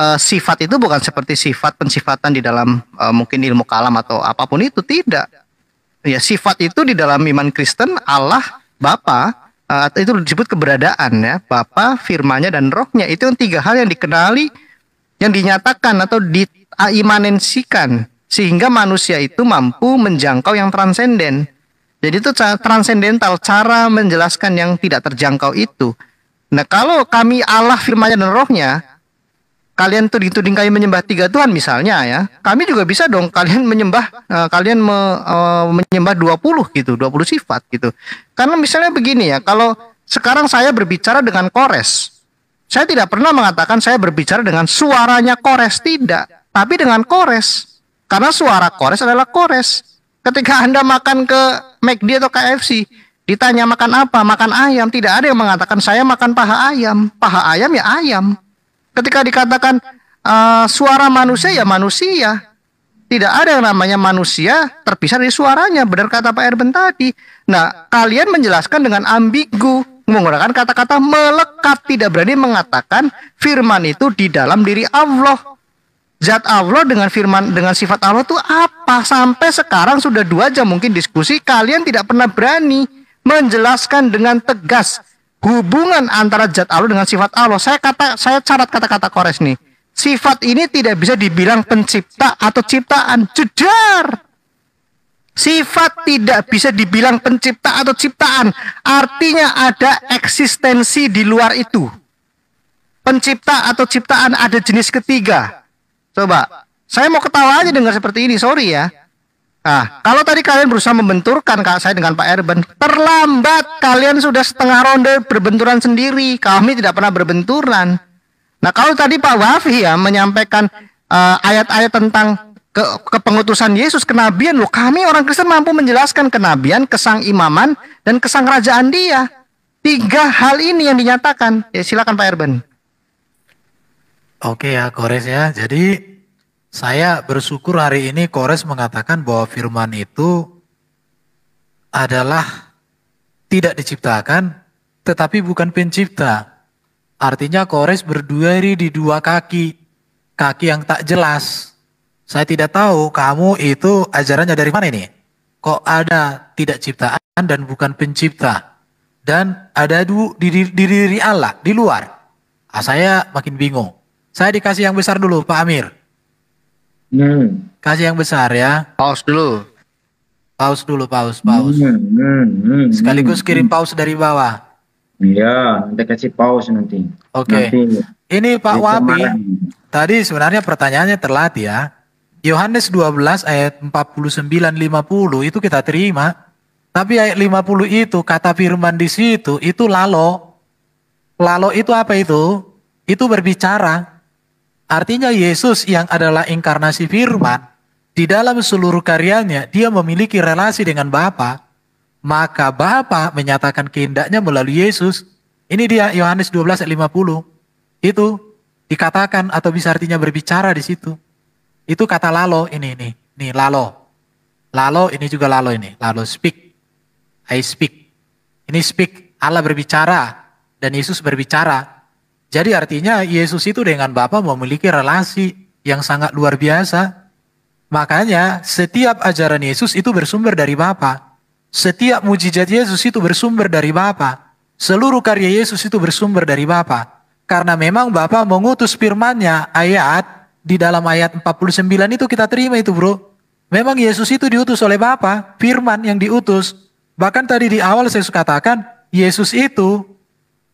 uh, sifat itu bukan seperti sifat pensifatan di dalam uh, mungkin ilmu kalam atau apapun itu tidak ya sifat itu di dalam iman Kristen Allah Bapa uh, itu disebut keberadaan ya Bapa firmanya dan rohnya itu yang tiga hal yang dikenali yang dinyatakan atau diimanensikan sehingga manusia itu mampu menjangkau yang transenden jadi itu transendental cara menjelaskan yang tidak terjangkau itu nah kalau kami Allah firmanya dan rohnya kalian tuh dituding kalian menyembah tiga Tuhan misalnya ya. Kami juga bisa dong kalian menyembah uh, kalian me, uh, menyembah 20 gitu, 20 sifat gitu. Karena misalnya begini ya, kalau sekarang saya berbicara dengan Kores. Saya tidak pernah mengatakan saya berbicara dengan suaranya Kores tidak, tapi dengan Kores. Karena suara Kores adalah Kores. Ketika Anda makan ke McD atau KFC, ditanya makan apa? Makan ayam. Tidak ada yang mengatakan saya makan paha ayam. Paha ayam ya ayam. Ketika dikatakan uh, suara manusia ya manusia. Tidak ada yang namanya manusia terpisah dari suaranya. Benar kata Pak Erben tadi. Nah, kalian menjelaskan dengan ambigu menggunakan kata-kata melekat tidak berani mengatakan firman itu di dalam diri Allah zat Allah dengan firman dengan sifat Allah itu apa sampai sekarang sudah dua jam mungkin diskusi kalian tidak pernah berani menjelaskan dengan tegas hubungan antara zat Allah dengan sifat Allah. Saya kata saya catat kata-kata kores nih. Sifat ini tidak bisa dibilang pencipta atau ciptaan. Jedar. Sifat tidak bisa dibilang pencipta atau ciptaan. Artinya ada eksistensi di luar itu. Pencipta atau ciptaan ada jenis ketiga. Coba, saya mau ketawa aja dengar seperti ini, sorry ya. Nah, kalau tadi kalian berusaha membenturkan kak saya dengan Pak Erben, terlambat kalian sudah setengah ronde berbenturan sendiri. Kami tidak pernah berbenturan. Nah, kalau tadi Pak Wafi ya menyampaikan eh, ayat-ayat uh, tentang ke, kepengutusan Yesus kenabian, loh kami orang Kristen mampu menjelaskan kenabian, kesang imaman dan kesang kerajaan dia. Tiga hal ini yang dinyatakan. Ya, silakan Pak Erben. Oke ya, Kores ya. Jadi saya bersyukur hari ini Kores mengatakan bahwa firman itu adalah tidak diciptakan tetapi bukan pencipta. Artinya Kores berdiri di dua kaki, kaki yang tak jelas. Saya tidak tahu kamu itu ajarannya dari mana ini. Kok ada tidak ciptaan dan bukan pencipta. Dan ada di, di, di diri Allah, di luar. Ah, saya makin bingung. Saya dikasih yang besar dulu Pak Amir. Hmm. Kasih yang besar ya. Pause dulu. Pause dulu, pause, pause. Hmm, hmm, hmm, Sekaligus hmm. kirim pause dari bawah. Iya, nanti kasih pause nanti. Oke. Okay. Ini Pak Wabi. Tadi sebenarnya pertanyaannya terlatih ya. Yohanes 12 ayat 49 50 itu kita terima. Tapi ayat 50 itu kata firman di situ itu lalo. Lalo itu apa itu? Itu berbicara. Artinya Yesus yang adalah inkarnasi firman, di dalam seluruh karyanya dia memiliki relasi dengan Bapa, maka Bapa menyatakan kehendaknya melalui Yesus. Ini dia Yohanes 12:50 Itu dikatakan atau bisa artinya berbicara di situ. Itu kata lalo ini ini. Nih lalo. Lalo ini juga lalo ini. Lalo speak. I speak. Ini speak Allah berbicara dan Yesus berbicara jadi artinya Yesus itu dengan Bapa memiliki relasi yang sangat luar biasa. Makanya setiap ajaran Yesus itu bersumber dari Bapa. Setiap mujizat Yesus itu bersumber dari Bapa. Seluruh karya Yesus itu bersumber dari Bapa. Karena memang Bapa mengutus firman-Nya ayat di dalam ayat 49 itu kita terima itu, Bro. Memang Yesus itu diutus oleh Bapa, firman yang diutus. Bahkan tadi di awal saya katakan, Yesus itu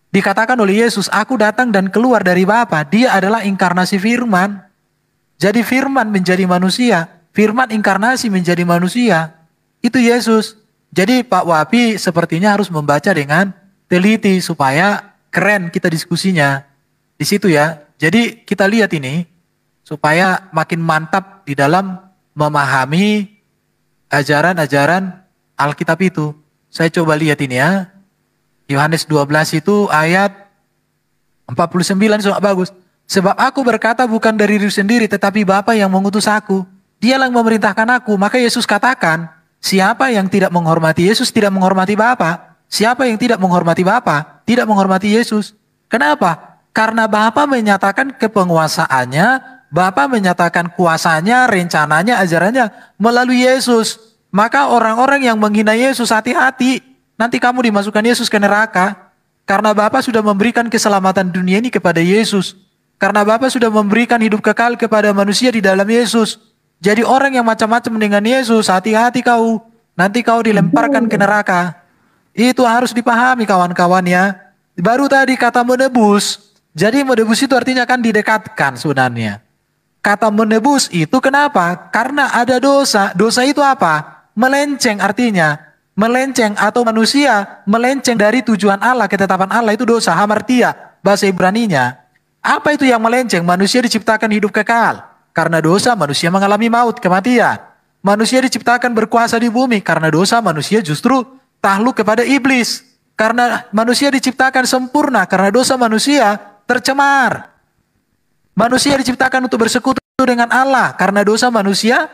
Dikatakan oleh Yesus, aku datang dan keluar dari Bapa. Dia adalah inkarnasi firman. Jadi firman menjadi manusia. Firman inkarnasi menjadi manusia. Itu Yesus. Jadi Pak Wapi sepertinya harus membaca dengan teliti supaya keren kita diskusinya. Di situ ya. Jadi kita lihat ini supaya makin mantap di dalam memahami ajaran-ajaran Alkitab itu. Saya coba lihat ini ya. Yohanes 12 itu ayat 49 sangat bagus. Sebab aku berkata bukan dari diri sendiri tetapi Bapa yang mengutus aku. Dialah yang memerintahkan aku. Maka Yesus katakan, siapa yang tidak menghormati Yesus tidak menghormati Bapa. Siapa yang tidak menghormati Bapa tidak menghormati Yesus. Kenapa? Karena Bapa menyatakan kepenguasaannya, Bapa menyatakan kuasanya, rencananya, ajarannya melalui Yesus. Maka orang-orang yang menghina Yesus hati-hati. Nanti kamu dimasukkan Yesus ke neraka karena Bapak sudah memberikan keselamatan dunia ini kepada Yesus. Karena Bapak sudah memberikan hidup kekal kepada manusia di dalam Yesus. Jadi orang yang macam-macam dengan Yesus, hati-hati kau. Nanti kau dilemparkan ke neraka. Itu harus dipahami kawan-kawan ya. Baru tadi kata menebus. Jadi menebus itu artinya kan didekatkan sebenarnya. Kata menebus itu kenapa? Karena ada dosa. Dosa itu apa? Melenceng artinya melenceng atau manusia melenceng dari tujuan Allah, ketetapan Allah itu dosa, hamartia, bahasa Ibraninya. Apa itu yang melenceng? Manusia diciptakan hidup kekal. Karena dosa manusia mengalami maut, kematian. Manusia diciptakan berkuasa di bumi. Karena dosa manusia justru tahluk kepada iblis. Karena manusia diciptakan sempurna. Karena dosa manusia tercemar. Manusia diciptakan untuk bersekutu dengan Allah. Karena dosa manusia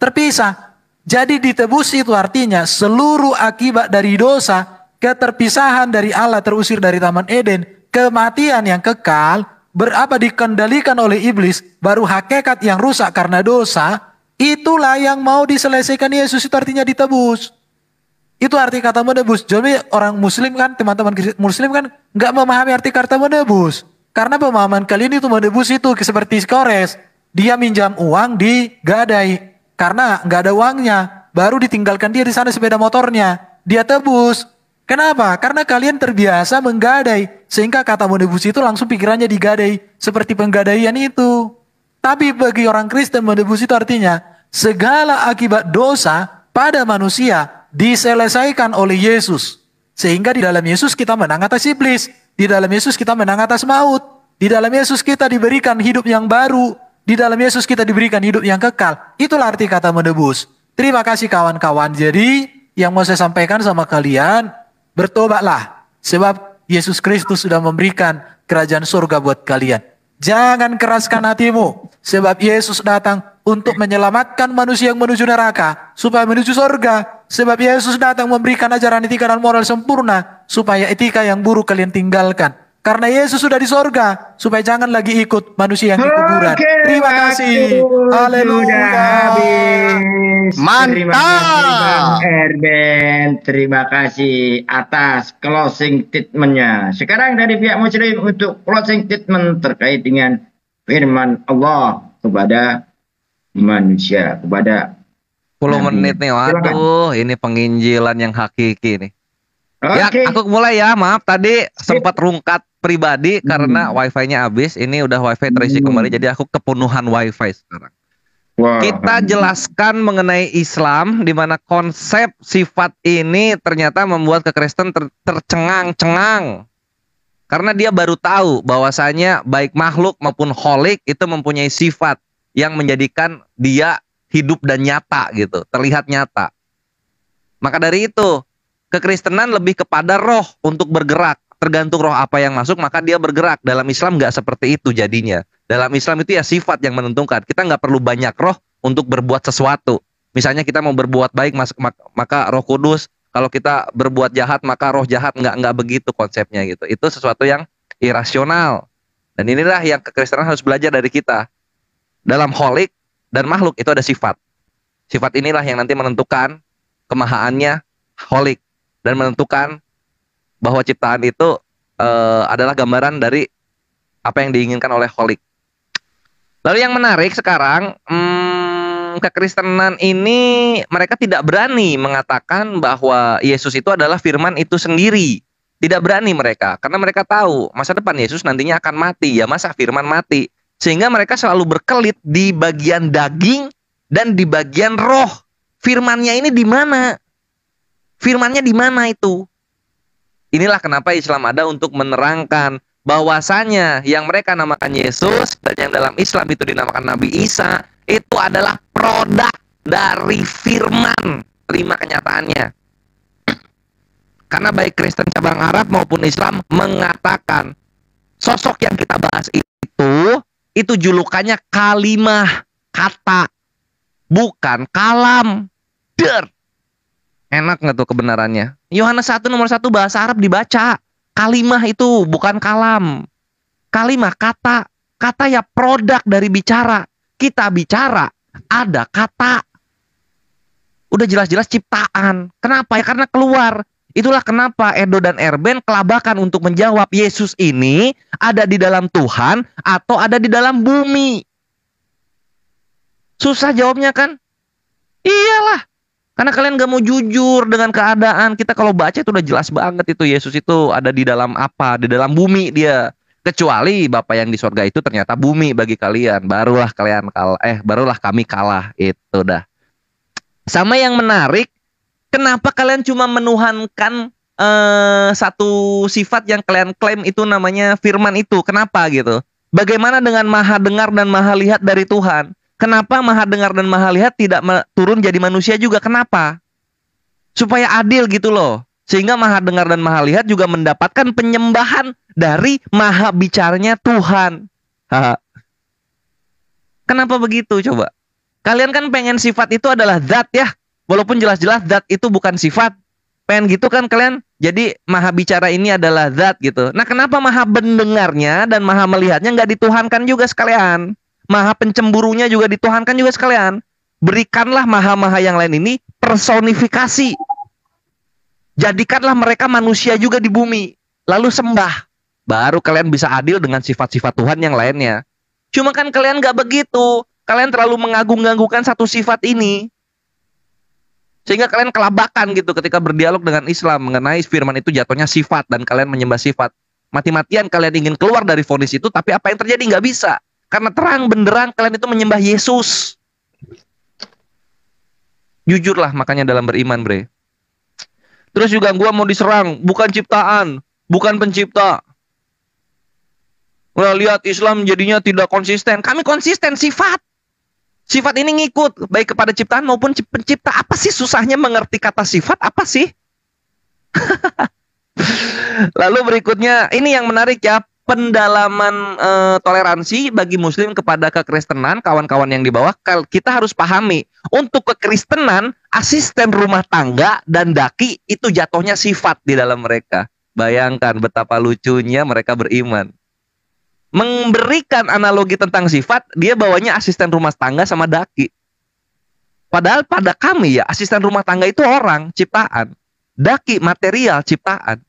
terpisah. Jadi ditebus itu artinya seluruh akibat dari dosa, keterpisahan dari Allah terusir dari Taman Eden, kematian yang kekal, berapa dikendalikan oleh iblis, baru hakikat yang rusak karena dosa, itulah yang mau diselesaikan Yesus itu artinya ditebus. Itu arti kata menebus. Jadi orang muslim kan, teman-teman muslim kan nggak memahami arti kata menebus. Karena pemahaman kalian itu menebus itu seperti skores, Dia minjam uang di gadai karena nggak ada uangnya. Baru ditinggalkan dia di sana sepeda motornya. Dia tebus. Kenapa? Karena kalian terbiasa menggadai. Sehingga kata menebus itu langsung pikirannya digadai. Seperti penggadaian itu. Tapi bagi orang Kristen menebus itu artinya segala akibat dosa pada manusia diselesaikan oleh Yesus. Sehingga di dalam Yesus kita menang atas iblis. Di dalam Yesus kita menang atas maut. Di dalam Yesus kita diberikan hidup yang baru. Di dalam Yesus kita diberikan hidup yang kekal. Itulah arti kata menebus. Terima kasih kawan-kawan. Jadi yang mau saya sampaikan sama kalian, bertobatlah. Sebab Yesus Kristus sudah memberikan kerajaan surga buat kalian. Jangan keraskan hatimu. Sebab Yesus datang untuk menyelamatkan manusia yang menuju neraka. Supaya menuju surga. Sebab Yesus datang memberikan ajaran etika dan moral sempurna. Supaya etika yang buruk kalian tinggalkan. Karena Yesus sudah di sorga, supaya jangan lagi ikut manusia yang di kuburan. Oke, terima kasih. Haleluya. Mantap. Terima kasih Bang Erben. Terima kasih atas closing statementnya. Sekarang dari pihak muslim untuk closing statement terkait dengan firman Allah kepada manusia, kepada 10 menit nih, waduh, Silakan. ini penginjilan yang hakiki nih. Okay. Ya, aku mulai ya. Maaf tadi sempat rungkat pribadi hmm. karena wifi-nya habis. Ini udah wifi terisi hmm. kembali jadi aku kepenuhan wifi sekarang. Wow. Kita jelaskan mengenai Islam di mana konsep sifat ini ternyata membuat kekristen ter tercengang-cengang. Karena dia baru tahu bahwasanya baik makhluk maupun holik itu mempunyai sifat yang menjadikan dia hidup dan nyata gitu, terlihat nyata. Maka dari itu, Kekristenan lebih kepada roh untuk bergerak. Tergantung roh apa yang masuk, maka dia bergerak. Dalam Islam nggak seperti itu jadinya. Dalam Islam itu ya sifat yang menentukan. Kita nggak perlu banyak roh untuk berbuat sesuatu. Misalnya kita mau berbuat baik, maka roh kudus. Kalau kita berbuat jahat, maka roh jahat nggak nggak begitu konsepnya gitu. Itu sesuatu yang irasional. Dan inilah yang kekristenan harus belajar dari kita. Dalam holik dan makhluk itu ada sifat. Sifat inilah yang nanti menentukan kemahaannya holik dan menentukan bahwa ciptaan itu uh, adalah gambaran dari apa yang diinginkan oleh Holik. Lalu yang menarik sekarang hmm, kekristenan ini mereka tidak berani mengatakan bahwa Yesus itu adalah firman itu sendiri. Tidak berani mereka karena mereka tahu masa depan Yesus nantinya akan mati ya masa firman mati. Sehingga mereka selalu berkelit di bagian daging dan di bagian roh. Firmannya ini di mana? firmannya di mana itu? Inilah kenapa Islam ada untuk menerangkan bahwasanya yang mereka namakan Yesus dan yang dalam Islam itu dinamakan Nabi Isa itu adalah produk dari firman terima kenyataannya. Karena baik Kristen cabang Arab maupun Islam mengatakan sosok yang kita bahas itu itu julukannya kalimah kata bukan kalam dirt Enak nggak tuh kebenarannya? Yohanes 1 nomor 1 bahasa Arab dibaca. Kalimah itu bukan kalam. Kalimah kata. Kata ya produk dari bicara. Kita bicara ada kata. Udah jelas-jelas ciptaan. Kenapa ya? Karena keluar. Itulah kenapa Edo dan Erben kelabakan untuk menjawab Yesus ini ada di dalam Tuhan atau ada di dalam bumi. Susah jawabnya kan? Iyalah, karena kalian gak mau jujur dengan keadaan. Kita kalau baca itu udah jelas banget itu Yesus itu ada di dalam apa? Di dalam bumi dia. Kecuali Bapak yang di surga itu ternyata bumi bagi kalian. Barulah kalian kalah. Eh, barulah kami kalah. Itu dah. Sama yang menarik, kenapa kalian cuma menuhankan eh, satu sifat yang kalian klaim itu namanya firman itu? Kenapa gitu? Bagaimana dengan maha dengar dan maha lihat dari Tuhan? Kenapa maha dengar dan maha lihat tidak turun jadi manusia juga? Kenapa? Supaya adil gitu loh. Sehingga maha dengar dan maha lihat juga mendapatkan penyembahan dari maha bicaranya Tuhan. Kenapa begitu coba? Kalian kan pengen sifat itu adalah zat ya. Walaupun jelas-jelas zat itu bukan sifat. Pengen gitu kan kalian? Jadi maha bicara ini adalah zat gitu. Nah kenapa maha mendengarnya dan maha melihatnya nggak dituhankan juga sekalian? maha pencemburunya juga dituhankan juga sekalian. Berikanlah maha-maha yang lain ini personifikasi. Jadikanlah mereka manusia juga di bumi. Lalu sembah. Baru kalian bisa adil dengan sifat-sifat Tuhan yang lainnya. Cuma kan kalian gak begitu. Kalian terlalu mengagung ganggukan satu sifat ini. Sehingga kalian kelabakan gitu ketika berdialog dengan Islam mengenai firman itu jatuhnya sifat dan kalian menyembah sifat. Mati-matian kalian ingin keluar dari fonis itu tapi apa yang terjadi nggak bisa karena terang benderang kalian itu menyembah Yesus. Jujurlah makanya dalam beriman, Bre. Terus juga gue mau diserang, bukan ciptaan, bukan pencipta. Nah, lihat Islam jadinya tidak konsisten. Kami konsisten sifat. Sifat ini ngikut baik kepada ciptaan maupun pencipta. Apa sih susahnya mengerti kata sifat? Apa sih? Lalu berikutnya ini yang menarik ya pendalaman e, toleransi bagi muslim kepada kekristenan kawan-kawan yang di bawah kita harus pahami untuk kekristenan asisten rumah tangga dan daki itu jatuhnya sifat di dalam mereka bayangkan betapa lucunya mereka beriman memberikan analogi tentang sifat dia bawanya asisten rumah tangga sama daki padahal pada kami ya asisten rumah tangga itu orang ciptaan daki material ciptaan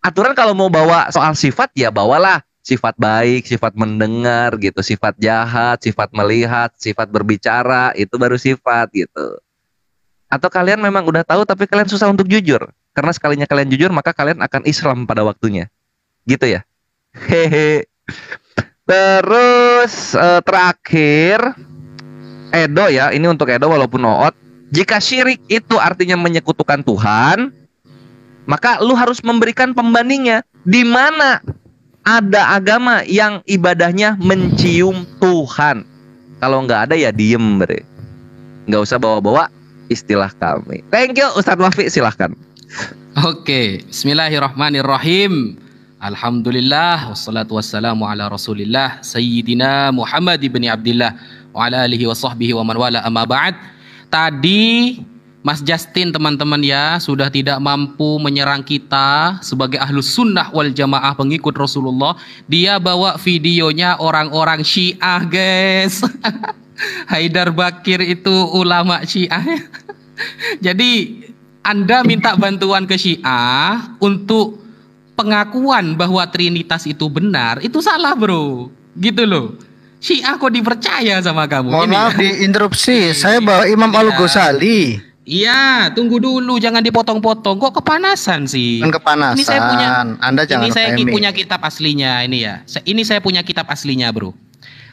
aturan kalau mau bawa soal sifat ya bawalah sifat baik, sifat mendengar gitu, sifat jahat, sifat melihat, sifat berbicara, itu baru sifat gitu. Atau kalian memang udah tahu tapi kalian susah untuk jujur. Karena sekalinya kalian jujur maka kalian akan Islam pada waktunya. Gitu ya. Hehe. Terus eh, terakhir Edo ya, ini untuk Edo walaupun noot. Jika syirik itu artinya menyekutukan Tuhan, maka lu harus memberikan pembandingnya di mana ada agama yang ibadahnya mencium Tuhan. Kalau nggak ada ya diem bre. Nggak usah bawa-bawa istilah kami. Thank you Ustadz Wafi silahkan. Oke, Bismillahirrahmanirrahim. Alhamdulillah wassalatu wassalamu ala Rasulillah Sayyidina Muhammad ibn Abdillah, wa ala alihi wa sahbihi wa man wala amma ba'd. Tadi Mas Justin teman-teman ya sudah tidak mampu menyerang kita sebagai ahlus sunnah wal jamaah pengikut Rasulullah. Dia bawa videonya orang-orang Syiah, guys. Haidar Bakir itu ulama Syiah. Jadi Anda minta bantuan ke Syiah untuk pengakuan bahwa Trinitas itu benar, itu salah, Bro. Gitu loh. Syiah kok dipercaya sama kamu? Mohon maaf kan? diinterupsi. Saya iya. bawa Imam iya. Al-Ghazali. Iya, tunggu dulu, jangan dipotong-potong. Kok kepanasan sih? Kan kepanasan. Ini saya punya. Anda jangan. Ini saya punya kitab aslinya ini ya. Ini saya punya kitab aslinya, bro.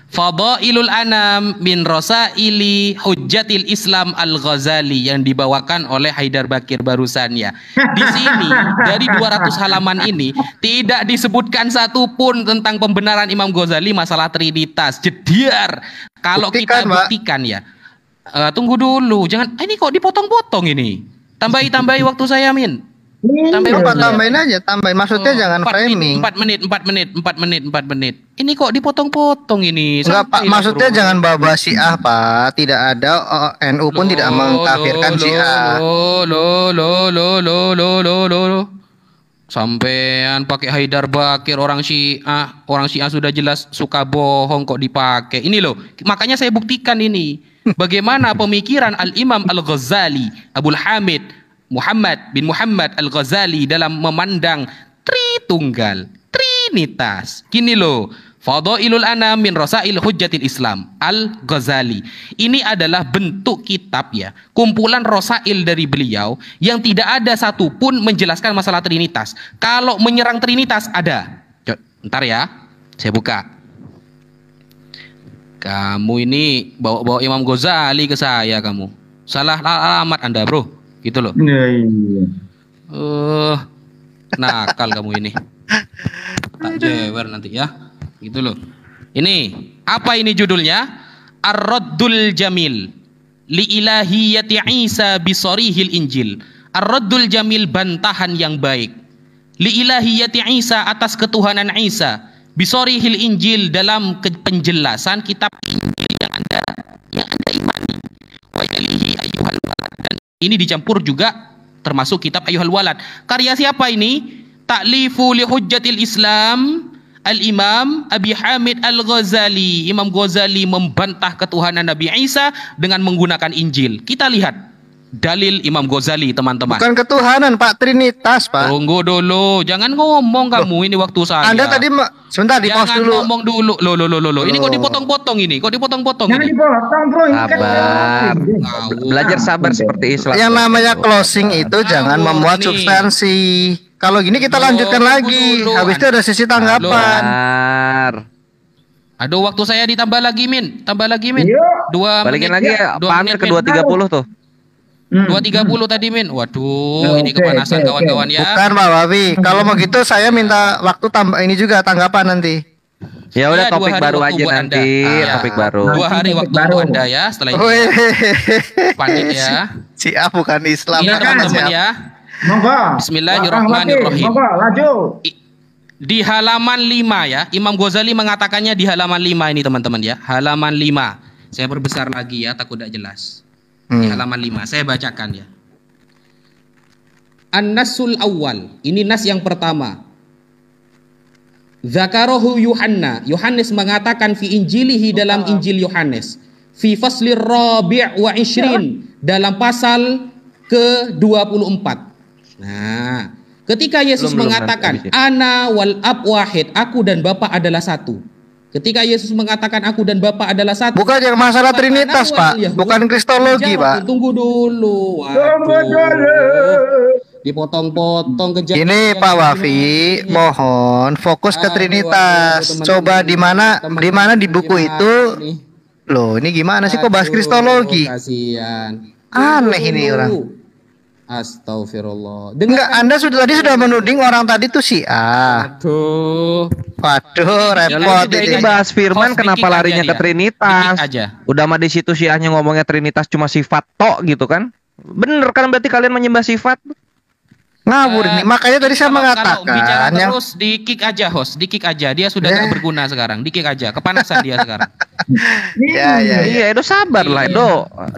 Fadailul Anam min Rosaili Hujatil Islam Al-Ghazali yang dibawakan oleh Haidar Bakir barusan ya. Di sini dari 200 halaman ini tidak disebutkan satupun tentang pembenaran Imam Ghazali masalah Trinitas. Jediar. Kalau kita buktikan ya Uh, tunggu dulu, jangan ah, ini kok dipotong-potong ini. Tambahi-tambahi waktu saya, Min. Iya, tambahin, Coba tambahin aja, tambahin. Maksudnya oh, jangan 4 framing. Empat menit, empat menit, empat menit, empat menit. Ini kok dipotong-potong ini. Enggak, Pak. Maksudnya bro. jangan si ah Pak. Tidak ada oh, NU pun lo, tidak mengkafirkan si ah lo lo lo lo lo lo lo. lo. Sampean pakai Haidar Bakir orang Syiah, orang Syiah sudah jelas suka bohong kok dipakai. Ini loh, makanya saya buktikan ini Bagaimana pemikiran Al-Imam Al-Ghazali, Abdul Hamid, Muhammad bin Muhammad Al-Ghazali dalam memandang Tritunggal, Trinitas. Gini loh, Fadailul Anam min Rasail Hujjatil Islam Al-Ghazali. Ini adalah bentuk kitab ya, kumpulan Rasail dari beliau yang tidak ada satupun menjelaskan masalah Trinitas. Kalau menyerang Trinitas ada. Ntar ya, saya buka. Kamu ini bawa-bawa Imam Ghazali ke saya kamu. Salah alamat Anda, Bro. Gitu loh. Iya, iya. Uh, nakal kamu ini. Tak jewer nanti ya. Gitu loh. Ini apa ini judulnya? Ar-Raddul Jamil li ilahiyati Isa Bisorihil Injil. Ar-Raddul Jamil bantahan yang baik. Li ilahiyati Isa atas ketuhanan Isa Bisorihil Injil dalam penjelasan kitab Injil yang Anda yang Anda imani. Wajalihi ayuhal walad. Dan ini dicampur juga termasuk kitab ayuhal walad. Karya siapa ini? Ta'lifu li Islam Al-Imam Abi Hamid Al-Ghazali. Imam Ghazali membantah ketuhanan Nabi Isa dengan menggunakan Injil. Kita lihat dalil Imam Ghazali teman-teman. Bukan ketuhanan Pak Trinitas Pak. Tunggu dulu, jangan ngomong kamu loh, ini waktu saya. Anda tadi sebentar di pos dulu. ngomong dulu, lo lo lo lo lo. Ini kok dipotong-potong ini, kok dipotong-potong. Jangan dipotong bro. Kan sabar, belajar sabar seperti Islam. Yang namanya closing itu jangan membuat substansi. Kalau gini kita lanjutkan loh, lagi. loh, Habis itu ada sisi tanggapan. Aduh waktu saya ditambah lagi Min, tambah lagi Min. Iya. Dua Balikin menit, lagi ya, ya dua Pak Amir ke 2.30 tuh. Hmm. Dua tiga puluh hmm. tadi Min. Waduh, nah, ini kepanasan kawan-kawan okay. ya. Bukan Pak Wawi. Hmm. Kalau mau gitu saya minta waktu tambah ini juga tanggapan nanti. Ya udah ya, ah, iya. topik baru aja nanti, ah, ya. topik baru. Dua hari waktu baru. Anda ya setelah ini. panik ya. Siap bukan Islam. ini iya, teman-teman ya. Monggo. Bismillahirrahmanirrahim. Monggo, Di halaman 5 ya. Imam Ghazali mengatakannya di halaman 5 ini teman-teman ya. Halaman 5. Saya perbesar lagi ya takut tidak jelas hmm. di halaman 5. Saya bacakan ya. An-nasul awal. Ini nas yang pertama. Zakarohu Yuhanna. Yohanes mengatakan fi Injilihi dalam Injil Yohanes. Fi fasli rabi' wa ishrin. Ya dalam pasal ke-24. Nah, ketika Yesus belum, mengatakan belum, ya. Ana wal ab wahid, aku dan Bapa adalah satu. Ketika Yesus mengatakan aku dan Bapa adalah satu. Bukan yang masalah Trinitas, Pak. bukan Kristologi, Pak. Tunggu dulu. Dipotong-potong kejadian. Ini Pak Wafi, mohon fokus ke Trinitas. Coba di mana di mana di buku itu Loh, ini gimana sih kok bahas Kristologi? Aneh ini orang. Astagfirullah. Dengan Enggak, kan? Anda sudah tadi sudah menuding orang tadi tuh si A. Aduh. Waduh, ya, repot. Ya, ini bahas Firman Host kenapa larinya ke ya. Trinitas. aja. Udah mah di situ si a ngomongnya Trinitas cuma sifat tok gitu kan. Bener kan berarti kalian menyembah sifat? ngawur uh, nih makanya tadi saya kalau, mengatakan kalau bicara yang... terus di kick aja host di kick aja dia sudah tidak ya. berguna sekarang di kick aja kepanasan dia sekarang iya ya, ya, iya iya itu sabar lah itu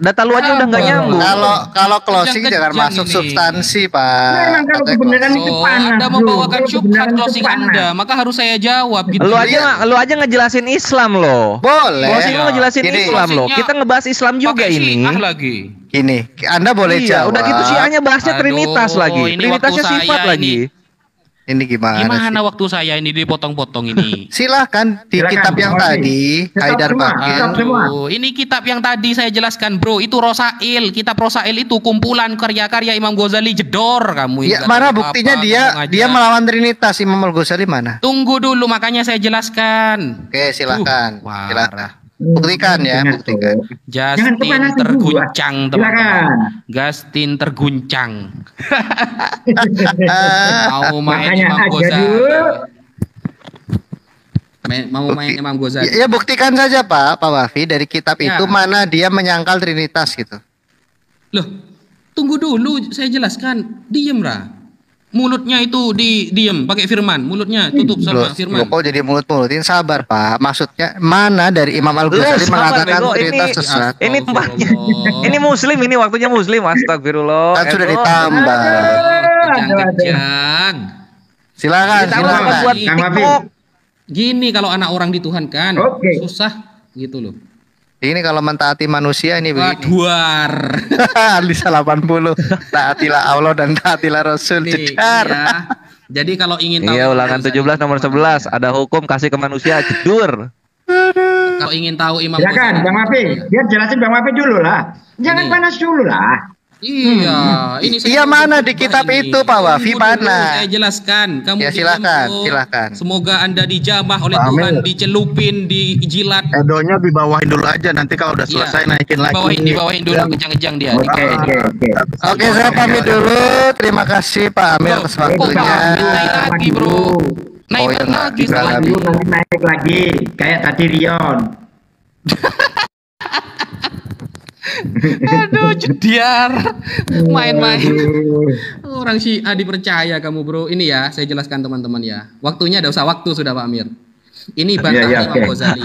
data lu aja udah nggak nyambung kalau kalau closing jangan masuk ini. substansi pak nah, kalau kebenaran itu panas anda membawakan syubhat closing anda maka harus saya jawab gitu lu aja iya. lu aja ngejelasin Islam loh boleh closing ya. ngejelasin Islam loh kita ngebahas Islam juga ini lagi ini, Anda boleh iya, jawab. Udah gitu sih hanya bahasnya Aduh, trinitas lagi. Trinitasnya sifat lagi. Ini gimana? Gimana sih? waktu saya ini dipotong-potong ini? Silahkan di Silahkan, kitab yang okay. tadi, Haidar Ini kitab yang tadi saya jelaskan, Bro. Itu Rosail. Kitab Rosail itu kumpulan karya-karya Imam Ghazali jedor kamu. Ya, mana buktinya apa, dia dia melawan Trinitas Imam Al Ghazali mana? Tunggu dulu, makanya saya jelaskan. Oke, silakan. silahkan. Uh, silahkan. Hmm. buktikan ya buktikan Justin terguncang teman-teman Justin terguncang mau main Imam Ghazali mau ya, main Imam Ghazali ya, buktikan saja Pak Pak Wafi dari kitab ya. itu mana dia menyangkal Trinitas gitu loh tunggu dulu saya jelaskan diem lah mulutnya itu di diem pakai firman mulutnya hmm. tutup sama firman loh, kok jadi mulut mulutin sabar pak maksudnya mana dari Imam eh, Al Ghazali mengatakan bego. cerita ini, sesat ini tempatnya ini muslim ini waktunya muslim astagfirullah kan sudah ditambah kejang silakan silakan buat TikTok. gini kalau anak orang dituhankan okay. susah gitu loh ini kalau mentaati manusia ini begini. Duar. Alisa 80. Taatilah Allah dan taatilah Rasul. Nih, Iya. Jadi kalau ingin tahu Iya, ulangan 17 nomor 11 ada hukum kasih ke manusia jedur. Kalau ingin tahu Imam Ya kan, Bang Mafi. Biar jelasin Bang Mafi dulu lah. Jangan panas dulu lah. Iya, hmm. ini saya Iya mana di kitab ini. itu Pak Wafi mana? Saya jelaskan. Kamu ya, silakan, silakan. Semoga Anda dijamah oleh Amin. Tuhan, dicelupin, dijilat. Edonya dibawahin dulu aja nanti kalau udah iya. selesai iya. naikin lagi. Bawahin, dibawahin dulu kejang-kejang dia. Oke, oke, oke. Oke, saya pamit dulu. Terima kasih Pak Amir atas waktunya. Naik lagi, Bro. Naik oh, ya, lagi lagi. Naik lagi kayak tadi Rion. Aduh, jediar. Main-main. Orang si Adi percaya kamu, Bro. Ini ya, saya jelaskan teman-teman ya. Waktunya ada usah waktu sudah Pak Amir. Ini bantahnya ya, Pak okay. Ghazali.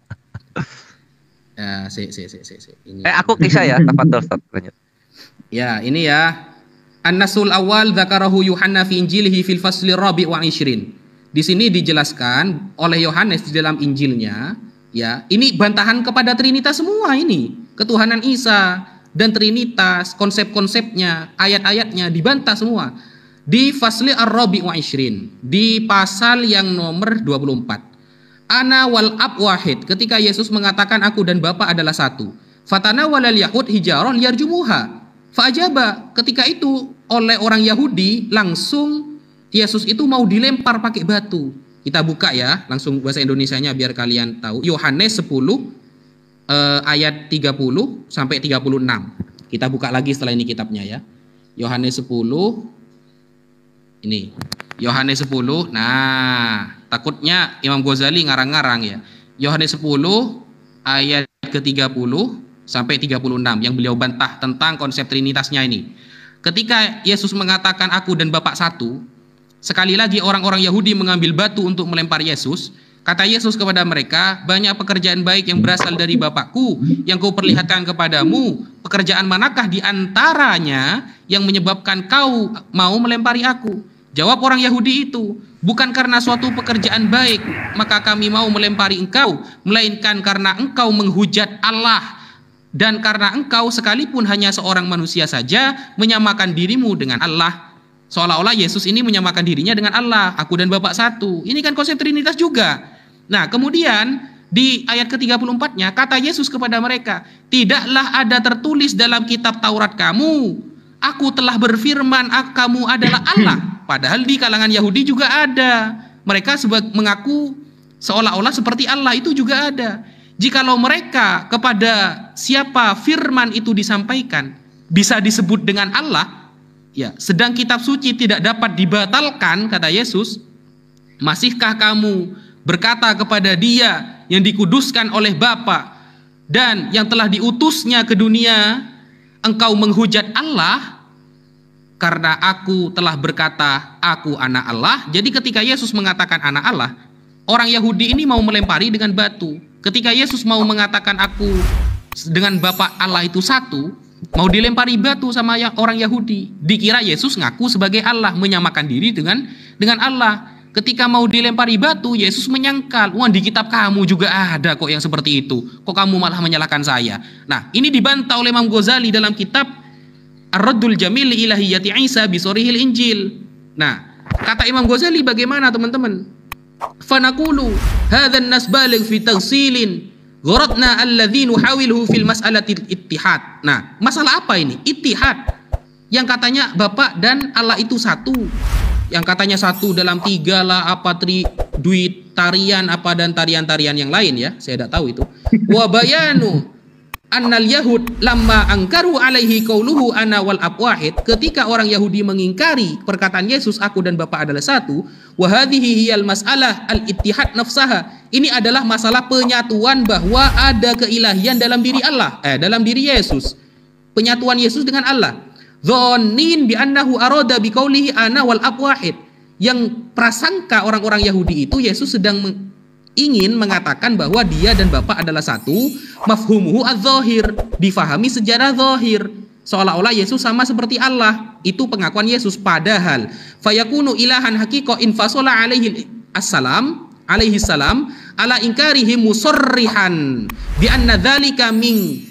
ya, si, si, si, si, si. Ini. Eh, aku kisah ya, tempat Ustaz. Lanjut. Ya, ini ya. An-nasul awal Zakarahu Yuhanna fi Injilihi fil fasli rabi' wa Ishrin. Di sini dijelaskan oleh Yohanes di dalam Injilnya Ya, ini bantahan kepada Trinitas semua ini. Ketuhanan Isa dan Trinitas, konsep-konsepnya, ayat-ayatnya dibantah semua. Di Fasli Ar-Rabi wa Ishrin, di pasal yang nomor 24. Ana wal ab wahid, ketika Yesus mengatakan aku dan Bapa adalah satu. Fatana walal Yahud hijaron liarjumuha. Fajaba, ketika itu oleh orang Yahudi langsung Yesus itu mau dilempar pakai batu. Kita buka ya, langsung bahasa Indonesianya biar kalian tahu. Yohanes 10 eh, ayat 30 sampai 36. Kita buka lagi setelah ini kitabnya ya. Yohanes 10 ini. Yohanes 10. Nah, takutnya Imam Ghazali ngarang-ngarang ya. Yohanes 10 ayat ke-30 sampai 36 yang beliau bantah tentang konsep trinitasnya ini. Ketika Yesus mengatakan aku dan Bapak satu, Sekali lagi orang-orang Yahudi mengambil batu untuk melempar Yesus. Kata Yesus kepada mereka, banyak pekerjaan baik yang berasal dari Bapakku yang kau perlihatkan kepadamu. Pekerjaan manakah di antaranya yang menyebabkan kau mau melempari aku? Jawab orang Yahudi itu, bukan karena suatu pekerjaan baik, maka kami mau melempari engkau, melainkan karena engkau menghujat Allah dan karena engkau sekalipun hanya seorang manusia saja menyamakan dirimu dengan Allah Seolah-olah Yesus ini menyamakan dirinya dengan Allah, aku dan Bapak satu. Ini kan konsep Trinitas juga. Nah, kemudian di ayat ke-34-nya kata Yesus kepada mereka, "Tidaklah ada tertulis dalam kitab Taurat kamu, aku telah berfirman ah, kamu adalah Allah." Padahal di kalangan Yahudi juga ada. Mereka mengaku seolah-olah seperti Allah itu juga ada. Jikalau mereka kepada siapa firman itu disampaikan bisa disebut dengan Allah, Ya, sedang kitab suci tidak dapat dibatalkan kata Yesus, masihkah kamu berkata kepada dia yang dikuduskan oleh Bapa dan yang telah diutusnya ke dunia, engkau menghujat Allah karena aku telah berkata aku anak Allah. Jadi ketika Yesus mengatakan anak Allah, orang Yahudi ini mau melempari dengan batu. Ketika Yesus mau mengatakan aku dengan Bapak Allah itu satu, Mau dilempari batu sama ya, orang Yahudi. Dikira Yesus ngaku sebagai Allah, menyamakan diri dengan dengan Allah. Ketika mau dilempari batu, Yesus menyangkal. Wah, di kitab kamu juga ada kok yang seperti itu. Kok kamu malah menyalahkan saya? Nah, ini dibantah oleh Imam Ghazali dalam kitab Ar-Raddul Jamil Ilahiyati Isa bisorihil Injil. Nah, kata Imam Ghazali bagaimana teman-teman? Fanaqulu hadhan nasbalik fi tagsilin Gharatna alladzi nuhawilhu fil mas'alati ittihad. Nah, masalah apa ini? Ittihad. Yang katanya Bapak dan Allah itu satu. Yang katanya satu dalam tiga lah apa tri duit tarian apa dan tarian-tarian yang lain ya. Saya tidak tahu itu. Wa bayanu annal yahud lamma angkaru alaihi qauluhu ana wal abwahid ketika orang Yahudi mengingkari perkataan Yesus aku dan Bapa adalah satu wa hiyal mas'alah al-ittihad nafsaha. Ini adalah masalah penyatuan bahwa ada keilahian dalam diri Allah, eh dalam diri Yesus. Penyatuan Yesus dengan Allah. Zonin bi annahu aroda bi kaulihi ana wal abwahid. Yang prasangka orang-orang Yahudi itu Yesus sedang meng ingin mengatakan bahwa dia dan Bapa adalah satu, mafhumuhu az-zahir difahami sejarah zahir seolah-olah Yesus sama seperti Allah. Itu pengakuan Yesus. Padahal fayakunu ilahan hakiko infasola alaihi assalam alaihi salam ala inkarihi musorrihan bi anna dhalika min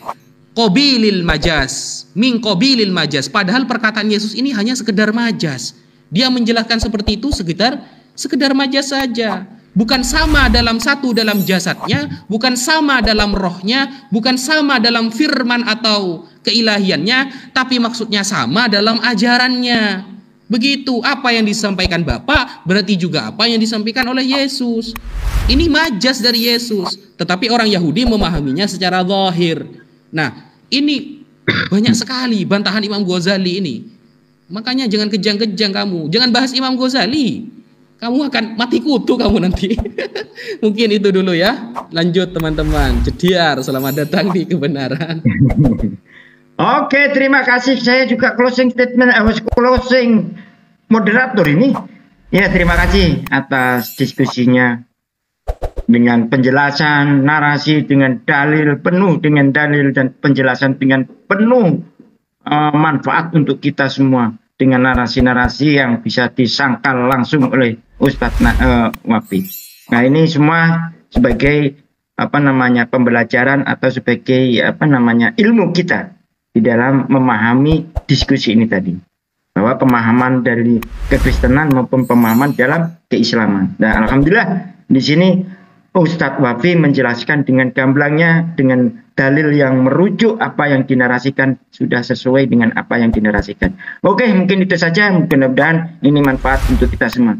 qabilil majas min qabilil majas padahal perkataan Yesus ini hanya sekedar majas dia menjelaskan seperti itu sekedar sekedar majas saja bukan sama dalam satu dalam jasadnya, bukan sama dalam rohnya, bukan sama dalam firman atau keilahiannya, tapi maksudnya sama dalam ajarannya. Begitu apa yang disampaikan Bapak berarti juga apa yang disampaikan oleh Yesus. Ini majas dari Yesus, tetapi orang Yahudi memahaminya secara zahir. Nah, ini banyak sekali bantahan Imam Ghazali ini. Makanya jangan kejang-kejang kamu, jangan bahas Imam Ghazali kamu akan mati kutu kamu nanti. Mungkin itu dulu ya. Lanjut teman-teman. Jediar, selamat datang di kebenaran. Oke, terima kasih. Saya juga closing statement, eh, closing moderator ini. Ya, terima kasih atas diskusinya dengan penjelasan narasi dengan dalil penuh dengan dalil dan penjelasan dengan penuh uh, manfaat untuk kita semua dengan narasi-narasi yang bisa disangkal langsung oleh Ustadz Na, uh, eh, Wafi. Nah ini semua sebagai apa namanya pembelajaran atau sebagai apa namanya ilmu kita di dalam memahami diskusi ini tadi bahwa pemahaman dari kekristenan maupun pemahaman dalam keislaman. Nah, alhamdulillah di sini Ustadz Wafi menjelaskan dengan gamblangnya dengan dalil yang merujuk apa yang dinarasikan sudah sesuai dengan apa yang dinarasikan. Oke, mungkin itu saja. Mudah-mudahan ini manfaat untuk kita semua.